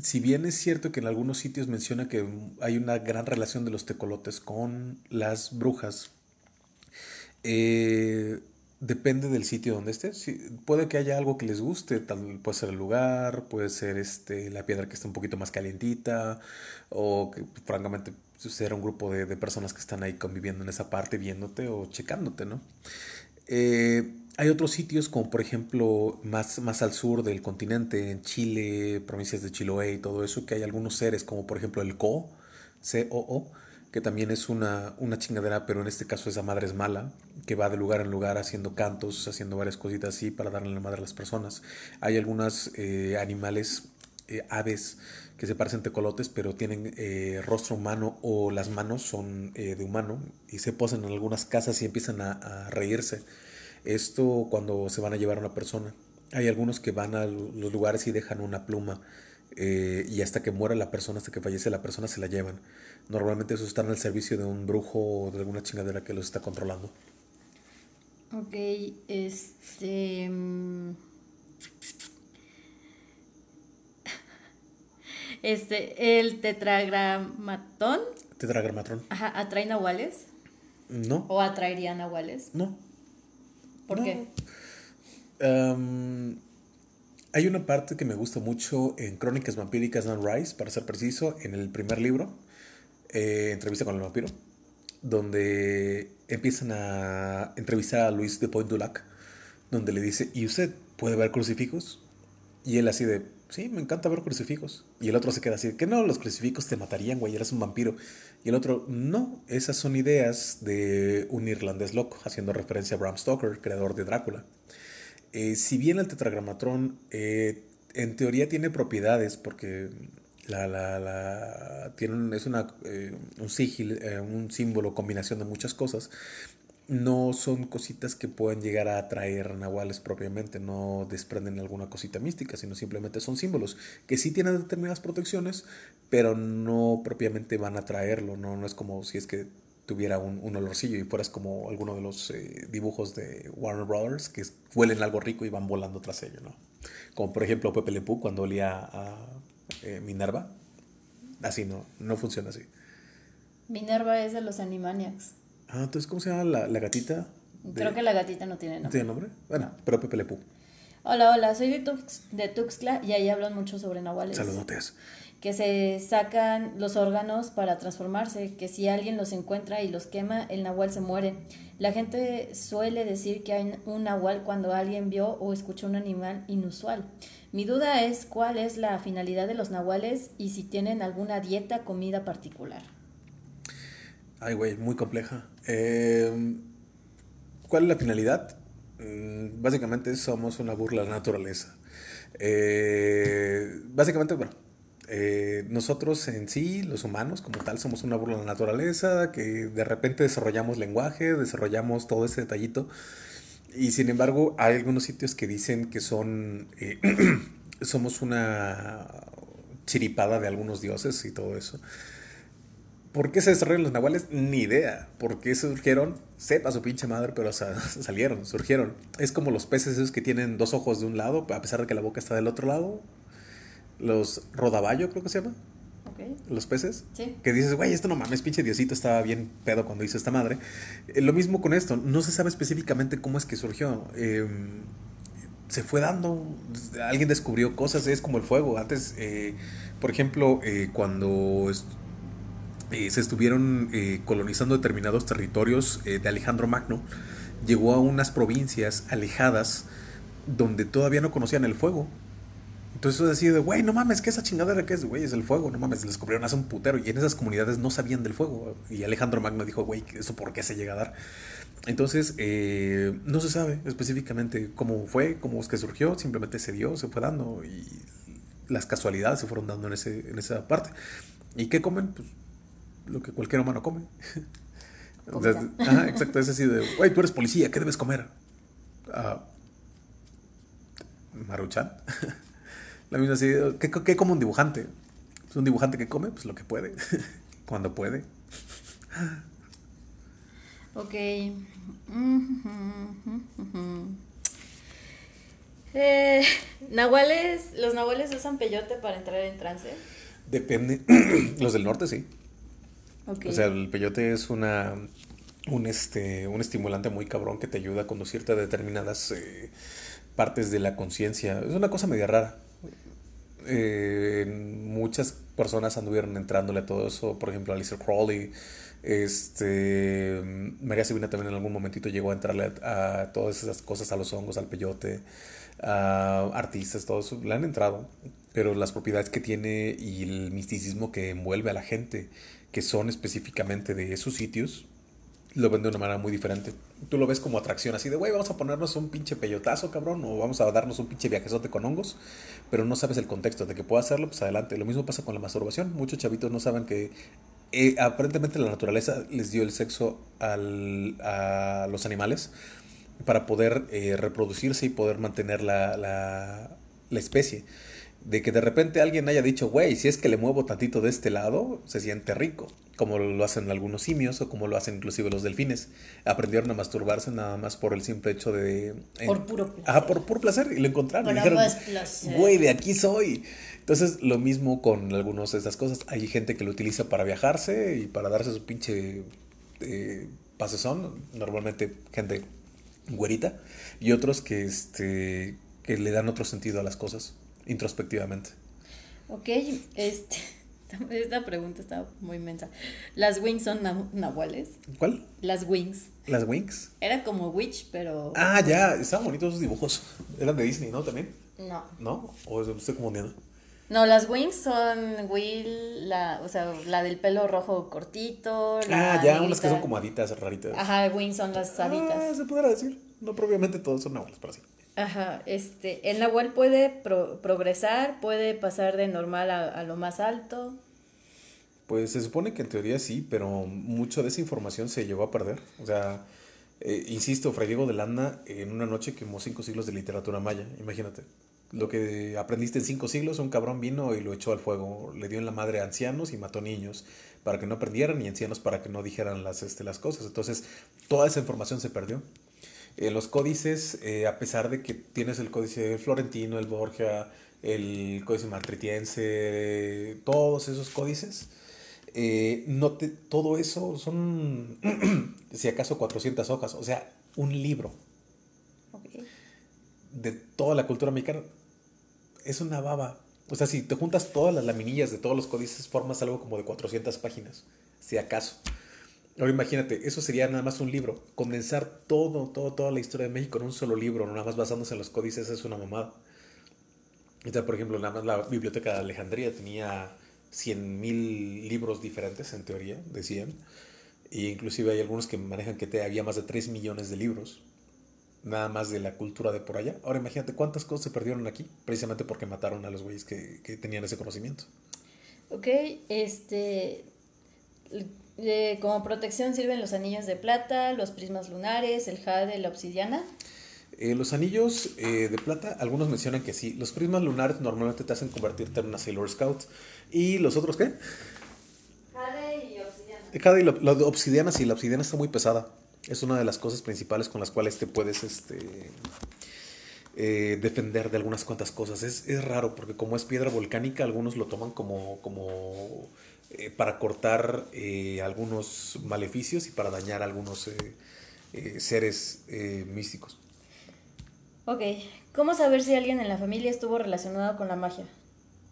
si bien es cierto que en algunos sitios menciona que hay una gran relación de los tecolotes con las brujas, eh, depende del sitio donde estés. puede que haya algo que les guste, puede ser el lugar, puede ser este, la piedra que está un poquito más calientita, o que francamente será un grupo de, personas que están ahí conviviendo en esa parte, viéndote o checándote, ¿no? Eh, hay otros sitios como por ejemplo más, más al sur del continente, en Chile, provincias de Chiloé y todo eso, que hay algunos seres como por ejemplo el CO, C-O-O, que también es una, chingadera, pero en este caso esa madre es mala, que va de lugar en lugar haciendo cantos, haciendo varias cositas así para darle la madre a las personas. Hay algunos eh, animales, eh, aves, que se parecen tecolotes, pero tienen eh, rostro humano o las manos son de humano y se posan en algunas casas y empiezan a, reírse. Esto cuando se van a llevar a una persona. Hay algunos que van a los lugares y dejan una pluma. y hasta que muera la persona, hasta que fallece la persona, se la llevan. Normalmente esos están al servicio de un brujo o de alguna chingadera que los está controlando. Ok, este... Mm, este, el tetragramatón. Tetragramatón. Ajá, ¿atrae nahuales? No. ¿O atraería nahuales? No. ¿Por qué? hay una parte que me gusta mucho en Crónicas Vampíricas Dan Rice, para ser preciso, en el primer libro eh, entrevista con el vampiro, donde empiezan a entrevistar a Luis de Point Lac, donde le dice, ¿y usted puede ver crucifijos? Y él así de, sí, me encanta ver crucifijos. Y el otro se queda así, que no, los crucifijos te matarían, güey, eres un vampiro. Y el otro, no, esas son ideas de un irlandés loco, haciendo referencia a Bram Stoker, creador de Drácula. Eh, si bien el tetragramatrón eh, en teoría tiene propiedades, porque la, la, la es eh, un, sigil, eh, un símbolo, combinación de muchas cosas, no son cositas que pueden llegar a atraer nahuales propiamente, no desprenden alguna cosita mística, sino simplemente son símbolos que sí tienen determinadas protecciones, pero no propiamente van a traerlo no, no es como si es que tuviera un, un olorcillo y fueras como alguno de los eh, dibujos de Warner Brothers que huelen algo rico y van volando tras ello, ¿no? Como por ejemplo Pepe Le cuando olía a eh, Minerva. Así no, no funciona así. Minerva es de los Animaniacs. Ah, entonces, ¿cómo se llama la, gatita? Creo que la gatita no tiene nombre. tiene nombre? Bueno, pero Pepe Hola, hola, soy de, Tux, de, Tuxtla y ahí hablan mucho sobre nahuales. Saludotes. Que se sacan los órganos para transformarse, que si alguien los encuentra y los quema, el nahual se muere. La gente suele decir que hay un nahual cuando alguien vio o escuchó un animal inusual. Mi duda es cuál es la finalidad de los nahuales y si tienen alguna dieta, comida particular. Ay, güey, muy compleja. Em, ¿Cuál es la finalidad? Mm, básicamente somos una burla a la naturaleza. Eh, básicamente, bueno, eh, nosotros en sí, los humanos como tal, somos una burla a la naturaleza, que de repente desarrollamos lenguaje, desarrollamos todo ese detallito y sin embargo, hay algunos sitios que dicen que son. Eh, somos una chiripada de algunos dioses y todo eso. ¿Por qué se desarrollan los nahuales? Ni idea. ¿Por qué surgieron? Sepa su pinche madre, pero salieron, surgieron. Es como los peces esos que tienen dos ojos de un lado, a pesar de que la boca está del otro lado. Los rodaballo, creo que se llama. Los peces. Sí. Que dices, güey, esto no mames, pinche Diosito estaba bien pedo cuando hizo esta madre. Eh, lo mismo con esto, no se sabe específicamente cómo es que surgió. Em, se fue dando, alguien descubrió cosas, es como el fuego. Antes, eh, por ejemplo, eh, cuando se estuvieron colonizando determinados territorios de Alejandro Magno, llegó a unas provincias alejadas donde todavía no conocían el fuego entonces yo de, güey, no mames, ¿qué esa chingadera que es? Güey, es el fuego, no mames, les descubrieron hace un putero. Y en esas comunidades no sabían del fuego. Y Alejandro Magno dijo, güey, ¿eso por qué se llega a dar? Entonces, eh, no se sabe específicamente cómo fue, cómo es que surgió, simplemente se dio, se fue dando y las casualidades se fueron dando en, ese, en esa parte. ¿Y qué comen? Pues lo que cualquier humano come. ajá, exacto, es así de, güey, tú eres policía, ¿qué debes comer? Maruchán. Maruchan. La misma así, ¿qué, como un dibujante? es pues un dibujante que come, pues lo que puede, cuando puede. Ok. Eh, ¿Nahuales, los nahuales usan peyote para entrar en trance? Depende. los del norte sí. O sea, el peyote es una un este un estimulante muy cabrón que te ayuda a conducirte a determinadas eh, partes de la conciencia. Es una cosa media rara. Eh, muchas personas anduvieron entrándole a todo eso, por ejemplo, a Crowley, este, María Sabina también en algún momentito llegó a entrarle a, a todas esas cosas, a los hongos, al peyote, a artistas, todo eso, le han entrado, pero las propiedades que tiene y el misticismo que envuelve a la gente, que son específicamente de esos sitios, lo ven de una manera muy diferente tú lo ves como atracción, así de, güey, vamos a ponernos un pinche peyotazo, cabrón, o vamos a darnos un pinche viajezote con hongos, pero no sabes el contexto de que pueda hacerlo, pues adelante. Lo mismo pasa con la masturbación. Muchos chavitos no saben que eh, aparentemente la naturaleza les dio el sexo a los animales para poder eh, reproducirse y poder mantener la, la especie de que de repente alguien haya dicho, güey, si es que le muevo tantito de este lado, se siente rico, como lo hacen algunos simios o como lo hacen inclusive los delfines. Aprendieron a masturbarse nada más por el simple hecho de... por puro placer. Ah, por puro placer, y lo encontraron. güey, de aquí soy. Entonces, lo mismo con algunas de estas cosas. Hay gente que lo utiliza para viajarse y para darse su pinche eh, pasesón, normalmente gente güerita, y otros que, este, que le dan otro sentido a las cosas introspectivamente. Ok, este, esta pregunta está muy inmensa. ¿Las wings son nahuales? ¿Cuál? Las wings. ¿Las wings? Era como witch, pero... Ah, ya, estaban bonitos esos dibujos. Eran de Disney, ¿no? También. No. ¿No? ¿O estoy confundiendo? No, las wings son Will, la, o sea, la del pelo rojo cortito. ah, ya, unas que son como aditas raritas. Ajá, wings son las aditas Ah, se pudiera decir. No propiamente todos son nahuales, pero sí. Ajá, este, el Nahual puede progresar, puede pasar de normal a, lo más alto. Pues se supone que en teoría sí, pero mucho de esa información se llevó a perder. O sea, eh, insisto, Fray Diego de Landa en una noche quemó cinco siglos de literatura maya, imagínate. Lo que aprendiste en cinco siglos, un cabrón vino y lo echó al fuego, le dio en la madre a ancianos y mató niños para que no aprendieran y ancianos para que no dijeran las, este, las cosas. Entonces, toda esa información se perdió. Eh, los códices, eh, a pesar de que tienes el códice florentino, el Borgia, el códice martritiense, eh, todos esos códices, no te, todo eso son, si acaso, 400 hojas, o sea, un libro de toda la cultura mexicana. Es una baba. O sea, si te juntas todas las laminillas de todos los códices, formas algo como de 400 páginas, si acaso. Ahora imagínate, eso sería nada más un libro. Condensar todo, todo, toda la historia de México en un solo libro, nada más basándose en los códices, es una mamada. Entonces, por ejemplo, nada más la Biblioteca de Alejandría tenía 100.000 libros diferentes, en teoría, decían. E inclusive hay algunos que manejan que te había más de 3 millones de libros, nada más de la cultura de por allá. Ahora imagínate cuántas cosas se perdieron aquí, precisamente porque mataron a los güeyes que, que tenían ese conocimiento. Ok, este, como protección sirven los anillos de plata, los prismas lunares, el jade, la obsidiana. Eh, los anillos eh, de plata, algunos mencionan que sí. Los prismas lunares normalmente te hacen convertirte en una Sailor Scout. ¿Y los otros qué? Jade y obsidiana. Eh, jade y la, la obsidiana, sí, la obsidiana está muy pesada. Es una de las cosas principales con las cuales te puedes este, defender de algunas cuantas cosas. Es, es, raro porque como es piedra volcánica, algunos lo toman como, como eh, para cortar eh, algunos maleficios y para dañar algunos eh, seres místicos. Ok, ¿cómo saber si alguien en la familia estuvo relacionado con la magia?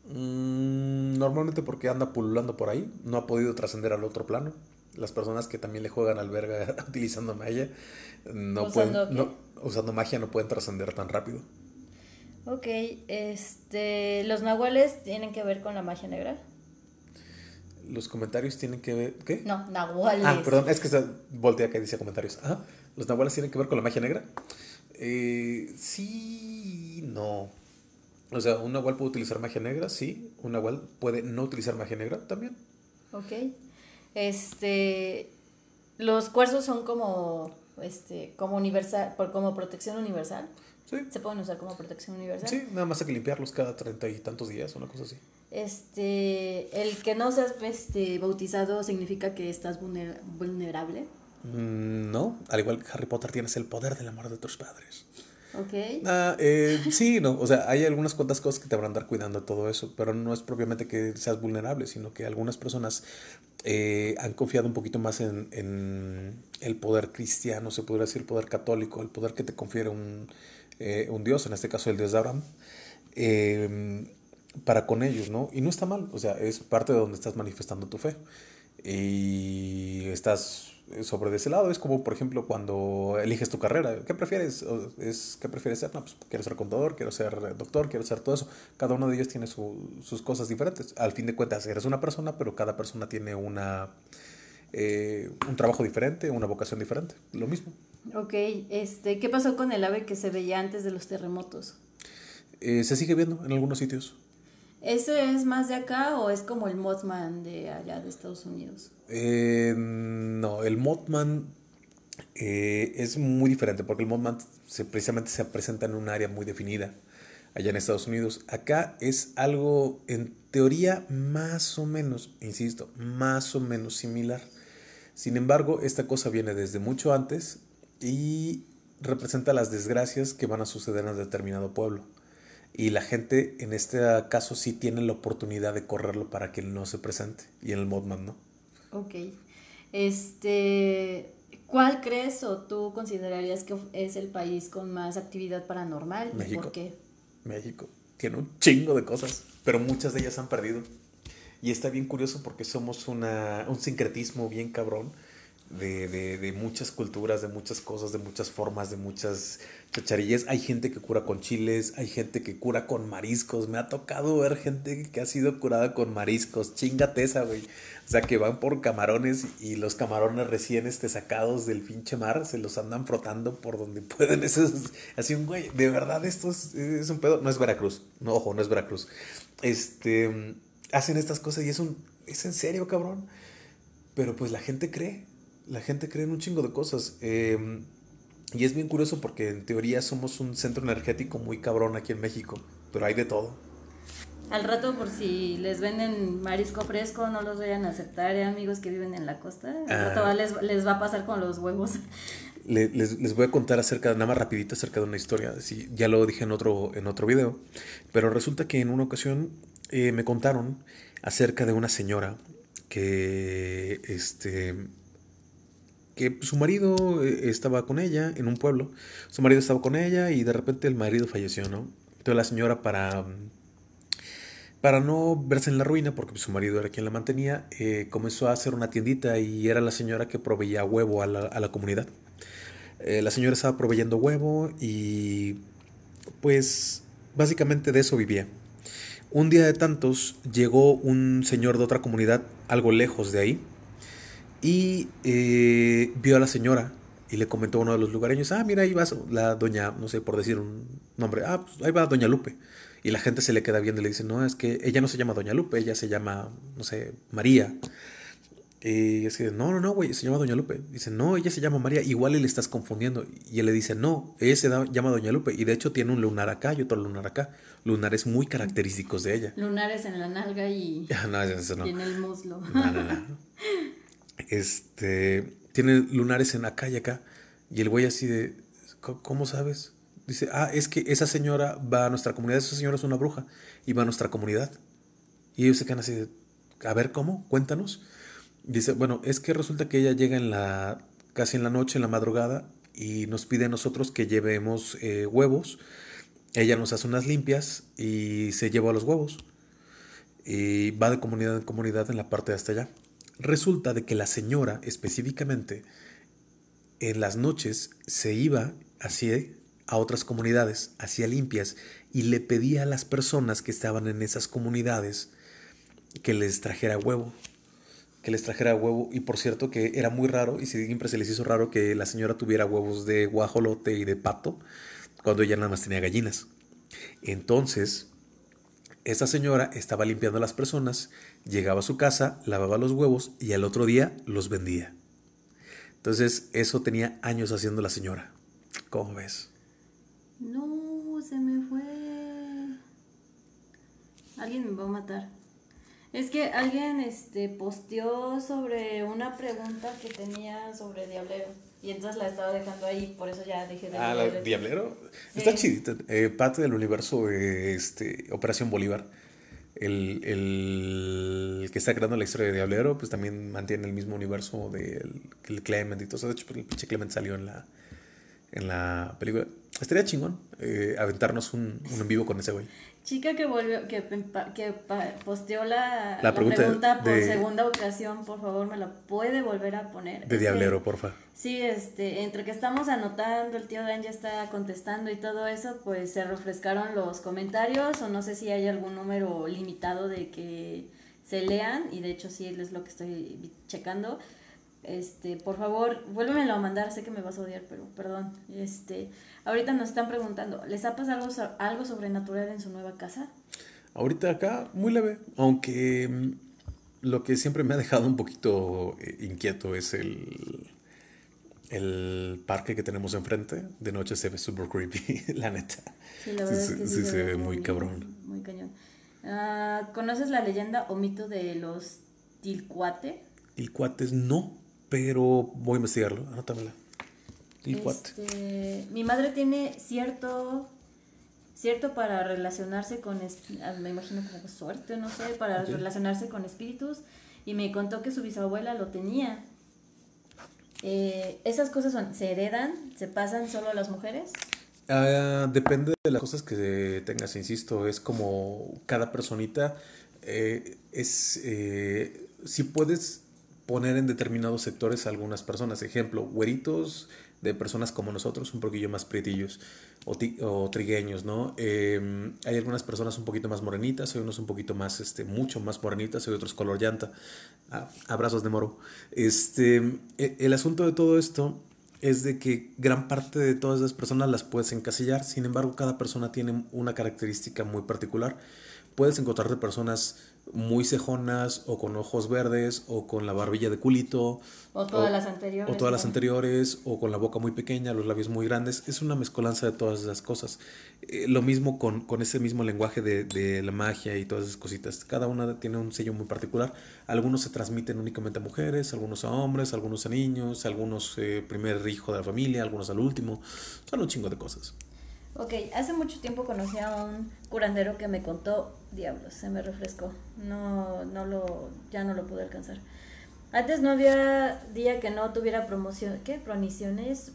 Mm, normalmente porque anda pululando por ahí, no ha podido trascender al otro plano. Las personas que también le juegan al verga utilizando magia, no pueden, usando magia no pueden trascender tan rápido. Ok, este, ¿los nahuales tienen que ver con la magia negra? los comentarios tienen que ver. ¿Qué? No, nahuales. Ah, perdón, es que se voltea que dice comentarios. Ah, los nahuales tienen que ver con la magia negra. Eh, sí, no. O sea, un nahual puede utilizar magia negra, sí. Un nahual puede no utilizar magia negra también. Ok. Este. Los cuarzos son como. Este. como universal. como protección universal. Sí. Se pueden usar como protección universal. Sí, nada más hay que limpiarlos cada treinta y tantos días, una cosa así. Este, el que no seas este, bautizado significa que estás vulnerable. Mm, no, al igual que Harry Potter tienes el poder del amor de tus padres. Ok. Ah, eh, sí, no, o sea, hay algunas cuantas cosas que te van a andar cuidando todo eso, pero no es propiamente que seas vulnerable, sino que algunas personas eh, han confiado un poquito más en, en, el poder cristiano, se podría decir el poder católico, el poder que te confiere un, eh, un dios, en este caso el dios de Abraham. Em, para con ellos, ¿no? Y no está mal, o sea, es parte de donde estás manifestando tu fe. Y estás sobre de ese lado, es como por ejemplo cuando eliges tu carrera, ¿qué prefieres? Es, ¿Qué prefieres ser? No, pues quiero ser contador, quiero ser doctor, quiero ser todo eso. Cada uno de ellos tiene sus cosas diferentes. Al fin de cuentas, eres una persona, pero cada persona tiene una... Eh, un trabajo diferente, una vocación diferente, lo mismo. Ok, este, ¿qué pasó con el ave que se veía antes de los terremotos? Eh, se sigue viendo en algunos sitios. ¿Ese es más de acá o es como el Mothman de allá de Estados Unidos? Eh, no, el Mothman eh, es muy diferente porque el Mothman se, precisamente se presenta en un área muy definida allá en Estados Unidos. Acá es algo en teoría más o menos, insisto, más o menos similar. Sin embargo, esta cosa viene desde mucho antes y representa las desgracias que van a suceder en determinado pueblo y la gente en este caso sí tiene la oportunidad de correrlo para que no se presente y en el modman no. Ok. Este, ¿Cuál crees o tú considerarías que es el país con más actividad paranormal? México. ¿Por qué? México. Tiene un chingo de cosas, pero muchas de ellas han perdido. Y está bien curioso porque somos una, un sincretismo bien cabrón de, muchas culturas, de muchas cosas, de muchas formas, de muchas chacharillas. Hay gente que cura con chiles, hay gente que cura con mariscos. Me ha tocado ver gente que ha sido curada con mariscos. Chingate esa, güey. O sea, que van por camarones y los camarones recién este, sacados del pinche mar se los andan frotando por donde pueden. Eso así un güey. De verdad, esto es, es un pedo. No es Veracruz. No, ojo, no es Veracruz. Este. Hacen estas cosas y es un. Es en serio, cabrón. Pero pues la gente cree la gente cree en un chingo de cosas. Em, y es bien curioso porque en teoría somos un centro energético muy cabrón aquí en México, pero hay de todo. Al rato, por si les venden marisco fresco, no los vayan a aceptar, eh, amigos que viven en la costa. Al ah. les, les, va a pasar con los huevos. les, voy a contar acerca, nada más rapidito, acerca de una historia. ya lo dije en otro, en otro video, pero resulta que en una ocasión eh, me contaron acerca de una señora que este, su marido eh, estaba con ella en un pueblo. Su marido estaba con ella y de repente el marido falleció, ¿no? Entonces la señora para para no verse en la ruina, porque su marido era quien la mantenía, eh, comenzó a hacer una tiendita y era la señora que proveía huevo a la, la comunidad. Eh, la señora estaba proveyendo huevo y pues básicamente de eso vivía. Un día de tantos llegó un señor de otra comunidad, algo lejos de ahí, y eh, vio a la señora y le comentó a uno de los lugareños, ah, mira, ahí va la doña, no sé, por decir un nombre, ah, pues ahí va doña Lupe. Y la gente se le queda viendo y le dice, no, es que ella no se llama doña Lupe, ella se llama, no sé, María. Y es dice, no, no, no, güey, se llama Doña Lupe. Dice, no, ella se llama María, igual le estás confundiendo. Y él le dice, no, ella se llama Doña Lupe. Y de hecho tiene un lunar acá y otro lunar acá. Lunares muy característicos de ella. Lunares en la nalga y, en el muslo. este, tiene lunares en acá y acá. Y el güey así de, ¿cómo sabes? Dice, ah, es que esa señora va a nuestra comunidad, esa señora es una bruja y va a nuestra comunidad. Y ellos se quedan así de, a ver, ¿cómo? Cuéntanos. Dice, bueno, es que resulta que ella llega en la, casi en la noche, en la madrugada, y nos pide a nosotros que llevemos eh, huevos. Ella nos hace unas limpias y se lleva los huevos. Y va de comunidad en comunidad en la parte de hasta allá. Resulta de que la señora específicamente en las noches se iba así eh, a otras comunidades, hacía limpias y le pedía a las personas que estaban en esas comunidades que les trajera huevo. Que les trajera huevo. Y por cierto que era muy raro y siempre se les hizo raro que la señora tuviera huevos de guajolote y de pato cuando ella nada más tenía gallinas. Entonces, esa señora estaba limpiando a las personas llegaba a su casa, lavaba los huevos y al otro día los vendía. Entonces, eso tenía años haciendo la señora. ¿Cómo ves? No, se me fue. Alguien me va a matar. Es que alguien este, posteó sobre una pregunta que tenía sobre Diablero. Y entonces la estaba dejando ahí, por eso ya dejé de Ah, Diablero. Está chidita. Eh, parte del universo, este, Operación Bolívar el, el, que está creando la historia de Diablero, pues también mantiene el mismo universo del de el Clement y todo eso. De hecho, pues, el pinche Clement salió en la, en la película. Estaría chingón eh, aventarnos un, un en vivo con ese güey chica que volvió, que, que posteó la, pregunta, por segunda ocasión, por favor, me la puede volver a poner. De diablero, porfa. Sí, este, entre que estamos anotando, el tío Dan ya está contestando y todo eso, pues se refrescaron los comentarios, o no sé si hay algún número limitado de que se lean, y de hecho sí es lo que estoy checando. Este, por favor, vuélvemelo a mandar, sé que me vas a odiar, pero perdón. Este, ahorita nos están preguntando, ¿les ha pasado algo, algo sobrenatural en su nueva casa? Ahorita acá, muy leve, aunque mm, lo que siempre me ha dejado un poquito eh, inquieto es el, el parque que tenemos enfrente. De noche se ve super creepy, la neta. Sí, se, ve muy, cabrón. Muy cañón. Ah, ¿Conoces la leyenda o mito de los tilcuate? Tilcuates no pero voy a investigarlo, anótamela. Este, mi madre tiene cierto cierto para relacionarse con ah, me imagino como suerte no sé para relacionarse con espíritus y me contó que su bisabuela lo tenía eh, esas cosas son, se heredan se pasan solo a las mujeres ah, depende de las cosas que tengas insisto es como cada personita eh, es eh, si puedes poner en determinados sectores a algunas personas. Ejemplo, güeritos de personas como nosotros, un poquillo más prietillos o, o trigueños, ¿no? Em, hay algunas personas un poquito más morenitas, hay unos un poquito más, este, mucho más morenitas, hay otros color llanta. abrazos de moro. Este, e, el asunto de todo esto es de que gran parte de todas las personas las puedes encasillar, sin embargo cada persona tiene una característica muy particular. Puedes encontrarte personas muy cejonas o con ojos verdes o con la barbilla de culito. O todas las anteriores. O todas las anteriores o con la boca muy pequeña, los labios muy grandes. Es una mezcolanza de todas esas cosas. Eh, lo mismo con, ese mismo lenguaje de, la magia y todas esas cositas. Cada una tiene un sello muy particular. Algunos se transmiten únicamente a mujeres, algunos a hombres, algunos a niños, algunos eh, primer hijo de la familia, algunos al último. Son un chingo de cosas. Ok, hace mucho tiempo conocí a un curandero que me contó, diablos, se me refrescó, no, no lo, ya no lo pude alcanzar. Antes no había día que no tuviera promoción, ¿qué? Proniciones,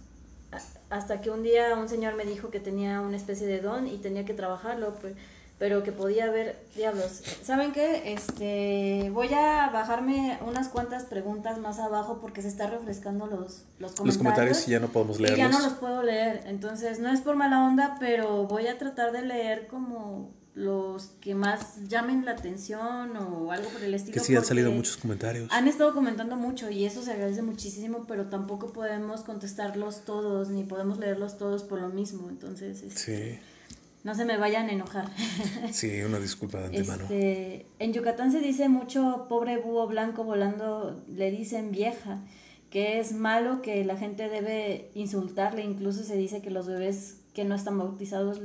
hasta que un día un señor me dijo que tenía una especie de don y tenía que trabajarlo, pues pero que podía haber, diablos, ¿saben qué? Este, voy a bajarme unas cuantas preguntas más abajo porque se está refrescando los, comentarios. Los comentarios y ya no podemos leerlos. ya no los puedo leer, entonces no es por mala onda, pero voy a tratar de leer como los que más llamen la atención o algo por el estilo. Que sí han salido muchos comentarios. Han estado comentando mucho y eso se agradece muchísimo, pero tampoco podemos contestarlos todos ni podemos leerlos todos por lo mismo, entonces... Este, sí no se me vayan a enojar. Sí, una disculpa de antemano. Este, en Yucatán se dice mucho pobre búho blanco volando, le dicen vieja, que es malo, que la gente debe insultarle, incluso se dice que los bebés que no están bautizados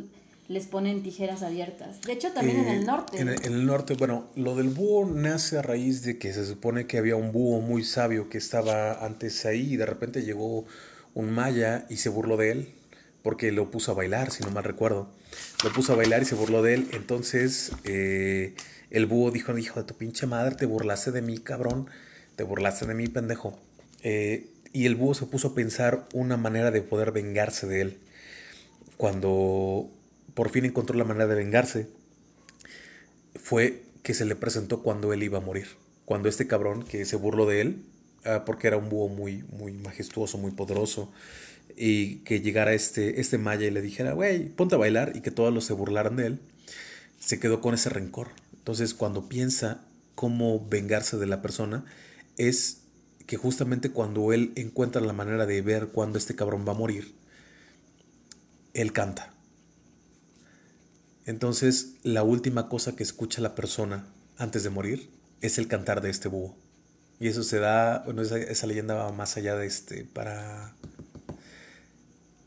les ponen tijeras abiertas. De hecho, también en eh, el norte. En el, en el, norte, bueno, lo del búho nace a raíz de que se supone que había un búho muy sabio que estaba antes ahí y de repente llegó un maya y se burló de él porque lo puso a bailar, si no mal recuerdo. Lo puso a bailar y se burló de él. Entonces eh, el búho dijo, hijo de tu pinche madre, te burlaste de mí, cabrón, te burlaste de mí, pendejo. Eh, y el búho se puso a pensar una manera de poder vengarse de él. Cuando por fin encontró la manera de vengarse, fue que se le presentó cuando él iba a morir. Cuando este cabrón que se burló de él, ah, porque era un búho muy, muy majestuoso, muy poderoso, y que llegara este, este Maya y le dijera, güey, ponte a bailar y que todos los se burlaran de él, se quedó con ese rencor. Entonces cuando piensa cómo vengarse de la persona, es que justamente cuando él encuentra la manera de ver cuándo este cabrón va a morir, él canta. Entonces la última cosa que escucha la persona antes de morir es el cantar de este búho. Y eso se da, esa, esa leyenda va más allá de este, para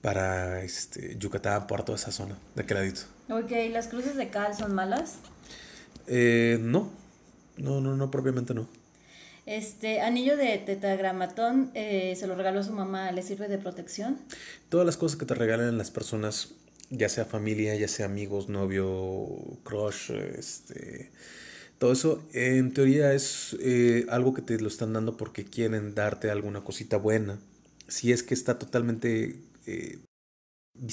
para este, Yucatán, por toda esa zona de crédito. Ok, ¿las cruces de cal son malas? Eh, no, no, no, no, propiamente no. Este anillo de tetagramatón eh, se lo regaló su mamá, ¿le sirve de protección? Todas las cosas que te regalan las personas, ya sea familia, ya sea amigos, novio, crush, este, todo eso, en teoría es eh, algo que te lo están dando porque quieren darte alguna cosita buena. Si es que está totalmente eh,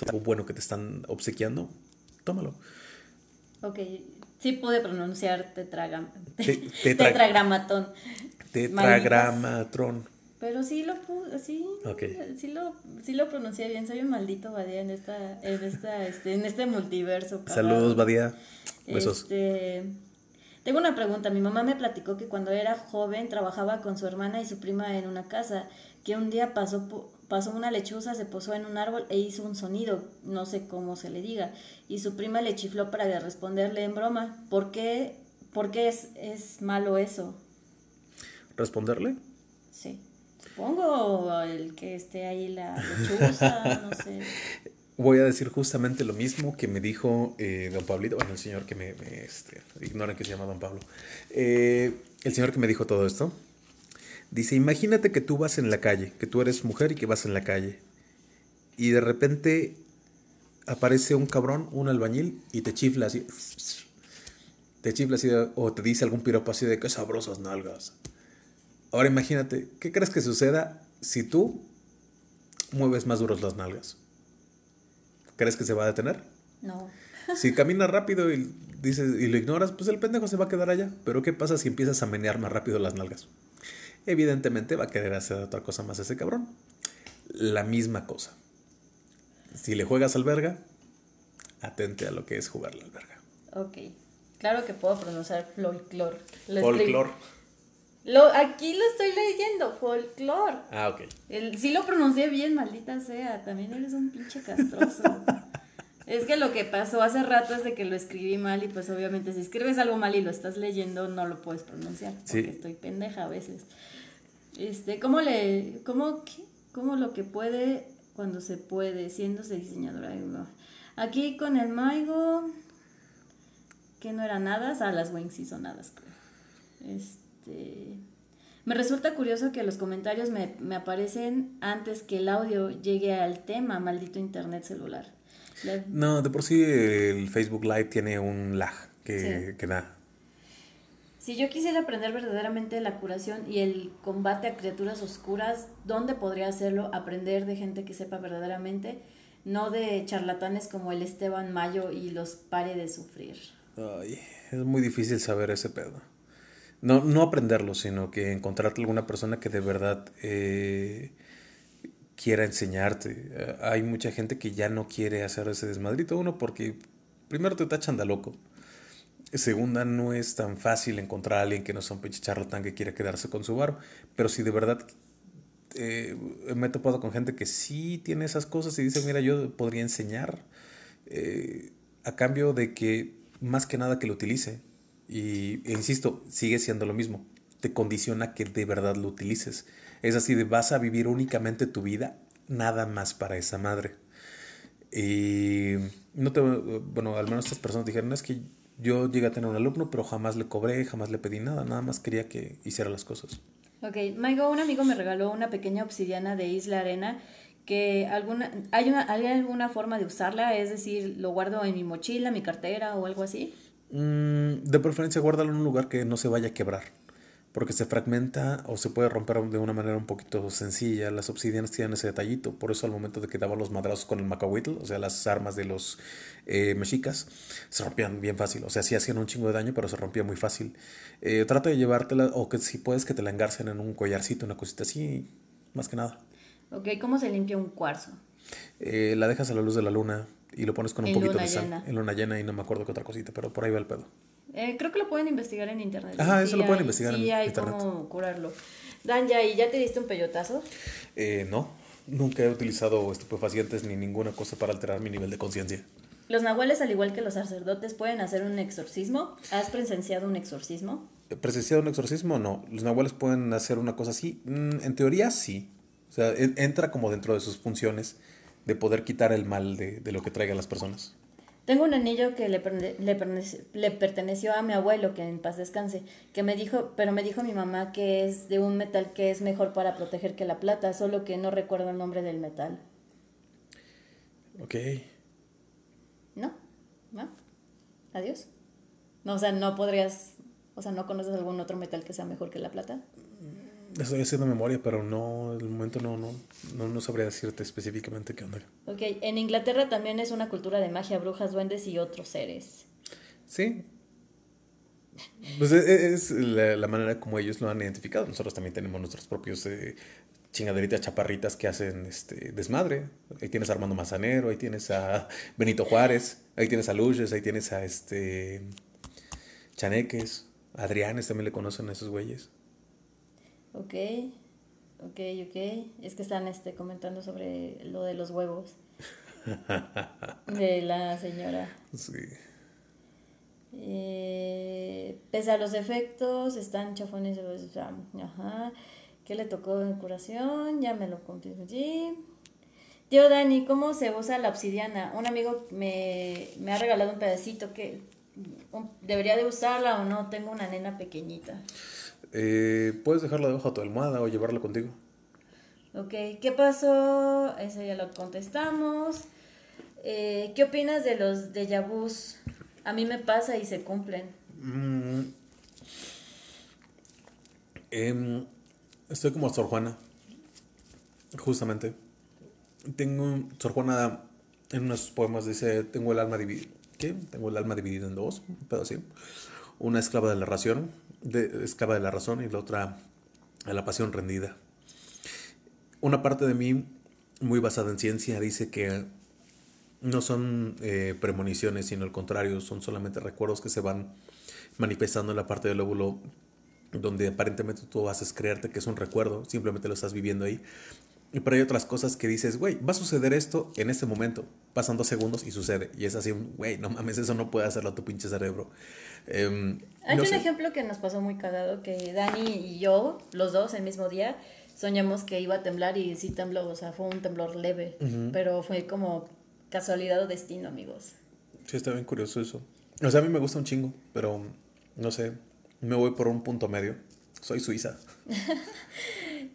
algo bueno que te están obsequiando, tómalo. Ok, sí pude pronunciar tetragramatón. Pero sí lo sí, sí lo sí lo pronuncié bien, soy un maldito Badía en esta en esta este, en este multiverso. Saludos Badía. Besos. Este, tengo una pregunta, mi mamá me platicó que cuando era joven trabajaba con su hermana y su prima en una casa, que un día pasó por Pasó una lechuza, se posó en un árbol e hizo un sonido, no sé cómo se le diga, y su prima le chifló para responderle en broma, ¿por qué, por qué es, es malo eso? ¿Responderle? Sí. Supongo el que esté ahí la lechuza, no sé. Voy a decir justamente lo mismo que me dijo eh, don Pablito, bueno, el señor que me, me este, que se llama don Pablo. Eh, el señor que me dijo todo esto Dice, imagínate que tú vas en la calle, que tú eres mujer y que vas en la calle. Y de repente aparece un cabrón, un albañil, y te chifla así. Te chifla así, o te dice algún piropo así de que sabrosas nalgas. Ahora imagínate, ¿qué crees que suceda si tú mueves más duros las nalgas? ¿Crees que se va a detener? No. Si caminas rápido y, dices, y lo ignoras, pues el pendejo se va a quedar allá. Pero ¿qué pasa si empiezas a menear más rápido las nalgas? evidentemente va a querer hacer otra cosa más ese cabrón. La misma cosa. Si le juegas alberga, atente a lo que es jugarle al alberga. Ok. Claro que puedo pronunciar folclor. Folclor. Lo, aquí lo estoy leyendo, folclor. Ah, ok. El, lo pronuncié bien, maldita sea. También eres un pinche castroso. es que lo que pasó hace rato es de que lo escribí mal y pues obviamente si escribes algo mal y lo estás leyendo no lo puedes pronunciar. Porque estoy pendeja a veces. Este, ¿cómo le, cómo, lo que puede cuando se puede, siéndose diseñadora? Aquí con el Maigo, que no eran nada a las wings sí son Este, me resulta curioso que los comentarios me, me aparecen antes que el audio llegue al tema, maldito internet celular. No, de por sí el Facebook Live tiene un lag que, nada. Si yo quisiera aprender verdaderamente la curación y el combate a criaturas oscuras, ¿dónde podría hacerlo? Aprender de gente que sepa verdaderamente, no de charlatanes como el Esteban Mayo y los pare de sufrir. Ay, es muy difícil saber ese pedo. No, no aprenderlo, sino que encontrarte alguna persona que de verdad eh, quiera enseñarte. Hay mucha gente que ya no quiere hacer ese desmadrito. Uno, porque primero te tachan de loco Segunda, no es tan fácil encontrar a alguien que no sea un pinche charlatán que quiera quedarse con su bar. Pero si de verdad eh, me he topado con gente que sí tiene esas cosas y dice, mira, yo podría enseñar eh, a cambio de que más que nada que lo utilice. Y e insisto, sigue siendo lo mismo. Te condiciona que de verdad lo utilices. Es así de vas a vivir únicamente tu vida nada más para esa madre. Y no te, bueno, al menos estas personas dijeron, es que yo llegué a tener un alumno, pero jamás le cobré, jamás le pedí nada, nada más quería que hiciera las cosas. Ok, Maigo, un amigo me regaló una pequeña obsidiana de Isla Arena que alguna, hay, alguna forma de usarla? Es decir, ¿lo guardo en mi mochila, mi cartera o algo así? Mm, de preferencia, guárdalo en un lugar que no se vaya a quebrar porque se fragmenta o se puede romper de una manera un poquito sencilla. Las obsidianas tienen ese detallito, por eso al momento de que daban los madrazos con el macahuitl, o sea, las armas de los eh, mexicas, se rompían bien fácil. O sea, sí hacían un chingo de daño, pero se rompía muy fácil. Eh, trata de llevártela, o que si puedes, que te la engarcen en un collarcito, una cosita así, más que nada. Ok, ¿cómo se limpia un cuarzo? Eh, la dejas a la luz de la luna y lo pones con un poquito de sal llena. en luna llena y no me acuerdo qué otra cosita, pero por ahí va el pedo. Eh, creo que lo pueden investigar en internet. Ajá, eso lo pueden investigar en sí hay cómo curarlo. Dan, ya, ¿y ya te diste un peyotazo? Eh, no, nunca he utilizado estupefacientes ni ninguna cosa para alterar mi nivel de conciencia. Los nahuales, al igual que los sacerdotes, pueden hacer un exorcismo. ¿Has presenciado un exorcismo? Eh, ¿Presenciado un exorcismo? No. ¿Los nahuales pueden hacer una cosa así? Mm, en teoría, sí. O sea, entra como dentro de sus funciones de poder quitar el mal de, de lo que traigan las personas. Tengo un anillo que le, perteneció a mi abuelo, que en paz descanse, que me dijo, pero me dijo mi mamá que es de un metal que es mejor para proteger que la plata, solo que no recuerdo el nombre del metal. Ok. ¿No? ¿No? ¿Adiós? No, o sea, no podrías, o sea, ¿no conoces algún otro metal que sea mejor que la plata? Estoy haciendo memoria, pero no, el momento no, no, no, sabría decirte específicamente qué onda. Ok, en Inglaterra también es una cultura de magia, brujas, duendes y otros seres. Sí. Pues e-, es, la, manera como ellos lo han identificado. Nosotros también tenemos nuestros propios eh, chingaderitas chaparritas que hacen este desmadre. Ahí tienes a Armando Mazanero, ahí tienes a Benito Juárez, ahí tienes a Luches, ahí tienes a este Chaneques, Adrianes también le conocen a esos güeyes. Ok, ok, ok. Es que están este, comentando sobre lo de los huevos. de la señora. Sí. Eh, pese a los efectos, están chafones. Ajá. ¿Qué le tocó en curación? Ya me lo conté allí. Dani, ¿cómo se usa la obsidiana? Un amigo me, me ha regalado un pedacito que debería de usarla o no. Tengo una nena pequeñita. Eh, puedes dejarla debajo de tu almohada o llevarlo contigo. Ok, ¿qué pasó? Eso ya lo contestamos. Eh, ¿Qué opinas de los de vus? A mí me pasa y se cumplen. Mm. Em, estoy como Sor Juana, justamente. Tengo, Sor Juana en unos poemas dice, tengo el alma dividida. Tengo el alma dividida en dos, pero sí. Una esclava de la ración de, de la razón y la otra a la pasión rendida. Una parte de mí, muy basada en ciencia, dice que no son eh, premoniciones, sino al contrario, son solamente recuerdos que se van manifestando en la parte del óvulo donde aparentemente tú haces creerte que es un recuerdo, simplemente lo estás viviendo ahí, pero hay otras cosas que dices, güey, va a suceder esto en este momento. Pasan dos segundos y sucede. Y es así, güey, no mames, eso no puede hacerlo tu pinche cerebro. Em, hay un ejemplo que nos pasó muy cagado, que Dani y yo, los dos, el mismo día, soñamos que iba a temblar y sí tembló, o sea, fue un temblor leve, pero fue como casualidad o destino, amigos. Sí, está bien curioso eso. O sea, a mí me gusta un chingo, pero no sé, me voy por un punto medio. Soy suiza.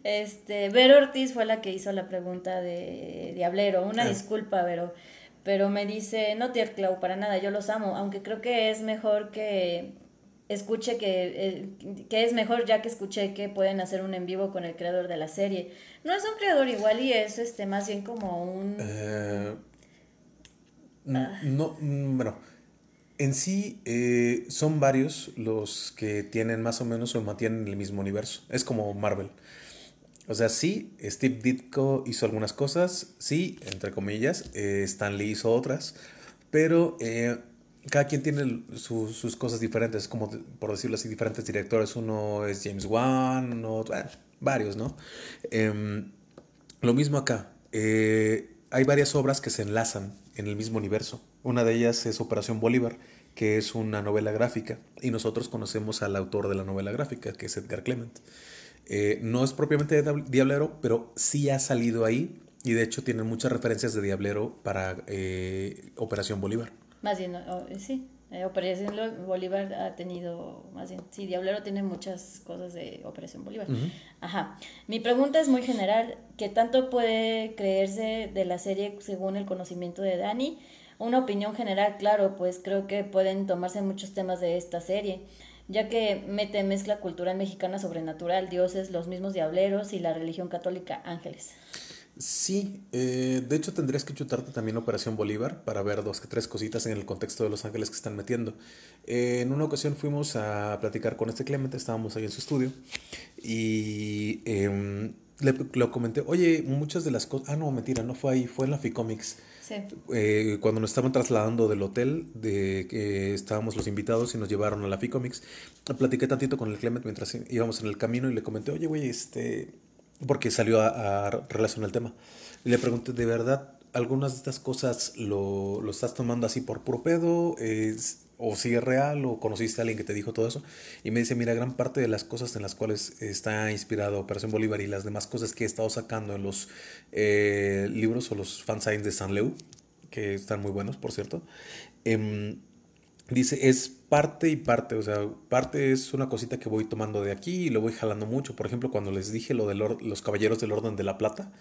Este, Ortiz fue la que hizo la pregunta de Diablero. Una ah. disculpa, Pero me dice, no, Tier Clau, para nada, yo los amo. Aunque creo que es mejor que escuche que, eh, que es mejor ya que escuché que pueden hacer un en vivo con el creador de la serie. No es un creador igual y es este, más bien como un... Eh, ah. no, mm, bueno, en sí eh, son varios los que tienen más o menos o mantienen el mismo universo. Es como Marvel. O sea, sí, Steve Ditko hizo algunas cosas, sí, entre comillas, eh, Stan Lee hizo otras, pero eh, cada quien tiene sus cosas diferentes, como por decirlo así, diferentes directores. Uno es James Wan, uno, eh, varios, ¿no? Em, lo mismo acá. hay varias obras que se enlazan en el mismo universo. Una de ellas es Operación Bolívar, que es una novela gráfica, y nosotros conocemos al autor de la novela gráfica, que es Edgar Clement. Eh, no es propiamente de Diablero, pero sí ha salido ahí y de hecho tienen muchas referencias de Diablero para eh, Operación Bolívar. Más bien, eh, sí, Operación Bolívar ha tenido, más bien, sí, Diablero tiene muchas cosas de Operación Bolívar. Ajá. Mi pregunta es muy general, ¿qué tanto puede creerse de la serie según el conocimiento de Dani? Una opinión general, claro, pues creo que pueden tomarse muchos temas de esta serie ya que mete mezcla cultura mexicana sobrenatural, dioses, los mismos diableros y la religión católica, ángeles. Sí, eh, de hecho tendrías que chutarte también Operación Bolívar para ver dos que tres cositas en el contexto de los ángeles que están metiendo. Eh, en una ocasión fuimos a platicar con este Clemente, estábamos ahí en su estudio y em, le, comenté, oye, muchas de las cosas, ah no, mentira, no fue ahí, fue en la Ficomics eh, cuando nos estaban trasladando del hotel, de que estábamos los invitados y nos llevaron a la Ficomics, platiqué tantito con el Clement mientras íbamos en el camino y le comenté, oye, güey, este, porque salió a, relacionar relación al tema. le pregunté, ¿de verdad algunas de estas cosas lo, lo estás tomando así por puro pedo? Es, o si es real o conociste a alguien que te dijo todo eso. Y me dice, mira, gran parte de las cosas en las cuales está inspirado Operación Bolívar y las demás cosas que he estado sacando en los eh, libros o los fansigns de San Leu, que están muy buenos, por cierto, em, dice, es parte y parte, o sea, parte es una cosita que voy tomando de aquí y lo voy jalando mucho. Por ejemplo, cuando les dije lo de los caballeros del orden de la plata,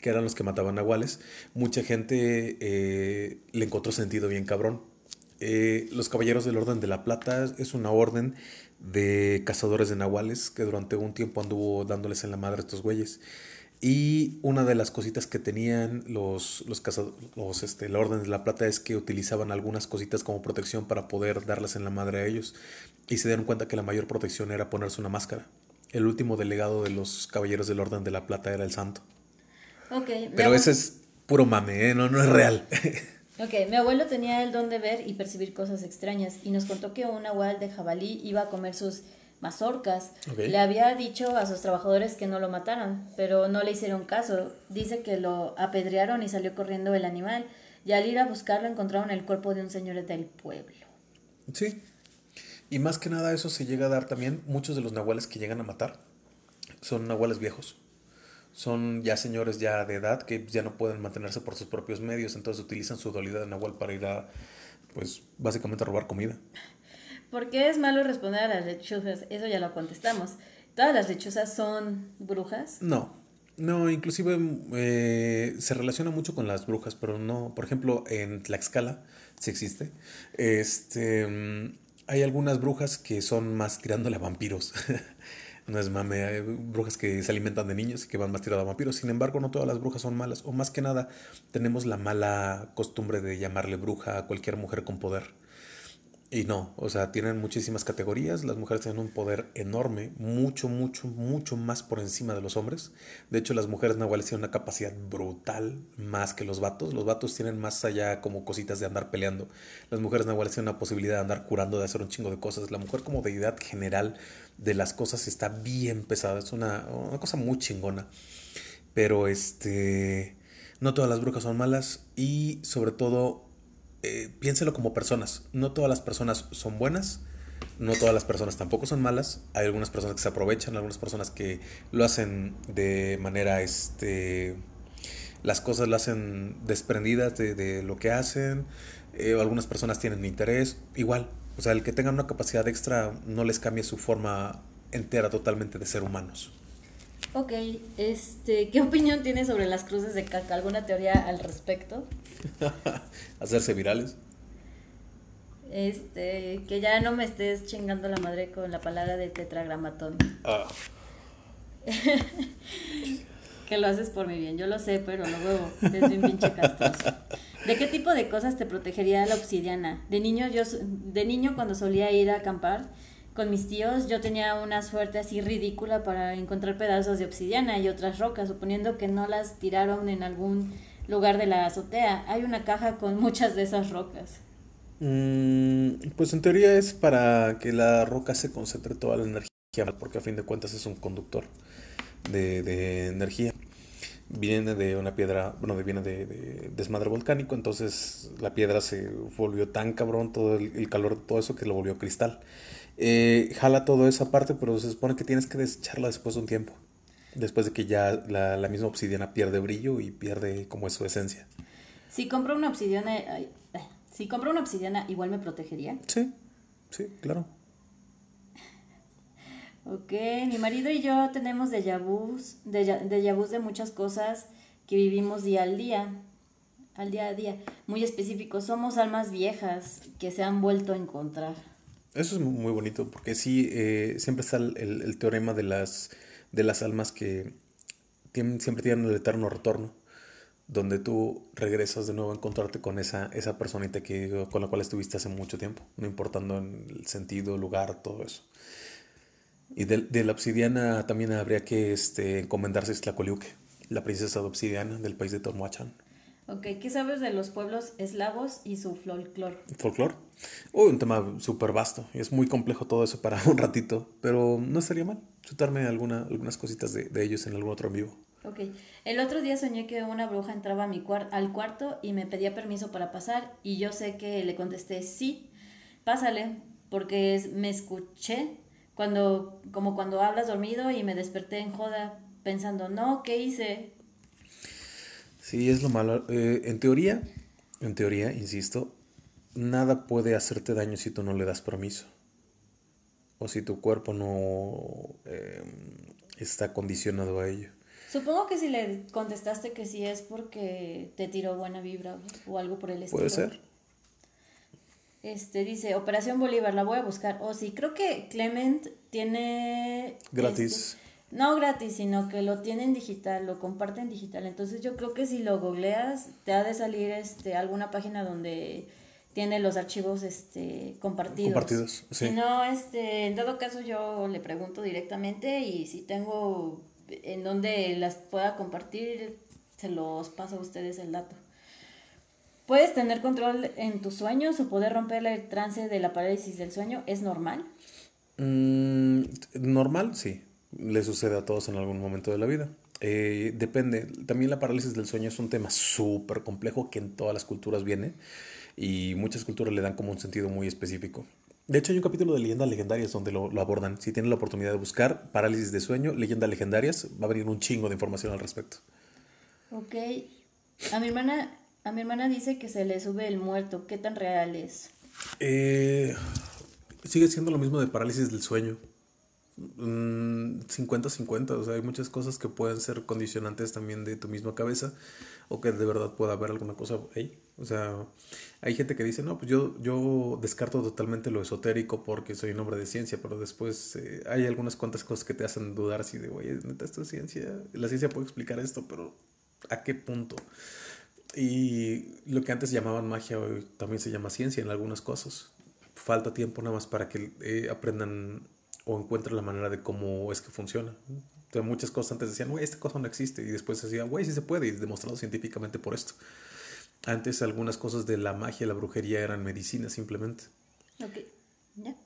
que eran los que mataban a Wales, mucha gente eh, le encontró sentido bien cabrón eh, los Caballeros del Orden de la Plata es una orden de cazadores de nahuales que durante un tiempo anduvo dándoles en la madre a estos güeyes. Y una de las cositas que tenían los, los, del este, Orden de la Plata es que utilizaban algunas cositas como protección para poder darlas en la madre a ellos. Y se dieron cuenta que la mayor protección era ponerse una máscara. El último delegado de los Caballeros del Orden de la Plata era el santo. Pero ese es puro mame, ¿eh? no, no es real. Ok, mi abuelo tenía el don de ver y percibir cosas extrañas y nos contó que un nahual de jabalí iba a comer sus mazorcas. Le había dicho a sus trabajadores que no lo mataran, pero no le hicieron caso. Dice que lo apedrearon y salió corriendo el animal y al ir a buscarlo encontraron el cuerpo de un señor del pueblo. Sí. Y más que nada eso se llega a dar también muchos de los nahuales que llegan a matar son nahuales viejos son ya señores ya de edad que ya no pueden mantenerse por sus propios medios, entonces utilizan su dualidad de Nahual para ir a, pues, básicamente a robar comida. ¿Por qué es malo responder a las lechuzas? Eso ya lo contestamos. ¿Todas las lechuzas son brujas? No. No, inclusive eh, se relaciona mucho con las brujas, pero no. Por ejemplo, en Tlaxcala, si existe, este, mm, hay algunas brujas que son más tirándole a vampiros. No es mame, hay brujas que se alimentan de niños y que van más tirado a vampiros. Sin embargo, no todas las brujas son malas. O más que nada, tenemos la mala costumbre de llamarle bruja a cualquier mujer con poder. Y no, o sea, tienen muchísimas categorías. Las mujeres tienen un poder enorme, mucho, mucho, mucho más por encima de los hombres. De hecho, las mujeres nahuales tienen una capacidad brutal más que los vatos. Los vatos tienen más allá como cositas de andar peleando. Las mujeres nahuales tienen una posibilidad de andar curando, de hacer un chingo de cosas. La mujer como deidad general de las cosas está bien pesada. Es una, cosa muy chingona. Pero este. No todas las brujas son malas. Y sobre todo. Eh, piénselo como personas. No todas las personas son buenas. No todas las personas tampoco son malas. Hay algunas personas que se aprovechan, algunas personas que lo hacen de manera este. Las cosas lo hacen desprendidas de, lo que hacen. Eh, algunas personas tienen interés. Igual, o sea, el que tengan una capacidad extra no les cambie su forma entera totalmente de ser humanos. Ok, este, ¿qué opinión tienes sobre las cruces de caca? ¿Alguna teoría al respecto? Hacerse virales. Este, que ya no me estés chingando la madre con la palabra de tetragramatón. Ah. que lo haces por mi bien, yo lo sé, pero lo huevo, es un pinche castoso. ¿De qué tipo de cosas te protegería la obsidiana? De niño, yo, de niño cuando solía ir a acampar con mis tíos, yo tenía una suerte así ridícula para encontrar pedazos de obsidiana y otras rocas, suponiendo que no las tiraron en algún lugar de la azotea. Hay una caja con muchas de esas rocas. Mm, pues en teoría es para que la roca se concentre toda la energía, porque a fin de cuentas es un conductor de energía viene de una piedra, bueno, viene de, desmadre volcánico, entonces la piedra se volvió tan cabrón, todo el, calor, todo eso que lo volvió cristal. Eh, jala todo esa parte, pero se supone que tienes que desecharla después de un tiempo, después de que ya la, misma obsidiana pierde brillo y pierde como es su esencia. Si compro una obsidiana, eh, si compro una obsidiana, igual me protegería. Sí, sí, claro. Ok, mi marido y yo tenemos de de déjà, de muchas cosas que vivimos día al día, al día a día, muy específico, Somos almas viejas que se han vuelto a encontrar. Eso es muy bonito, porque sí, eh, siempre está el, teorema de las, de las almas que siempre tienen el eterno retorno, donde tú regresas de nuevo a encontrarte con esa, esa personita que, con la cual estuviste hace mucho tiempo, no importando el sentido, lugar, todo eso. Y de, la obsidiana también habría que este, encomendarse Tlacoliuque, la princesa de obsidiana del país de Tormoachán. Ok, ¿qué sabes de los pueblos eslavos y su folclore? ¿Folclore? Uy, un tema súper vasto. Es muy complejo todo eso para un ratito, pero no estaría mal chutarme alguna, algunas cositas de, ellos en algún otro en vivo. Ok, el otro día soñé que una bruja entraba a mi cuar al cuarto y me pedía permiso para pasar y yo sé que le contesté sí, pásale, porque me escuché cuando, como cuando hablas dormido y me desperté en joda pensando, no, ¿qué hice? Sí, es lo malo. Eh, en teoría, en teoría, insisto, nada puede hacerte daño si tú no le das permiso. O si tu cuerpo no eh, está condicionado a ello. Supongo que si le contestaste que sí es porque te tiró buena vibra o algo por el estilo. Puede ser este, dice, Operación Bolívar, la voy a buscar. O oh, sí, creo que Clement tiene... Gratis. Este, no gratis, sino que lo tienen digital, lo comparten digital. Entonces yo creo que si lo googleas, te ha de salir este, alguna página donde tiene los archivos este, compartidos. Compartidos, sí. no, este, en todo caso yo le pregunto directamente y si tengo en donde las pueda compartir, se los paso a ustedes el dato. Puedes tener control en tus sueños o poder romper el trance de la parálisis del sueño. ¿Es normal? Mm, normal, sí. Le sucede a todos en algún momento de la vida. Eh, depende. También la parálisis del sueño es un tema súper complejo que en todas las culturas viene y muchas culturas le dan como un sentido muy específico. De hecho, hay un capítulo de Leyendas Legendarias donde lo, lo, abordan. Si tienen la oportunidad de buscar parálisis de sueño, leyendas legendarias, va a venir un chingo de información al respecto. Ok. A mi hermana a mi hermana dice que se le sube el muerto. ¿Qué tan real es? Eh, sigue siendo lo mismo de parálisis del sueño. 50-50, mm, o sea, hay muchas cosas que pueden ser condicionantes también de tu misma cabeza o que de verdad pueda haber alguna cosa ahí. O sea, hay gente que dice, no, pues yo, yo descarto totalmente lo esotérico porque soy un hombre de ciencia, pero después eh, hay algunas cuantas cosas que te hacen dudar si de, oye, neta, esto ciencia, la ciencia puede explicar esto, pero ¿a qué punto? Y lo que antes llamaban magia hoy también se llama ciencia en algunas cosas. Falta tiempo nada más para que eh, aprendan o encuentren la manera de cómo es que funciona. muchas cosas antes decían, güey, esta cosa no existe. Y después decían, güey, sí se puede. Y demostrado científicamente por esto. Antes algunas cosas de la magia, la brujería eran medicina simplemente. Ok. ¿Ya?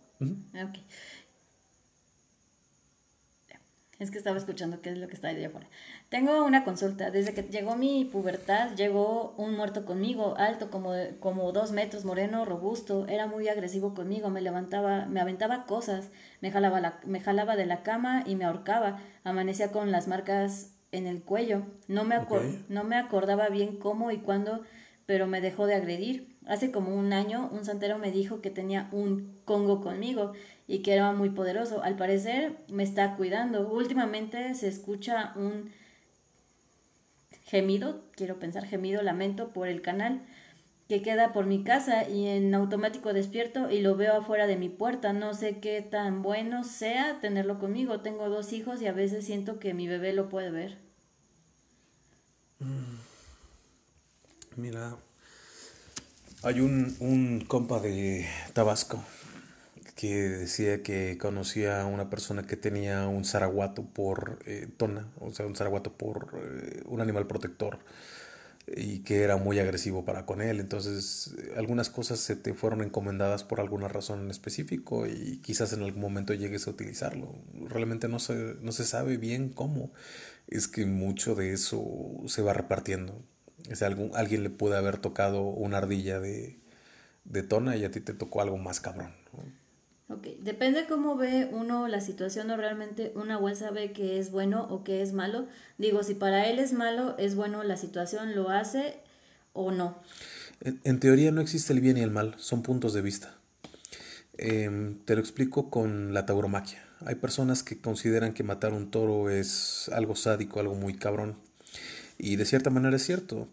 Es que estaba escuchando qué es lo que está de afuera. Tengo una consulta. Desde que llegó mi pubertad, llegó un muerto conmigo, alto, como, como dos metros, moreno, robusto. Era muy agresivo conmigo, me levantaba, me aventaba cosas, me jalaba, me jalaba de la cama y me ahorcaba. Amanecía con las marcas en el cuello. No me, no me acordaba bien cómo y cuándo, pero me dejó de agredir. Hace como un año, un santero me dijo que tenía un congo conmigo y que era muy poderoso. Al parecer me está cuidando. Últimamente se escucha un gemido, quiero pensar gemido, lamento por el canal que queda por mi casa y en automático despierto y lo veo afuera de mi puerta. No sé qué tan bueno sea tenerlo conmigo. Tengo dos hijos y a veces siento que mi bebé lo puede ver. Mm. Mira, hay un, un compa de Tabasco que decía que conocía a una persona que tenía un zaraguato por eh, tona, o sea, un zaraguato por eh, un animal protector y que era muy agresivo para con él. Entonces, eh, algunas cosas se te fueron encomendadas por alguna razón en específico y quizás en algún momento llegues a utilizarlo. Realmente no se, no se sabe bien cómo. Es que mucho de eso se va repartiendo. algún, alguien le puede haber tocado una ardilla de, de tona y a ti te tocó algo más cabrón. ¿no? Ok, depende cómo ve uno la situación o realmente una huelga sabe que es bueno o que es malo. Digo, si para él es malo, es bueno la situación, lo hace o no. En, teoría no existe el bien y el mal, son puntos de vista. Em, te lo explico con la tauromaquia. Hay personas que consideran que matar un toro es algo sádico, algo muy cabrón. Y de cierta manera es cierto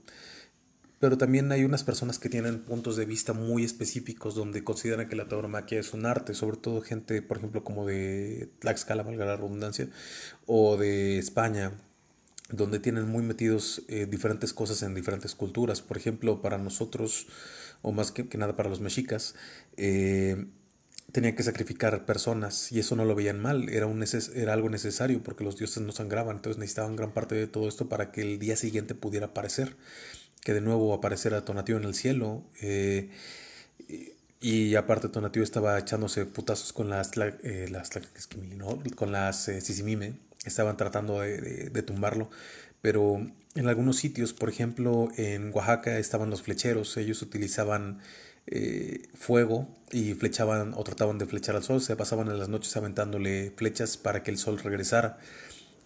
pero también hay unas personas que tienen puntos de vista muy específicos donde consideran que la tauromaquia es un arte, sobre todo gente, por ejemplo, como de Tlaxcala, valga la redundancia, o de España, donde tienen muy metidos eh, diferentes cosas en diferentes culturas. Por ejemplo, para nosotros, o más que, nada para los mexicas, eh, tenían que sacrificar personas y eso no lo veían mal, era, un era algo necesario porque los dioses no sangraban, entonces necesitaban gran parte de todo esto para que el día siguiente pudiera aparecer que de nuevo apareciera Tonatiuh en el cielo. Eh, y aparte Tonatiuh estaba echándose putazos con las, eh, con las eh, Sisimime. Estaban tratando de, tumbarlo. Pero en algunos sitios, por ejemplo, en Oaxaca estaban los flecheros. Ellos utilizaban fuego y flechaban o trataban de flechar al sol. Se pasaban en las noches aventándole flechas para que el sol regresara.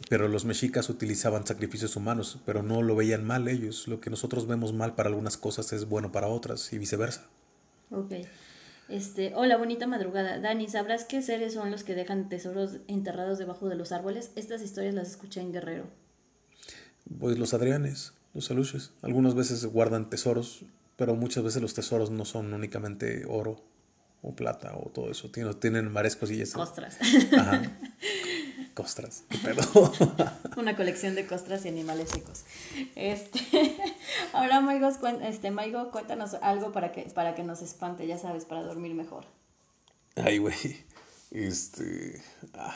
Pero los mexicas utilizaban sacrificios humanos, pero no lo veían mal ellos. Lo que nosotros vemos mal para algunas cosas es bueno para otras y viceversa. Ok. Este, hola, bonita madrugada. Dani, ¿sabrás qué seres son los que dejan tesoros enterrados debajo de los árboles? Estas historias las escuché en Guerrero. Pues los Adrianes, los Saluches. Algunas veces guardan tesoros, pero muchas veces los tesoros no son únicamente oro o plata o todo eso. Tienen, tienen marescos y eso. Ostras. Ajá. costras. Una colección de costras y animales secos. Este, ahora, este, Maigo, cuéntanos algo para que, para que nos espante, ya sabes, para dormir mejor. Ay, güey. Este. Ah,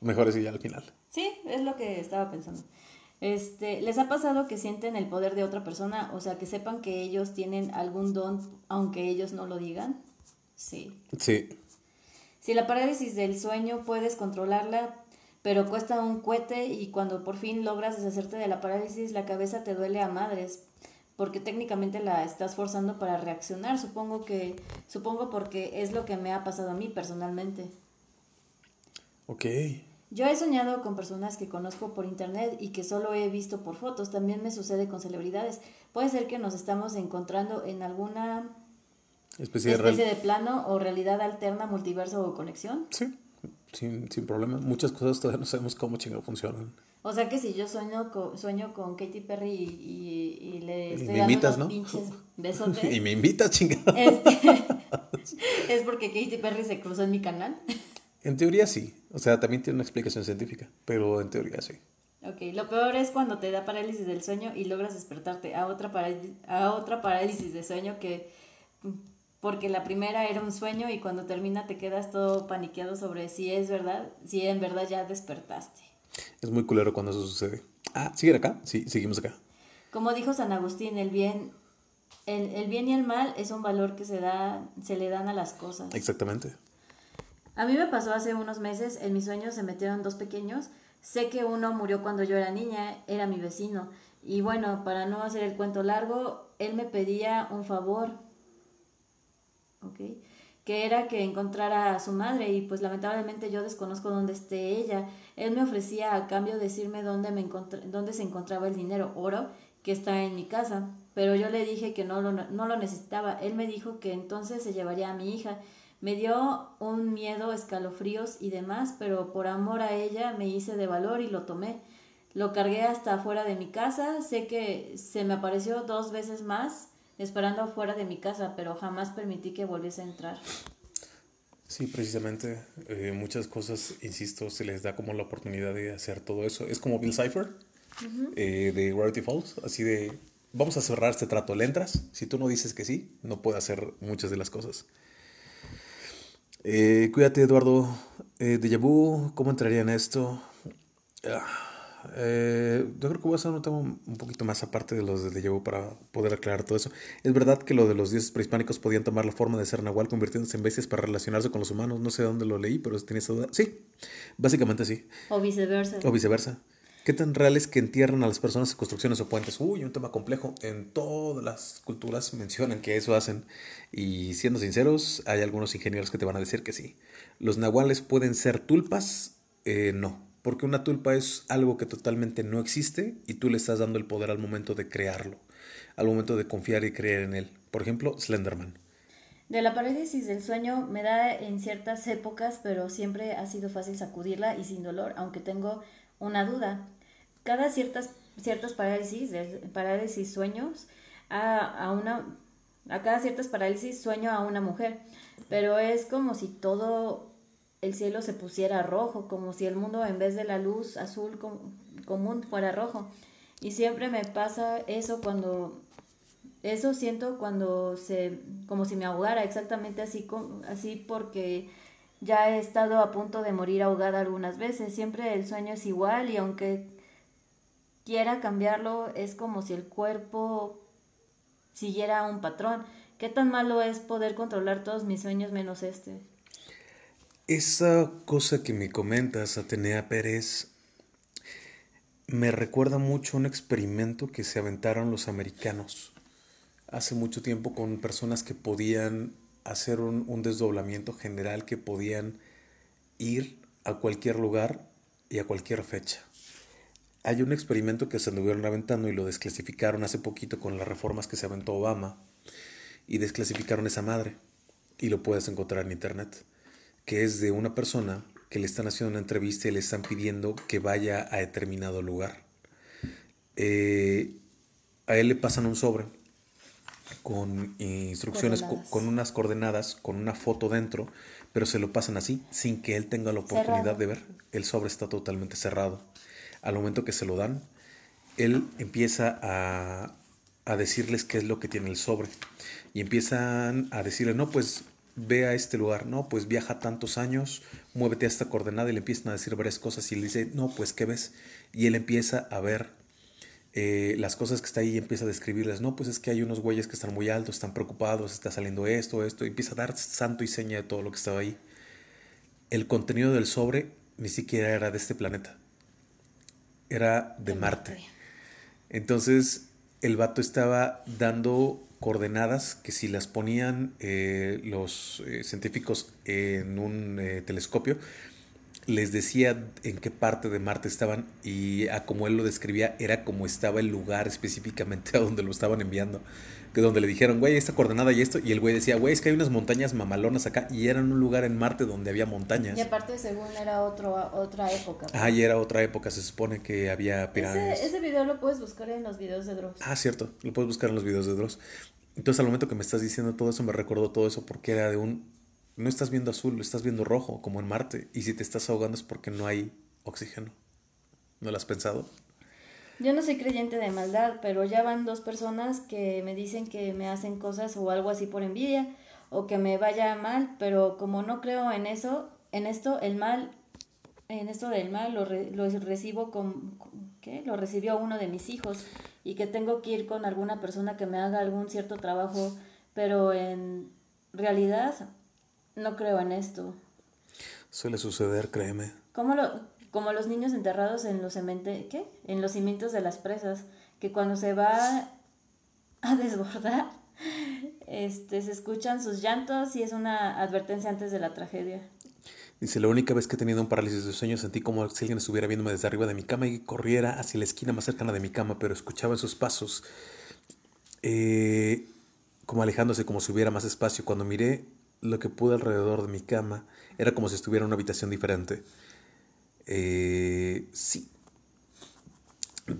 mejor así ya al final. Sí, es lo que estaba pensando. Este, ¿les ha pasado que sienten el poder de otra persona? O sea, que sepan que ellos tienen algún don, aunque ellos no lo digan. Sí. Sí. Si la parálisis del sueño puedes controlarla, pero cuesta un cohete y cuando por fin logras deshacerte de la parálisis, la cabeza te duele a madres, porque técnicamente la estás forzando para reaccionar, supongo que, supongo porque es lo que me ha pasado a mí personalmente. Ok. Yo he soñado con personas que conozco por internet y que solo he visto por fotos, también me sucede con celebridades. Puede ser que nos estamos encontrando en alguna especie, de, de plano o realidad alterna, multiverso o conexión. Sí sin, sin problema. Muchas cosas todavía no sabemos cómo chingados funcionan. O sea que si yo sueño con, sueño con Katy Perry y, y, le estoy y me invitas, ¿no? y me invitas, chingados. Este, es porque Katy Perry se cruzó en mi canal. en teoría sí. O sea, también tiene una explicación científica, pero en teoría sí. Ok, lo peor es cuando te da parálisis del sueño y logras despertarte a otra, a otra parálisis de sueño que porque la primera era un sueño y cuando termina te quedas todo paniqueado sobre si es verdad, si en verdad ya despertaste. Es muy culero cuando eso sucede. Ah, ¿siguen acá? Sí, seguimos acá. Como dijo San Agustín, el bien, el, el bien y el mal es un valor que se, da, se le dan a las cosas. Exactamente. A mí me pasó hace unos meses, en mis sueños se metieron dos pequeños. Sé que uno murió cuando yo era niña, era mi vecino. Y bueno, para no hacer el cuento largo, él me pedía un favor que era que encontrara a su madre y pues lamentablemente yo desconozco dónde esté ella. Él me ofrecía a cambio decirme dónde, me dónde se encontraba el dinero, oro, que está en mi casa, pero yo le dije que no lo, no lo necesitaba. Él me dijo que entonces se llevaría a mi hija. Me dio un miedo, escalofríos y demás, pero por amor a ella me hice de valor y lo tomé. Lo cargué hasta afuera de mi casa. Sé que se me apareció dos veces más esperando afuera de mi casa, pero jamás permití que volviese a entrar. Sí, precisamente. Eh, muchas cosas, insisto, se les da como la oportunidad de hacer todo eso. Es como Bill Cipher eh, de Gravity Falls, así de, vamos a cerrar este trato, ¿le entras? Si tú no dices que sí, no puede hacer muchas de las cosas. Eh, cuídate, Eduardo. de Vu ¿cómo entraría en esto? Ah. Eh, yo creo que voy a hacer un tema un poquito más aparte de los de llevo para poder aclarar todo eso. Es verdad que lo de los dioses prehispánicos podían tomar la forma de ser nahual convirtiéndose en bestias para relacionarse con los humanos. No sé dónde lo leí, pero tenía esa duda. Sí, básicamente sí. O viceversa. O viceversa. ¿Qué tan reales que entierran a las personas en construcciones o puentes? Uy, un tema complejo. En todas las culturas mencionan que eso hacen. Y siendo sinceros, hay algunos ingenieros que te van a decir que sí. Los nahuales pueden ser tulpas. Eh, no porque una tulpa es algo que totalmente no existe y tú le estás dando el poder al momento de crearlo, al momento de confiar y creer en él. Por ejemplo, Slenderman. De la parálisis del sueño me da en ciertas épocas, pero siempre ha sido fácil sacudirla y sin dolor, aunque tengo una duda. Cada ciertas parálisis, parálisis sueños, a, a una a cada ciertas parálisis sueño a una mujer, pero es como si todo el cielo se pusiera rojo, como si el mundo en vez de la luz azul común fuera rojo. Y siempre me pasa eso cuando, eso siento cuando se, como si me ahogara, exactamente así, así porque ya he estado a punto de morir ahogada algunas veces. Siempre el sueño es igual y aunque quiera cambiarlo, es como si el cuerpo siguiera un patrón. ¿Qué tan malo es poder controlar todos mis sueños menos este? Esa cosa que me comentas, Atenea Pérez, me recuerda mucho a un experimento que se aventaron los americanos hace mucho tiempo con personas que podían hacer un, desdoblamiento general, que podían ir a cualquier lugar y a cualquier fecha. Hay un experimento que se anduvieron aventando y lo desclasificaron hace poquito con las reformas que se aventó Obama y desclasificaron esa madre y lo puedes encontrar en internet que es de una persona que le están haciendo una entrevista y le están pidiendo que vaya a determinado lugar. Eh, a él le pasan un sobre con instrucciones, con unas coordenadas, con una foto dentro, pero se lo pasan así, sin que él tenga la oportunidad de ver. El sobre está totalmente cerrado. Al momento que se lo dan, él empieza a, a decirles qué es lo que tiene el sobre. Y empiezan a decirle, no, pues ve a este lugar, no, pues viaja tantos años, muévete a esta coordenada y le empiezan a decir varias cosas y le dice, no, pues ¿qué ves? Y él empieza a ver eh, las cosas que está ahí y empieza a describirlas. no, pues es que hay unos güeyes que están muy altos, están preocupados, está saliendo esto, esto, y empieza a dar santo y seña de todo lo que estaba ahí. El contenido del sobre ni siquiera era de este planeta, era de Marte. Entonces el vato estaba dando coordenadas que si las ponían eh, los eh, científicos en un eh, telescopio, les decía en qué parte de Marte estaban y a como él lo describía era como estaba el lugar específicamente a donde lo estaban enviando que donde le dijeron, güey, esta coordenada y esto, y el güey decía, güey, es que hay unas montañas mamalonas acá, y era un lugar en Marte donde había montañas. Y aparte, según era otra época. Ah, y era otra época, se supone que había pirámides. Ese, ese, video lo puedes buscar en los videos de Dross. Ah, cierto, lo puedes buscar en los videos de Dross. Entonces, al momento que me estás diciendo todo eso, me recordó todo eso porque era de un... No estás viendo azul, lo estás viendo rojo, como en Marte, y si te estás ahogando es porque no hay oxígeno. ¿No lo has pensado? Yo no soy creyente de maldad, pero ya van dos personas que me dicen que me hacen cosas o algo así por envidia o que me vaya mal, pero como no creo en eso, en esto el mal, en esto del mal lo, lo recibo con, ¿qué? Lo recibió uno de mis hijos y que tengo que ir con alguna persona que me haga algún cierto trabajo, pero en realidad no creo en esto. Suele suceder, créeme. ¿Cómo lo, como los niños enterrados en los, en los cimientos de las presas, que cuando se va a desbordar, este, se escuchan sus llantos y es una advertencia antes de la tragedia. Dice, la única vez que he tenido un parálisis de sueño sentí como si alguien estuviera viéndome desde arriba de mi cama y corriera hacia la esquina más cercana de mi cama, pero escuchaba sus pasos, eh, como alejándose como si hubiera más espacio. Cuando miré lo que pude alrededor de mi cama, era como si estuviera en una habitación diferente. Eh, sí.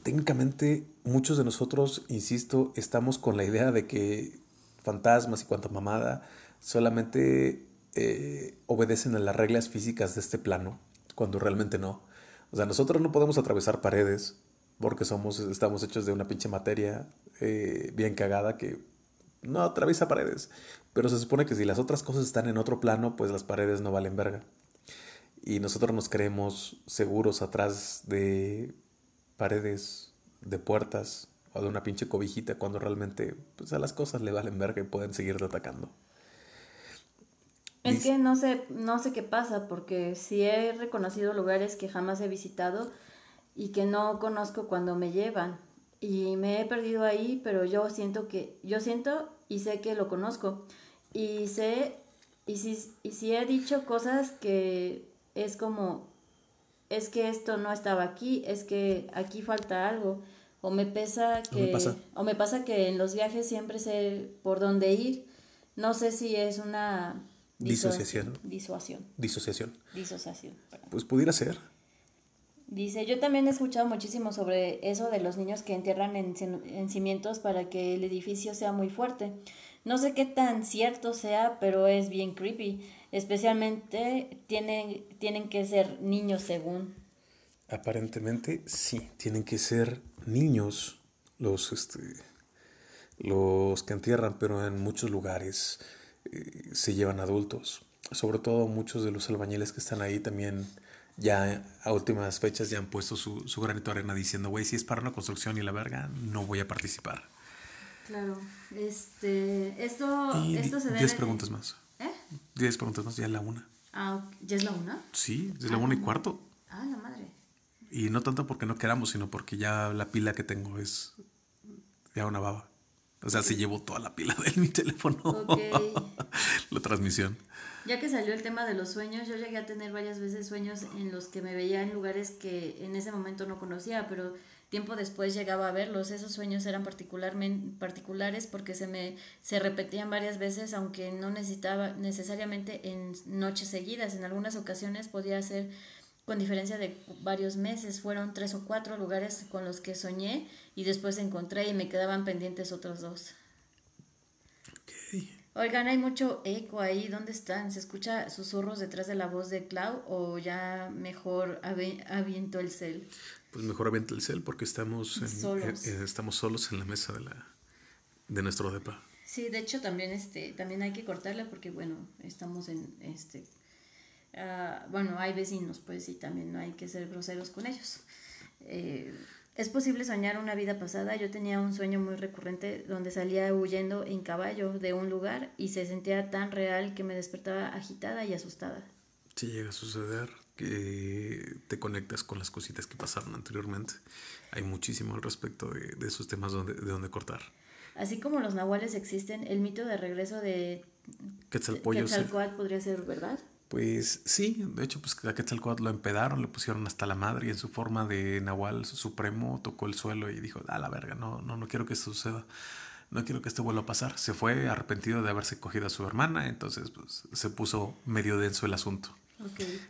Técnicamente, muchos de nosotros, insisto, estamos con la idea de que fantasmas y cuanta mamada solamente eh, obedecen a las reglas físicas de este plano, cuando realmente no. O sea, nosotros no podemos atravesar paredes porque somos, estamos hechos de una pinche materia eh, bien cagada que no atraviesa paredes. Pero se supone que si las otras cosas están en otro plano, pues las paredes no valen verga y nosotros nos creemos seguros atrás de paredes, de puertas o de una pinche cobijita cuando realmente pues, a las cosas le valen verga y pueden seguir atacando. Es que no sé, no sé qué pasa, porque si he reconocido lugares que jamás he visitado y que no conozco cuando me llevan. Y me he perdido ahí, pero yo siento que, yo siento y sé que lo conozco. Y sé, y y sí he dicho cosas que es como, es que esto no estaba aquí, es que aquí falta algo, o me pesa que, pasa. o me pasa que en los viajes siempre sé por dónde ir, no sé si es una disociación. Disuasión. Disociación. Disociación. Pues pudiera ser. Dice, yo también he escuchado muchísimo sobre eso de los niños que entierran en, cimientos para que el edificio sea muy fuerte. No sé qué tan cierto sea, pero es bien creepy especialmente tienen, tienen que ser niños según. Aparentemente sí, tienen que ser niños los, este, los que entierran, pero en muchos lugares eh, se llevan adultos. Sobre todo muchos de los albañiles que están ahí también ya a últimas fechas ya han puesto su, granito de arena diciendo, güey, si es para una construcción y la verga, no voy a participar. Claro, este, esto, esto se debe... 10 preguntas más. ¿Eh? Diez preguntas más, ya es la una. Ah, ¿ya es la una? Sí, es la ah, una y cuarto. Ah, la madre. Y no tanto porque no queramos, sino porque ya la pila que tengo es ya una baba. O sea, sí llevo toda la pila de mi teléfono. la transmisión. Ya que salió el tema de los sueños, yo llegué a tener varias veces sueños en los que me veía en lugares que en ese momento no conocía, pero Tiempo después llegaba a verlos. Esos sueños eran particularmente particulares porque se me se repetían varias veces, aunque no necesitaba necesariamente en noches seguidas. En algunas ocasiones podía ser con diferencia de varios meses. Fueron tres o cuatro lugares con los que soñé y después encontré y me quedaban pendientes otros dos. Oigan, hay mucho eco ahí. ¿Dónde están? ¿Se escucha susurros detrás de la voz de Clau o ya mejor aviento el cel? Pues mejor avienta el cel porque estamos, solos. Eh, estamos solos en la mesa de, la, de nuestro depa. Sí, de hecho también, este, también hay que cortarla porque, bueno, estamos en, este, ah, bueno, hay vecinos, pues, y también no hay que ser groseros con ellos. Eh, es posible soñar una vida pasada. Yo tenía un sueño muy recurrente donde salía huyendo en caballo de un lugar y se sentía tan real que me despertaba agitada y asustada. Sí, llega a suceder te conectas con las cositas que pasaron anteriormente. Hay muchísimo al respecto de, esos temas donde, de donde cortar. Así como los nahuales existen, el mito de regreso de Quetzalcoatl podría ser verdad. Pues sí, de hecho, pues a Quetzalcoatl lo empedaron, le pusieron hasta la madre y en su forma de Nahual supremo tocó el suelo y dijo, a la verga, no, no, no quiero que esto suceda, no quiero que esto vuelva a pasar. Se fue arrepentido de haberse cogido a su hermana, entonces pues, se puso medio denso el asunto.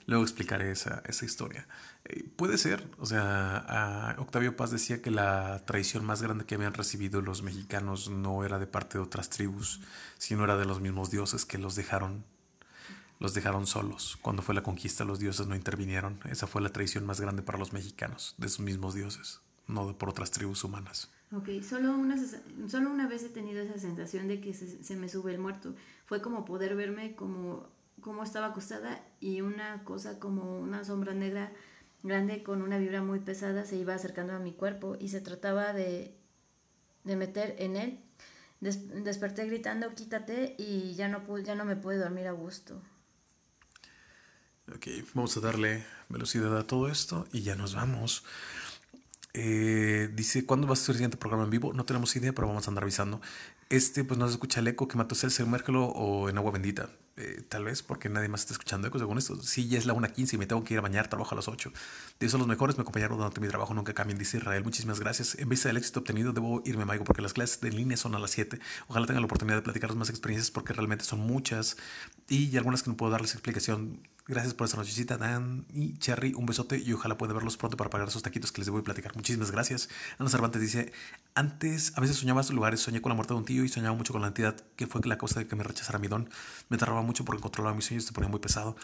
Luego explicaré esa, esa historia. Eh, puede ser, o sea, Octavio Paz decía que la traición más grande que habían recibido los mexicanos no era de parte de otras tribus, sino era de los mismos dioses que los dejaron los dejaron solos. Cuando fue la conquista, los dioses no intervinieron. Esa fue la traición más grande para los mexicanos, de sus mismos dioses, no por otras tribus humanas. Ok, solo una, solo una vez he tenido esa sensación de que se, se me sube el muerto. Fue como poder verme como como estaba acostada y una cosa como una sombra negra grande con una vibra muy pesada se iba acercando a mi cuerpo y se trataba de, de meter en él. desperté gritando, quítate y ya no, ya no me pude dormir a gusto. Ok, vamos a darle velocidad a todo esto y ya nos vamos. Eh, dice, ¿cuándo va a ser el siguiente programa en vivo? No tenemos idea, pero vamos a andar avisando. Este, pues no se escucha el eco que mató el Mérgelo o en agua bendita. Eh, tal vez porque nadie más está escuchando ecos según esto. Sí, ya es la 1.15 y me tengo que ir a bañar, trabajo a las 8. De son los mejores, me acompañaron durante mi trabajo, nunca cambien, dice Israel. Muchísimas gracias. En vista del éxito obtenido, debo irme, Maigo, porque las clases de línea son a las 7. Ojalá tenga la oportunidad de platicar más experiencias porque realmente son muchas y algunas que no puedo darles explicación Gracias por esta nochecita, Dan y Cherry. Un besote y ojalá pueda verlos pronto para pagar esos taquitos que les voy a platicar. Muchísimas gracias. Ana Cervantes dice: Antes a veces soñaba sus lugares, soñé con la muerte de un tío y soñaba mucho con la entidad que fue la causa de que me rechazara mi don. Me tardaba mucho porque controlaba mis sueños y se ponía muy pesado.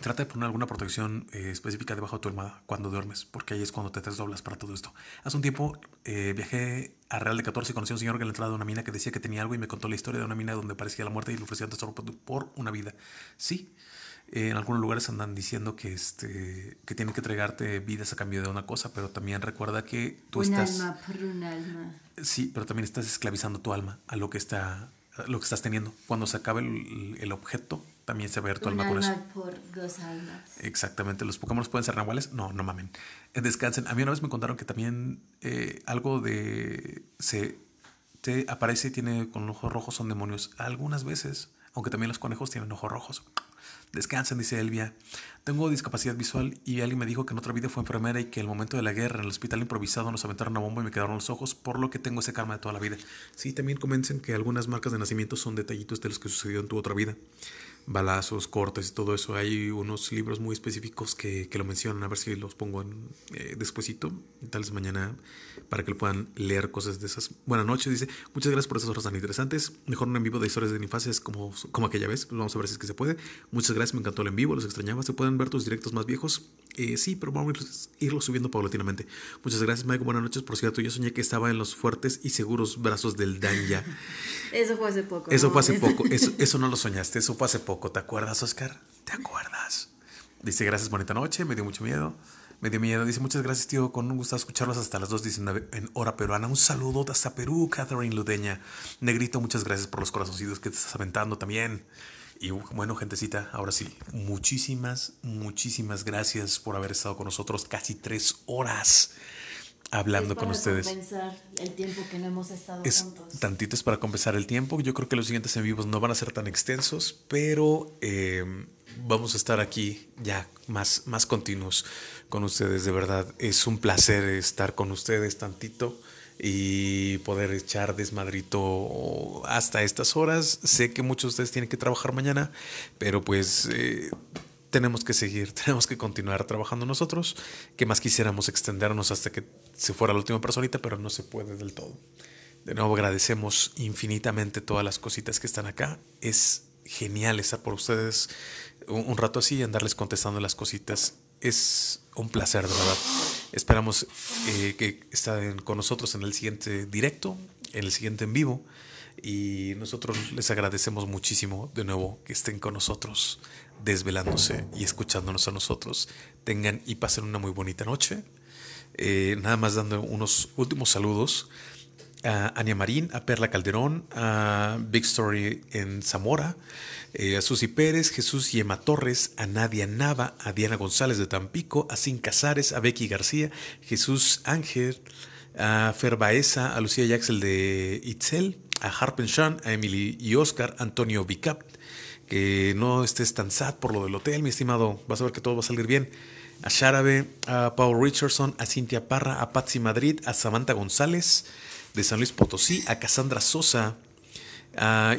Trata de poner alguna protección eh, específica debajo de tu almohada cuando duermes, porque ahí es cuando te desdoblas para todo esto. Hace un tiempo eh, viajé a Real de 14 y conocí a un señor que en la entrada de una mina que decía que tenía algo y me contó la historia de una mina donde parecía la muerte y le ofrecían por una vida. Sí, eh, en algunos lugares andan diciendo que, este, que tienen que entregarte vidas a cambio de una cosa, pero también recuerda que tú estás... Alma por un alma. Sí, pero también estás esclavizando tu alma a lo que, está, lo que estás teniendo. Cuando se acabe el, objeto, también se va a ver tu alma, alma, por eso. dos almas. Exactamente. ¿Los Pokémon pueden ser nahuales? No, no mamen. Eh, descansen. A mí una vez me contaron que también eh, algo de... Se, te aparece y tiene con ojos rojos son demonios. Algunas veces, aunque también los conejos tienen ojos rojos. Descansen, dice Elvia. Tengo discapacidad visual y alguien me dijo que en otra vida fue enfermera y que el momento de la guerra en el hospital improvisado nos aventaron una bomba y me quedaron los ojos, por lo que tengo ese karma de toda la vida. Sí, también comencen que algunas marcas de nacimiento son detallitos de los que sucedió en tu otra vida balazos, cortes y todo eso. Hay unos libros muy específicos que, lo mencionan, a ver si los pongo en, eh, despuesito, tal vez mañana, para que lo puedan leer cosas de esas. Buenas noches, dice, muchas gracias por esas horas tan interesantes. Mejor un en vivo de historias de infancias como, como aquella vez, vamos a ver si es que se puede. Muchas gracias, me encantó el en vivo, los extrañaba. ¿Se pueden ver tus directos más viejos? Eh, sí, pero vamos a irlos, subiendo paulatinamente. Muchas gracias, Mike, buenas noches. Por cierto, yo soñé que estaba en los fuertes y seguros brazos del danja eso fue hace poco. Eso fue hace poco, eso, eso no lo soñaste, eso fue hace poco. ¿Te acuerdas, Oscar? ¿Te acuerdas? Dice, gracias, bonita noche. Me dio mucho miedo. Me dio miedo. Dice, muchas gracias, tío. Con un gusto escucharlos hasta las 2.19 en hora peruana. Un saludo hasta Perú, Catherine Ludeña. Negrito, muchas gracias por los corazoncitos que te estás aventando también. Y uh, bueno, gentecita, ahora sí, muchísimas, muchísimas gracias por haber estado con nosotros casi tres horas hablando con ustedes. Compensar el tiempo que no hemos estado es Tantito es para compensar el tiempo. Yo creo que los siguientes en vivos no van a ser tan extensos, pero em, vamos a estar aquí ya más, más continuos con ustedes. De verdad, es un placer estar con ustedes tantito y poder echar desmadrito hasta estas horas. Sé que muchos de ustedes tienen que trabajar mañana, pero pues eh, tenemos que seguir, tenemos que continuar trabajando nosotros, que más quisiéramos extendernos hasta que se fuera la última personita, pero no se puede del todo. De nuevo agradecemos infinitamente todas las cositas que están acá. Es genial estar por ustedes un, rato así y andarles contestando las cositas. Es un placer, de verdad. Esperamos eh, que estén con nosotros en el siguiente directo, en el siguiente en vivo y nosotros les agradecemos muchísimo de nuevo que estén con nosotros, desvelándose y escuchándonos a nosotros. Tengan y pasen una muy bonita noche. Eh, nada más dando unos últimos saludos a Ania Marín, a Perla Calderón, a Big Story en Zamora, eh, a Susi Pérez, Jesús Yema Torres, a Nadia Nava, a Diana González de Tampico, a Sin Casares, a Becky García, Jesús Ángel, a Fer a Lucía Yaxel de Itzel, a Harpen a Emily y Oscar, Antonio Vicap. Que no estés tan sad por lo del hotel, mi estimado. Vas a ver que todo va a salir bien. A Sharabe, a Paul Richardson, a Cintia Parra, a Patsy Madrid, a Samantha González de San Luis Potosí, a Cassandra Sosa,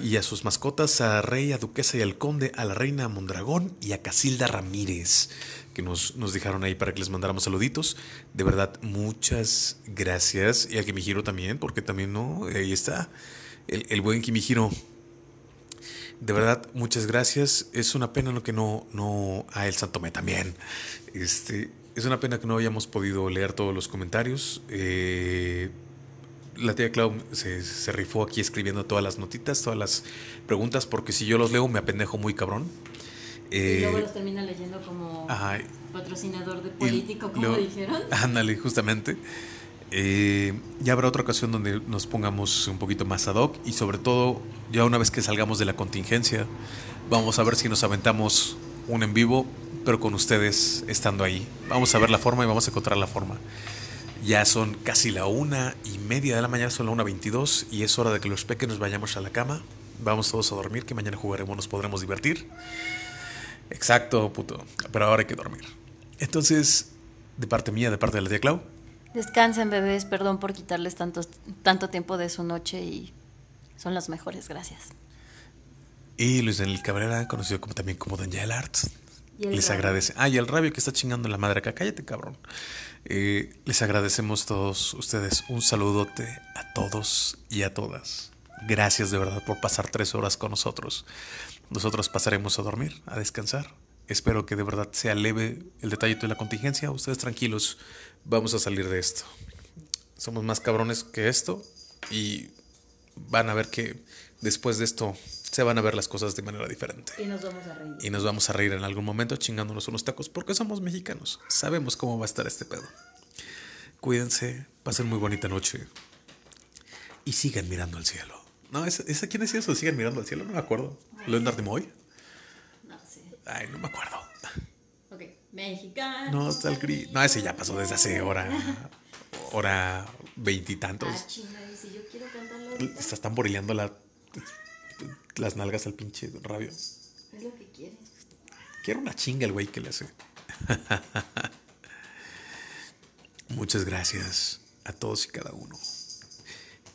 y a sus mascotas, a Rey, a Duquesa y al Conde, a la Reina Mondragón y a Casilda Ramírez, que nos, nos dejaron ahí para que les mandáramos saluditos. De verdad, muchas gracias. Y a que me giro también, porque también no, ahí está el, el buen Kimihiro. De verdad, muchas gracias. Es una pena lo que no, no a ah, El Santomé también. Este, es una pena que no hayamos podido leer todos los comentarios. Eh, la tía Clau se, se, rifó aquí escribiendo todas las notitas, todas las preguntas, porque si yo los leo me apendejo muy cabrón. y luego eh, los termina leyendo como patrocinador de político, como dijeron. Ándale, justamente. Eh, ya habrá otra ocasión donde nos pongamos un poquito más ad hoc y sobre todo ya una vez que salgamos de la contingencia, vamos a ver si nos aventamos un en vivo, pero con ustedes estando ahí. Vamos a ver la forma y vamos a encontrar la forma. Ya son casi la una y media de la mañana, son la una veintidós y es hora de que los peques nos vayamos a la cama. Vamos todos a dormir, que mañana jugaremos, nos podremos divertir. Exacto, puto. Pero ahora hay que dormir. Entonces, de parte mía, de parte de la tía Descansen, bebés, perdón por quitarles tanto, tanto tiempo de su noche y son las mejores, gracias. Y Luis Daniel Cabrera, conocido como, también como Daniel Art Arts. Les agradece. Ah, y el rabio que está chingando la madre acá. Cállate, cabrón. Eh, les agradecemos todos ustedes un saludote a todos y a todas. Gracias de verdad por pasar tres horas con nosotros. Nosotros pasaremos a dormir, a descansar. Espero que de verdad sea leve el detalle de la contingencia. Ustedes tranquilos vamos a salir de esto. Somos más cabrones que esto y van a ver que después de esto se van a ver las cosas de manera diferente. Y nos vamos a reír. Y nos vamos a reír en algún momento chingándonos unos tacos porque somos mexicanos. Sabemos cómo va a estar este pedo. Cuídense, pasen muy bonita noche y sigan mirando al cielo. No, ¿esa, quién es eso? ¿Sigan mirando al cielo? No me acuerdo. ¿Leonard Moy? No sé. Ay, no me acuerdo. Mexicano. No, está No, ese ya pasó desde hace hora. Hora veintitantos. Están ah, chinga, las nalgas al pinche rabio. Es lo que quieres. Quiero una chinga el güey que le hace. Muchas gracias a todos y cada uno.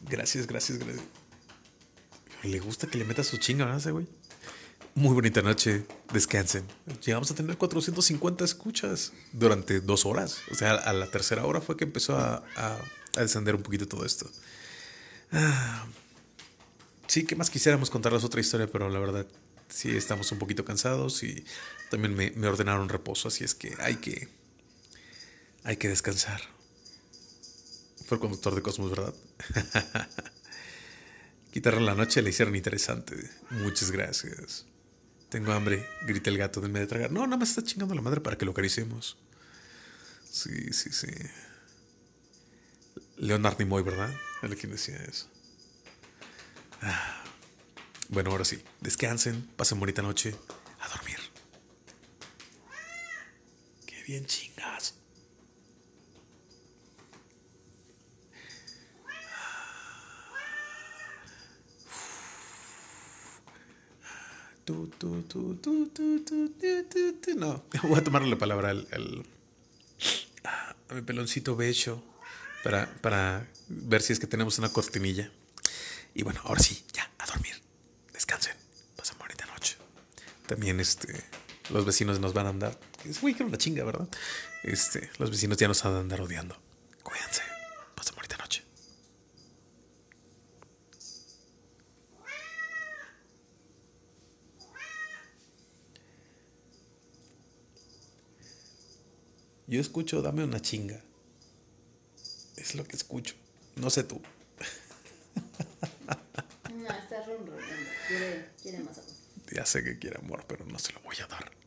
Gracias, gracias, gracias. Le gusta que le metas su chinga, ¿verdad, ese güey? Muy bonita noche, descansen. Llegamos a tener 450 escuchas durante dos horas. O sea, a la tercera hora fue que empezó a, descender un poquito todo esto. Ah, sí, que más quisiéramos contarles otra historia, pero la verdad sí estamos un poquito cansados y también me, ordenaron reposo, así es que hay que hay que descansar. Fue el conductor de Cosmos, ¿verdad? Quitaron la noche, le hicieron interesante. Muchas gracias. Tengo hambre, grita el gato, denme de tragar. No, nada más está chingando la madre para que lo acaricemos. Sí, sí, sí. Leonard Nimoy, ¿verdad? Era quien decía eso. Ah, bueno, ahora sí. Descansen, pasen bonita noche. A dormir. ¡Qué bien chingas! No, voy a tomarle la palabra al, a mi peloncito becho para, ver si es que tenemos una cortinilla. Y bueno, ahora sí, ya, a dormir. Descansen. Pasen bonita noche. También este, los vecinos nos van a andar. Es muy que la chinga, ¿verdad? Este, los vecinos ya nos van a andar odiando. Cuídense. Yo escucho, dame una chinga. Es lo que escucho. No sé tú. No, está ronroneando. quiere más amor. Ya sé que quiere amor, pero no se lo voy a dar.